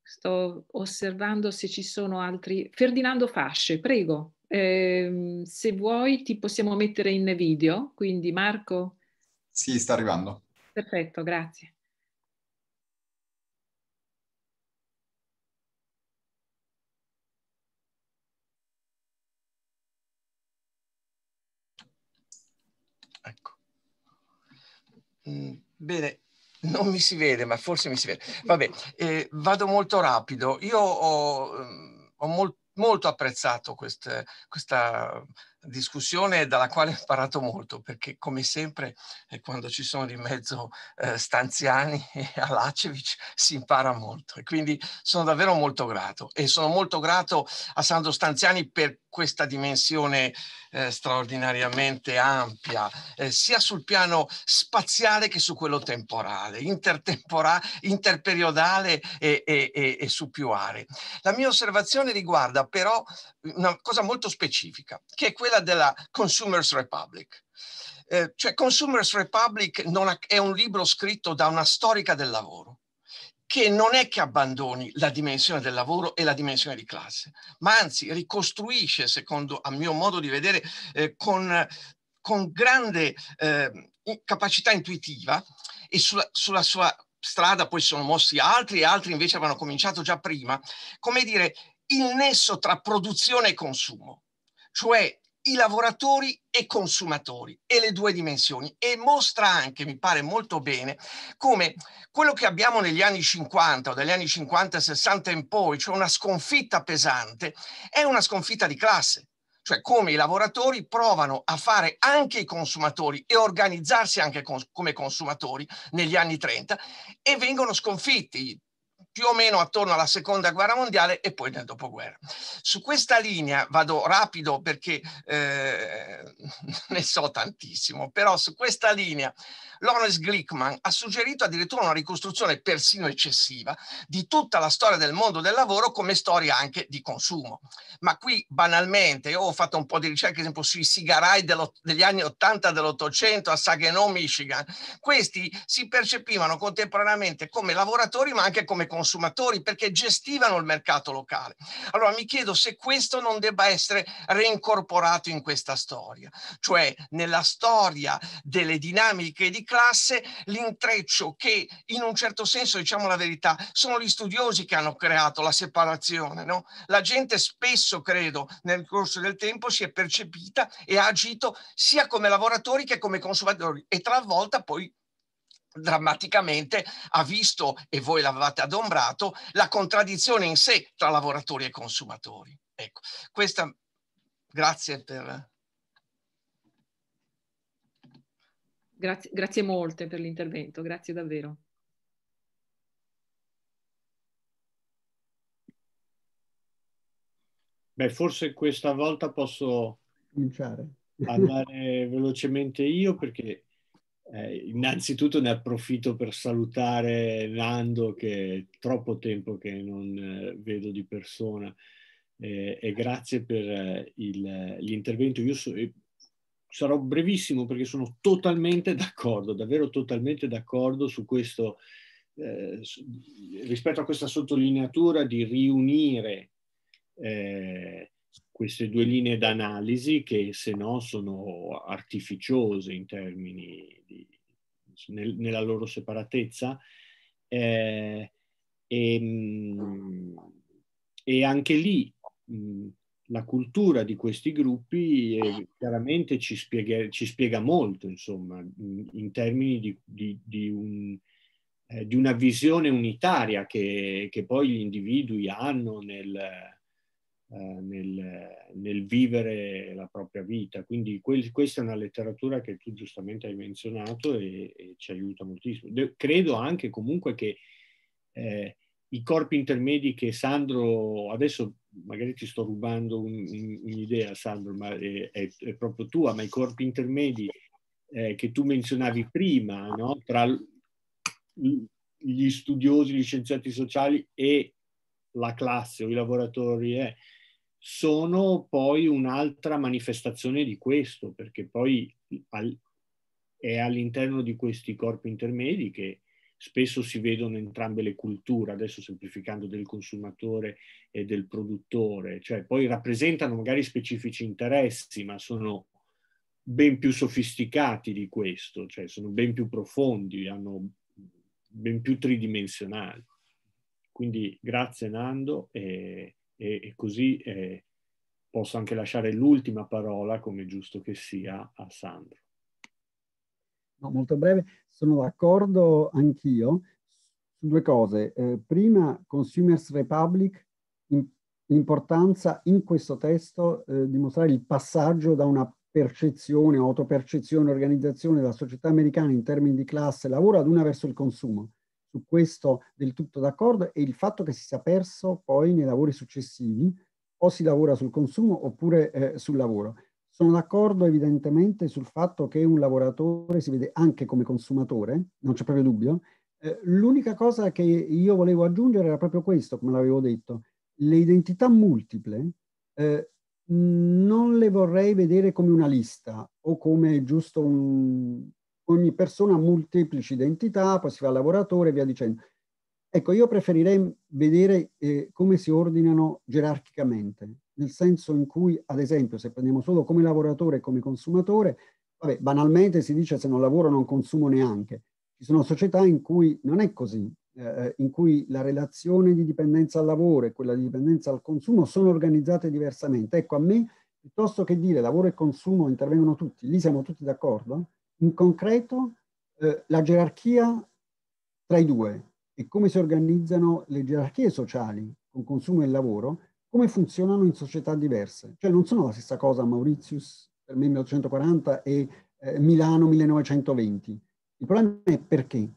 Sto osservando se ci sono altri. Ferdinando Fasce, prego. Eh, se vuoi ti possiamo mettere in video, quindi Marco sì, sta arrivando. Perfetto, grazie. Ecco. Mm, bene, non mi si vede, ma forse mi si vede. Vabbè, eh, vado molto rapido. Io ho, mm, ho molt, molto apprezzato queste, questa discussione dalla quale ho imparato molto, perché come sempre eh, quando ci sono di mezzo eh, Stanziani e Alacevic si impara molto e quindi sono davvero molto grato e sono molto grato a Sandro Stanziani per questa dimensione eh, straordinariamente ampia, eh, sia sul piano spaziale che su quello temporale, interperiodale e, e, e, e, su più aree. La mia osservazione riguarda però una cosa molto specifica, che è quella della Consumers Republic. Eh, cioè Consumers Republic ha, è un libro scritto da una storica del lavoro che non è che abbandoni la dimensione del lavoro e la dimensione di classe, ma anzi ricostruisce, secondo a mio modo di vedere, eh, con, con, grande eh, capacità intuitiva e sulla, sulla sua strada poi sono mossi altri e altri invece avevano cominciato già prima, come dire, il nesso tra produzione e consumo, cioè i lavoratori e i consumatori e le due dimensioni e mostra anche, mi pare molto bene, come quello che abbiamo negli anni 50 o dagli anni 50 e 60 in poi, cioè una sconfitta pesante, è una sconfitta di classe, cioè come i lavoratori provano a fare anche i consumatori e organizzarsi anche cons- come consumatori negli anni 30 e vengono sconfitti più o meno attorno alla seconda guerra mondiale e poi nel dopoguerra. Su questa linea vado rapido perché eh, ne so tantissimo, però su questa linea Lawrence Glickman ha suggerito addirittura una ricostruzione persino eccessiva di tutta la storia del mondo del lavoro come storia anche di consumo. Ma qui banalmente, io ho fatto un po' di ricerca, ad esempio, sui sigarai degli anni 80 dell'Ottocento a Saginaw, Michigan. Questi si percepivano contemporaneamente come lavoratori ma anche come consumatori perché gestivano il mercato locale. Allora mi chiedo se questo non debba essere reincorporato in questa storia, cioè nella storia delle dinamiche di classe l'intreccio che in un certo senso, diciamo la verità, sono gli studiosi che hanno creato la separazione. No? La gente spesso, credo, nel corso del tempo si è percepita e ha agito sia come lavoratori che come consumatori e talvolta poi drammaticamente ha visto, e voi l'avevate adombrato, la contraddizione in sé tra lavoratori e consumatori. Ecco, questa grazie per... Grazie, grazie molte per l'intervento, grazie davvero. Beh, forse questa volta posso cominciare. andare velocemente io perché eh, innanzitutto ne approfitto per salutare Nando che è troppo tempo che non eh, vedo di persona eh, e grazie per eh, eh, l'intervento. Io so, eh, sarò brevissimo perché sono totalmente d'accordo, davvero totalmente d'accordo su questo, eh, rispetto a questa sottolineatura di riunire eh, queste due linee d'analisi che se no sono artificiose in termini di, nel, nella loro separatezza. Eh, e, mm, e anche lì mh, mm, la cultura di questi gruppi è, eh. chiaramente ci spiega, ci spiega, molto, insomma, in, in termini di, di, di, un, eh, di, una visione unitaria che, che, poi gli individui hanno nel, eh, nel, nel vivere la propria vita. Quindi quel, questa è una letteratura che tu giustamente hai menzionato e, e ci aiuta moltissimo. De, credo anche comunque che... Eh, i corpi intermedi che Sandro adesso magari ti sto rubando un'idea, un, un Sandro, ma è, è, è, proprio tua, ma i corpi intermedi eh, che tu menzionavi prima, no? tra gli studiosi, gli scienziati sociali e la classe o i lavoratori, eh, sono poi un'altra manifestazione di questo, perché poi al, è all'interno di questi corpi intermedi che spesso si vedono entrambe le culture, adesso semplificando del consumatore e del produttore, cioè poi rappresentano magari specifici interessi, ma sono ben più sofisticati di questo, cioè sono ben più profondi, hanno ben più tridimensionali. Quindi grazie Nando e, e, e così eh, posso anche lasciare l'ultima parola, come giusto che sia, a Sandro. No, molto breve, sono d'accordo anch'io su due cose. Eh, prima, Consumers Republic, in, l'importanza in questo testo eh, di mostrare il passaggio da una percezione, autopercezione, organizzazione della società americana in termini di classe lavoro ad una verso il consumo. Su questo del tutto d'accordo e il fatto che si sia perso poi nei lavori successivi o si lavora sul consumo oppure eh, sul lavoro. Sono d'accordo evidentemente sul fatto che un lavoratore si vede anche come consumatore, non c'è proprio dubbio. Eh, l'unica cosa che io volevo aggiungere era proprio questo, come l'avevo detto. Le identità multiple eh, non le vorrei vedere come una lista o come giusto un... ogni persona ha molteplici identità, poi si fa lavoratore e via dicendo. Ecco, io preferirei vedere eh, come si ordinano gerarchicamente, nel senso in cui, ad esempio, se prendiamo solo come lavoratore e come consumatore, vabbè, banalmente si dice se non lavoro non consumo neanche. Ci sono società in cui non è così, eh, eh, in cui la relazione di dipendenza al lavoro e quella di dipendenza al consumo sono organizzate diversamente. Ecco, a me, piuttosto che dire lavoro e consumo intervengono tutti, lì siamo tutti d'accordo, in concreto eh, la gerarchia tra i due e come si organizzano le gerarchie sociali con consumo e lavoro come funzionano in società diverse. Cioè non sono la stessa cosa Mauritius per me 1840 e eh, Milano 1920. Il problema è perché.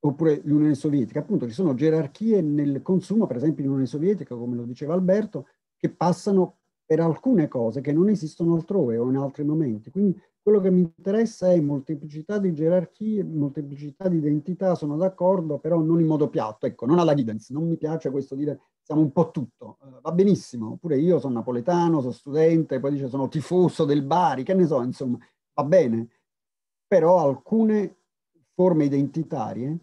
Oppure l'Unione Sovietica, appunto, ci sono gerarchie nel consumo, per esempio l'Unione Sovietica, come lo diceva Alberto, che passano per alcune cose che non esistono altrove o in altri momenti. Quindi quello che mi interessa è molteplicità di gerarchie, molteplicità di identità, sono d'accordo, però non in modo piatto, ecco, non alla guidance, non mi piace questo dire siamo un po' tutto, eh, va benissimo, pure io sono napoletano, sono studente, poi dice sono tifoso del Bari, che ne so, insomma, va bene, però alcune forme identitarie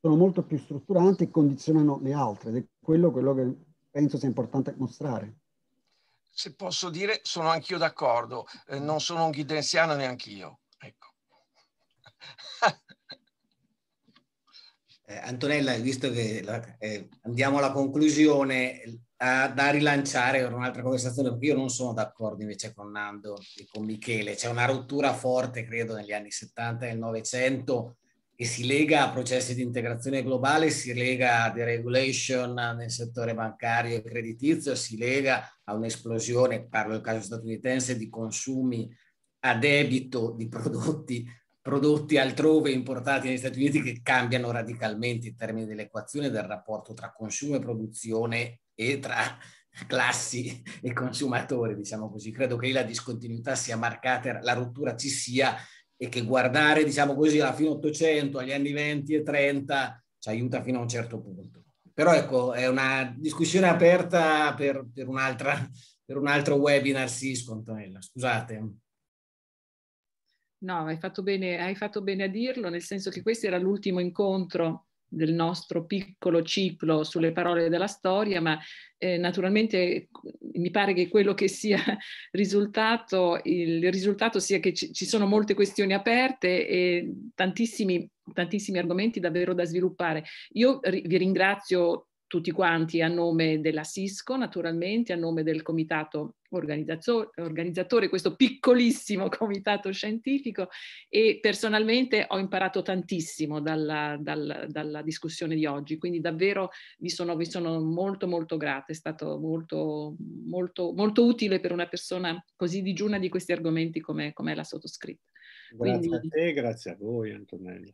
sono molto più strutturanti e condizionano le altre ed è quello, quello che penso sia importante mostrare. Se posso dire, sono anch'io d'accordo, eh, non sono un ghidenziano neanch'io, ecco. eh, Antonella, visto che la, eh, andiamo alla conclusione, eh, a, da rilanciare un'altra conversazione, perché io non sono d'accordo invece con Nando e con Michele. C'è una rottura forte, credo, negli anni 70 e nel 900 che si lega a processi di integrazione globale, si lega a deregulation nel settore bancario e creditizio, si lega a un'esplosione, parlo del caso statunitense, di consumi a debito di prodotti prodotti altrove importati negli Stati Uniti che cambiano radicalmente i termini dell'equazione del rapporto tra consumo e produzione e tra classi e consumatori, diciamo così. Credo che la discontinuità sia marcata, la rottura ci sia e che guardare, diciamo così, alla fine 800, agli anni 20 e 30 ci aiuta fino a un certo punto. Però ecco, è una discussione aperta per, per, un'altra, per un altro webinar, sì, Scontonella, scusate. No, hai fatto, bene, hai fatto bene a dirlo, nel senso che questo era l'ultimo incontro del nostro piccolo ciclo sulle parole della storia, ma eh, naturalmente mi pare che quello che sia risultato, il risultato sia che ci, ci sono molte questioni aperte e tantissimi, tantissimi argomenti davvero da sviluppare. Io ri- vi ringrazio tutti quanti a nome della Cisco, naturalmente, a nome del comitato organizzatore, organizzatore, questo piccolissimo comitato scientifico e personalmente ho imparato tantissimo dalla, dalla, dalla discussione di oggi, quindi davvero vi sono, vi sono, molto molto grata, è stato molto, molto, molto utile per una persona così digiuna di questi argomenti come, come la sottoscritta. Grazie quindi... a te, grazie a voi Antonella.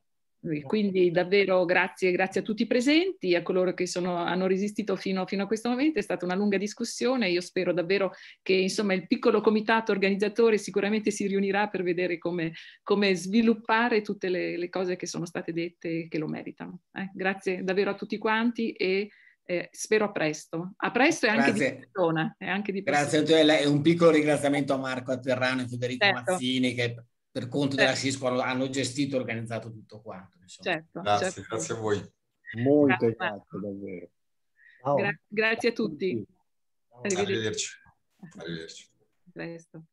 Quindi davvero grazie, grazie, a tutti i presenti, a coloro che sono, hanno resistito fino, fino, a questo momento, è stata una lunga discussione, io spero davvero che insomma, il piccolo comitato organizzatore sicuramente si riunirà per vedere come, come sviluppare tutte le, le, cose che sono state dette e che lo meritano. Eh, grazie davvero a tutti quanti e eh, spero a presto. A presto e anche grazie. di persona. Anche di persona. Grazie Antonella e un piccolo ringraziamento a Marco Atterrano e Federico certo. Mazzini che per conto certo. della Cisco hanno, hanno, gestito e organizzato tutto quanto. Certo, grazie, certo. grazie a voi. Molte grazie, davvero. Gra- grazie a tutti. Arrivederci. Arrivederci. Arrivederci. Presto.